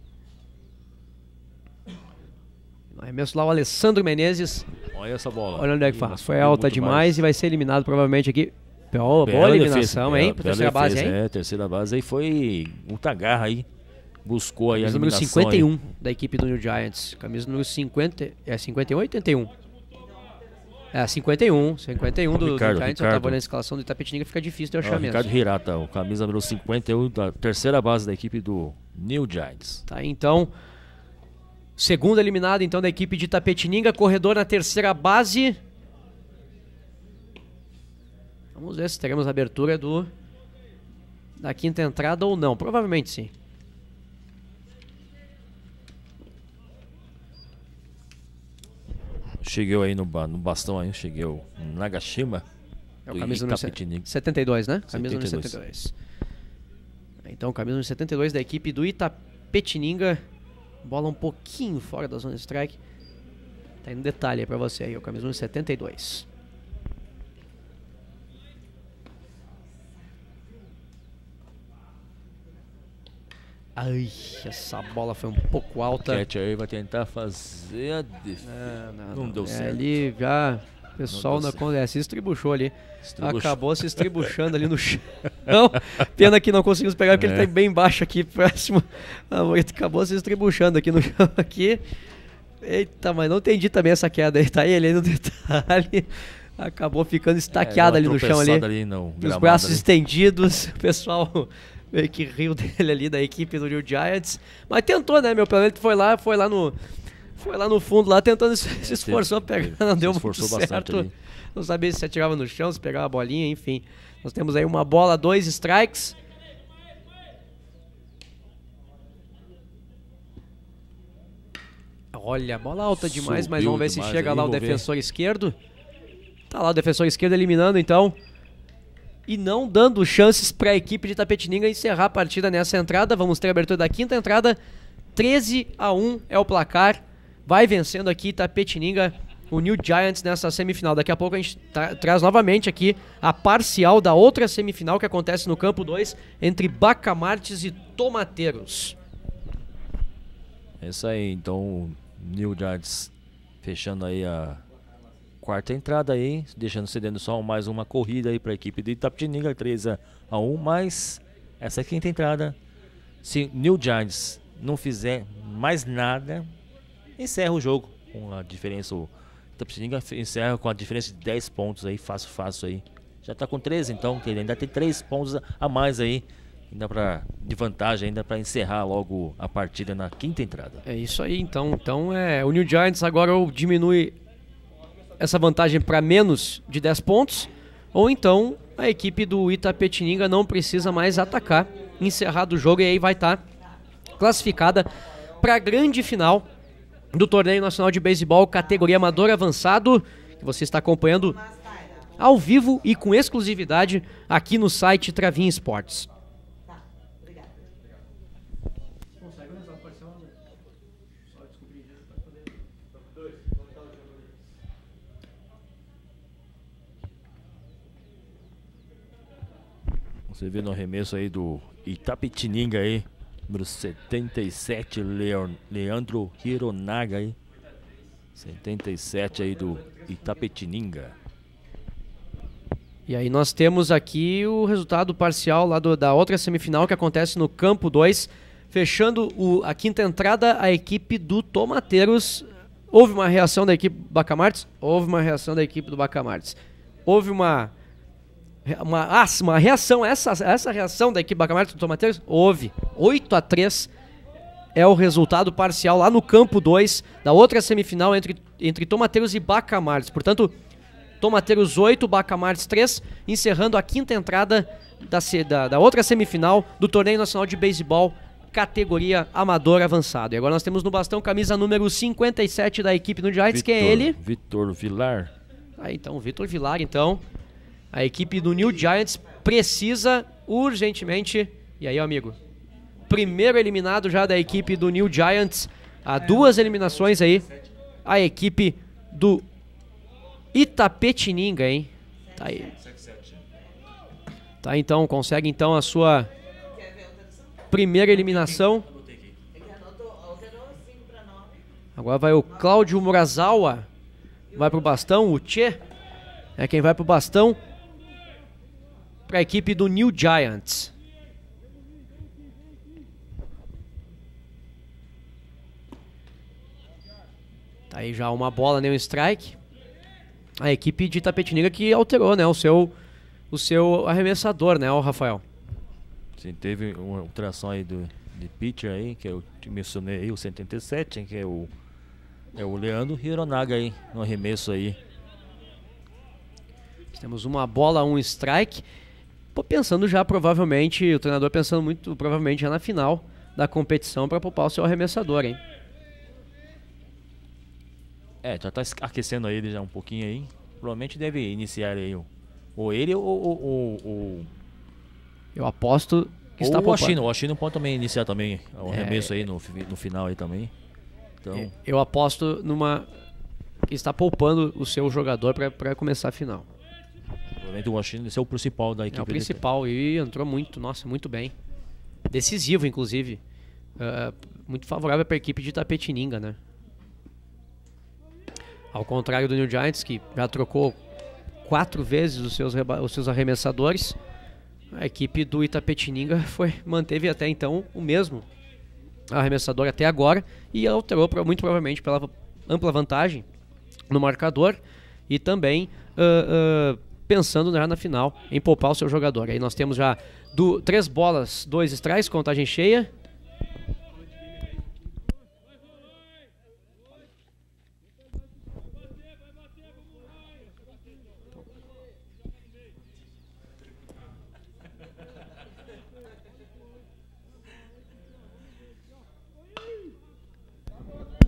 Speaker 1: arremesso lá o Alessandro
Speaker 2: Menezes olha essa bola. Olha onde é que faz. Foi alta demais mais.
Speaker 1: e vai ser eliminado provavelmente aqui. Boa, boa eliminação, defesa, hein? terceira base, hein? É,
Speaker 2: terceira base. Aí foi muita garra aí. Buscou aí camisa a número 51
Speaker 1: aí. da equipe do New Giants. Camisa número 50. É 51 ou 81? É, 51. 51 do, Ricardo, do Giants. Ricardo. Eu tava olhando a escalação do Itapetininga, fica difícil de eu achar é, mesmo. Ricardo
Speaker 2: Hirata, o camisa número 51 da terceira base da equipe do New Giants. Tá, então, Segundo eliminado, então, da equipe de Tapetininga.
Speaker 1: Corredor na terceira base. Vamos ver se teremos abertura do da quinta entrada ou não. Provavelmente sim.
Speaker 2: Cheguei aí no, no bastão aí, cheguei o Nagashima. É o camisa número
Speaker 1: 72, né? Camisa 72. número 72. Então, camisa número 72 da equipe do Itapetininga. Bola um pouquinho fora da zona de strike. Tá indo detalhe aí pra você aí, o camisão 72.
Speaker 2: Ai, essa bola foi um pouco alta. Cat aí vai tentar fazer a defesa. Não, não, não, não deu é, certo.
Speaker 1: Ali já o pessoal na é, se estribuchou ali. Estribuchou. Acabou se estribuchando ali no chão. (laughs) Pena que não conseguimos pegar, porque tá é. ele está bem baixo aqui, próximo. Ah, acabou se estribuchando aqui no chão. Aqui. Eita, mas não entendi também essa queda aí. Tá aí ele aí no detalhe. Acabou ficando é, estaqueado é, ali no chão ali. ali não, os braços ali. estendidos. O pessoal meio que riu dele ali da equipe do Rio Giants. Mas tentou, né, meu? Pelo menos foi lá, foi lá no foi lá no fundo, lá tentando, se, é, se esforçou, pegando, não deu esforçou muito certo. Ali. Não sabia se atirava no chão, se pegava a bolinha, enfim. Nós temos aí uma bola, dois strikes. Olha, bola alta demais, Subiu mas vamos ver demais, se chega lá o defensor esquerdo. Tá lá o defensor esquerdo eliminando então. E não dando chances para a equipe de Tapetininga encerrar a partida nessa entrada. Vamos ter a abertura da quinta entrada. 13 a 1 é o placar vai vencendo aqui Tapetininga, o New Giants nessa semifinal. Daqui a pouco a gente tra traz novamente aqui a parcial da outra semifinal que acontece no campo 2 entre Bacamartes e Tomateiros.
Speaker 2: É isso aí, então New Giants fechando aí a quarta entrada aí, deixando cedendo só mais uma corrida aí para a equipe de Itapetininga, 3 a 1, mas essa é a quinta entrada. Se New Giants não fizer mais nada, encerra o jogo com a diferença. O Itapetininga encerra com a diferença de 10 pontos aí, fácil, fácil aí. Já está com 13, então, que ele ainda tem 3 pontos a mais aí. Ainda pra, de vantagem ainda para encerrar logo a partida na quinta entrada.
Speaker 1: É isso aí, então. Então é, o New Giants agora diminui essa vantagem para menos de 10 pontos, ou então a equipe do Itapetininga não precisa mais atacar, encerrado o jogo e aí vai estar tá classificada para a grande final do Torneio Nacional de Beisebol categoria amador avançado, que você está acompanhando ao vivo e com exclusividade aqui no site Travin Esportes.
Speaker 2: Você vê no arremesso aí do Itapetininga aí, Número 77, Leon, Leandro Hironaga aí. 77 aí do Itapetininga.
Speaker 1: E aí nós temos aqui o resultado parcial lá do, da outra semifinal que acontece no campo 2. Fechando o, a quinta entrada, a equipe do Tomateiros. Houve uma reação da equipe do Bacamartes? Houve uma reação da equipe do Bacamartes. Houve uma uma, ah, uma reação, essa, essa reação da equipe Bacamarte do Tomateiros, houve. 8 a 3 é o resultado parcial lá no campo 2 da outra semifinal entre, entre Tomateiros e Bacamartes. Portanto, Tomateiros 8, Bacamartes 3, encerrando a quinta entrada da, da, da outra semifinal do Torneio Nacional de Beisebol categoria amador avançado. E agora nós temos no bastão camisa número 57 da equipe do Giants, Victor, que é ele...
Speaker 2: Vitor Vilar.
Speaker 1: Ah, então, Vitor Vilar, então, a equipe do New Giants precisa urgentemente. E aí, amigo? Primeiro eliminado já da equipe do New Giants. Há duas eliminações aí. A equipe do Itapetininga, hein? Tá aí. Tá, então, consegue então a sua primeira eliminação. Agora vai o Cláudio Murazawa. Vai pro bastão, o Tchê. É quem vai pro bastão para a equipe do New Giants. Tá aí já uma bola, né, um strike. A equipe de Tapetininga que alterou, né, o seu o seu
Speaker 2: arremessador, né, o Rafael. Sim, teve uma alteração aí do de pitcher aí, que eu mencionei aí, o 77, que é o é o Leandro Hironaga aí, no arremesso aí. Temos uma bola, um strike.
Speaker 1: Pô, pensando já provavelmente, o treinador pensando muito provavelmente já na final da competição para poupar o seu arremessador, hein?
Speaker 2: É, já tá aquecendo ele já um pouquinho aí. Provavelmente deve iniciar aí o, ou ele ou, ou, ou, ou...
Speaker 1: Eu aposto que ou está poupando. O Ashino,
Speaker 2: o Ashino pode também iniciar também o é. arremesso é... aí no, no final aí também. Então... É,
Speaker 1: eu aposto numa que está poupando o seu jogador para começar a final o Washington é o principal da equipe. É o principal e entrou muito, nossa, muito bem. Decisivo, inclusive. Uh, muito favorável para a equipe de Tapetininga, né? Ao contrário do New Giants, que já trocou quatro vezes os seus, os seus arremessadores, a equipe do Itapetininga (laughs) foi, manteve até então o mesmo arremessador até agora e alterou pra, muito provavelmente pela ampla vantagem no marcador e também uh, uh, pensando já na final em poupar o seu jogador. Aí nós temos já do, três bolas, dois strikes, contagem cheia.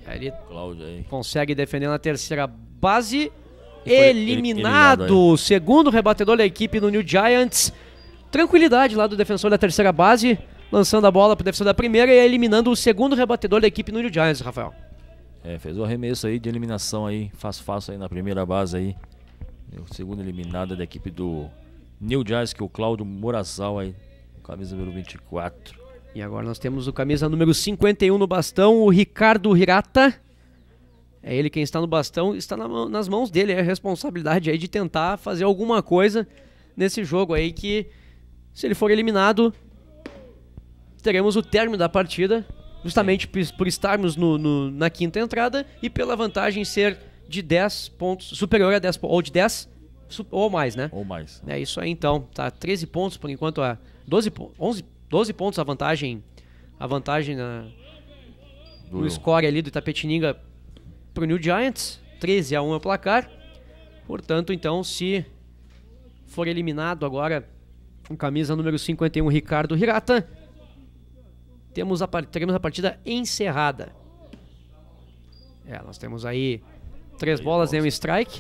Speaker 1: Ele aí. consegue defender na terceira base eliminado. eliminado é. Segundo rebatedor da equipe no New Giants. Tranquilidade lá do defensor da terceira base, lançando a bola para o defensor da primeira e eliminando o segundo rebatedor da equipe no New Giants, Rafael.
Speaker 2: É, fez o arremesso aí de eliminação aí, fácil fácil aí na primeira base aí. É o segundo eliminado da equipe do New Giants, que é o Cláudio Morazal aí, camisa número 24.
Speaker 1: E agora nós temos o camisa número 51 no bastão, o Ricardo Hirata. É ele quem está no bastão, está na, nas mãos dele é a responsabilidade aí de tentar fazer alguma coisa nesse jogo aí que se ele for eliminado teremos o término da partida, justamente por, por estarmos no, no, na quinta entrada e pela vantagem ser de 10 pontos, superior a 10 ou de 10 ou mais, né? Ou mais. É isso aí então, tá 13 pontos por enquanto a 12 11 12 pontos a vantagem a vantagem na, no score ali do Itapetininga para o New Giants, 13 a 1 é o placar. Portanto, então, se for eliminado agora com camisa número 51, Ricardo Hirata, temos a, teremos a partida encerrada. É, nós temos aí três bolas e um strike.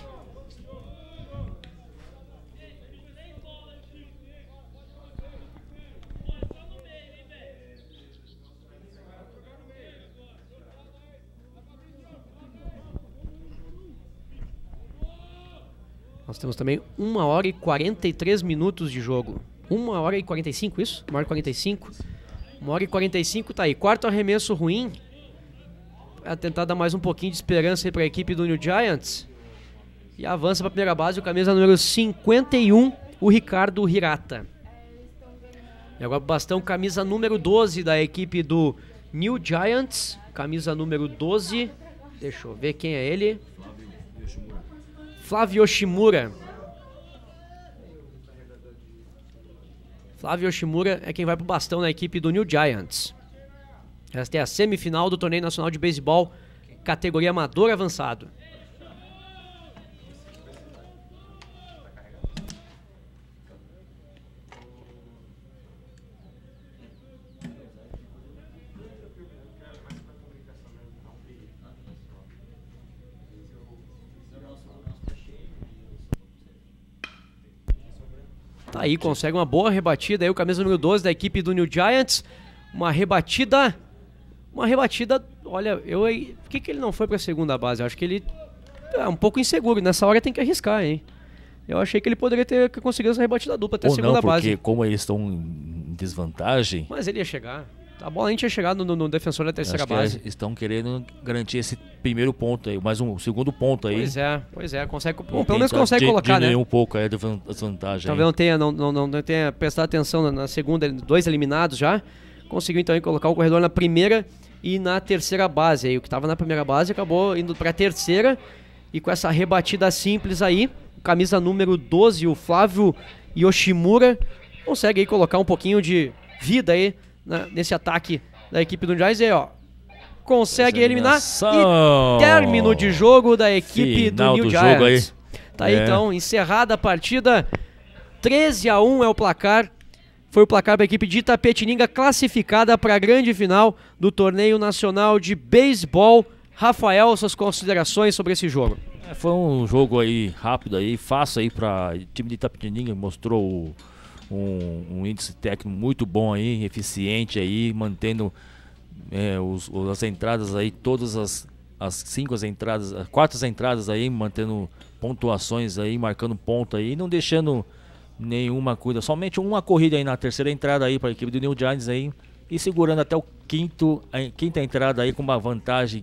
Speaker 1: Nós temos também 1 hora e 43 minutos de jogo. 1 hora e 45, isso? 1 hora e 45? 1 hora e 45 tá aí. Quarto arremesso ruim. Pra tentar dar mais um pouquinho de esperança aí pra equipe do New Giants. E avança pra primeira base, o camisa número 51, o Ricardo Hirata. E agora o bastão, camisa número 12 da equipe do New Giants. Camisa número 12. Deixa eu ver quem é ele. Flávio Shimura. Flávio Shimura é quem vai pro bastão na equipe do New Giants. Esta é a semifinal do torneio nacional de beisebol, categoria amador avançado. Aí consegue uma boa rebatida. Aí o camisa número 12 da equipe do New Giants. Uma rebatida. Uma rebatida. Olha, eu. Por que, que ele não foi pra segunda base? Eu acho que ele. É um pouco inseguro. Nessa hora tem que arriscar, hein? Eu achei que ele poderia ter conseguido essa rebatida dupla até Ou a segunda não, porque base.
Speaker 2: Porque como eles estão em desvantagem.
Speaker 1: Mas ele ia chegar a bola nem tinha chegado no, no defensor da terceira Acho é, base.
Speaker 2: Que estão querendo garantir esse primeiro ponto aí, mais um segundo ponto aí. Pois é,
Speaker 1: pois é, consegue, bom, pelo menos consegue de, colocar, né? um
Speaker 2: pouco aí a desvantagem. Talvez tá não
Speaker 1: tenha, não, não, não tenha prestado atenção na, segunda, dois eliminados já. Conseguiu então colocar o corredor na primeira e na terceira base. Aí o que estava na primeira base acabou indo para a terceira e com essa rebatida simples aí, camisa número 12, o Flávio Yoshimura consegue aí colocar um pouquinho de vida aí né, nesse ataque da equipe do Giants. E aí, ó, consegue eliminar e término de jogo da equipe Final do New do Giants. Aí. Tá aí é. então, encerrada a partida. 13 a 1 é o placar. Foi o placar da equipe de Itapetininga classificada para a grande final do torneio nacional de beisebol. Rafael, suas considerações sobre esse jogo.
Speaker 2: É, foi um jogo aí rápido aí, fácil aí para o time de Itapetininga, mostrou o um, um índice técnico muito bom aí, eficiente aí, mantendo é, os, as entradas aí, todas as, as cinco as entradas, as quatro as entradas aí, mantendo pontuações aí, marcando ponto aí, não deixando nenhuma coisa, somente uma corrida aí na terceira entrada aí para a equipe do New Giants aí e segurando até o quinto, a quinta entrada aí com uma vantagem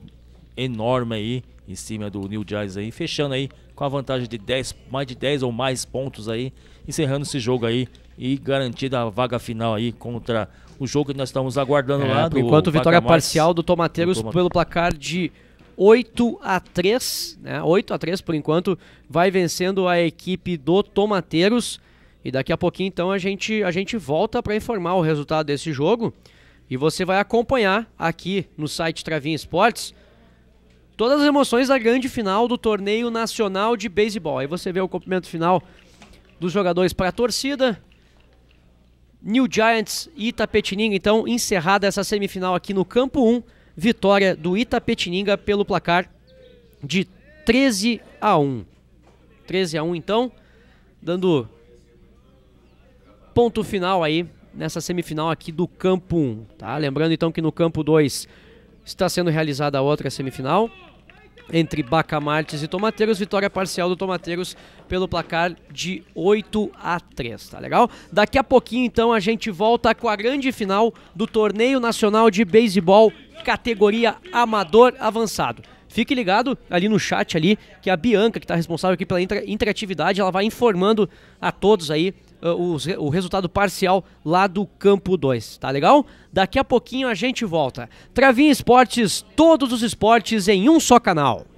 Speaker 2: enorme aí em cima do New Giants aí, fechando aí com a vantagem de 10, mais de 10 ou mais pontos aí, encerrando esse jogo aí e garantida a vaga final aí contra o jogo que nós estamos aguardando é, lá. Por do, enquanto, vitória parcial do Tomateiros do
Speaker 1: pelo placar de 8 a 3, né? 8 a 3 por enquanto, vai vencendo a equipe do Tomateiros. E daqui a pouquinho então a gente a gente volta para informar o resultado desse jogo e você vai acompanhar aqui no site Travinha Esportes todas as emoções da grande final do torneio nacional de beisebol. Aí você vê o cumprimento final dos jogadores para a torcida, New Giants e Itapetininga, então, encerrada essa semifinal aqui no campo 1. Vitória do Itapetininga pelo placar de 13 a 1. 13 a 1, então, dando ponto final aí nessa semifinal aqui do campo 1, tá? Lembrando então que no campo 2 está sendo realizada a outra semifinal entre Bacamartes e Tomateiros, vitória parcial do Tomateiros pelo placar de 8 a 3, tá legal? Daqui a pouquinho então a gente volta com a grande final do Torneio Nacional de Beisebol categoria amador avançado. Fique ligado ali no chat ali que a Bianca, que está responsável aqui pela interatividade, ela vai informando a todos aí ah, o, o resultado parcial lá do campo 2, tá legal? Daqui a pouquinho a gente volta. Travinha Esportes, todos os esportes em um só canal.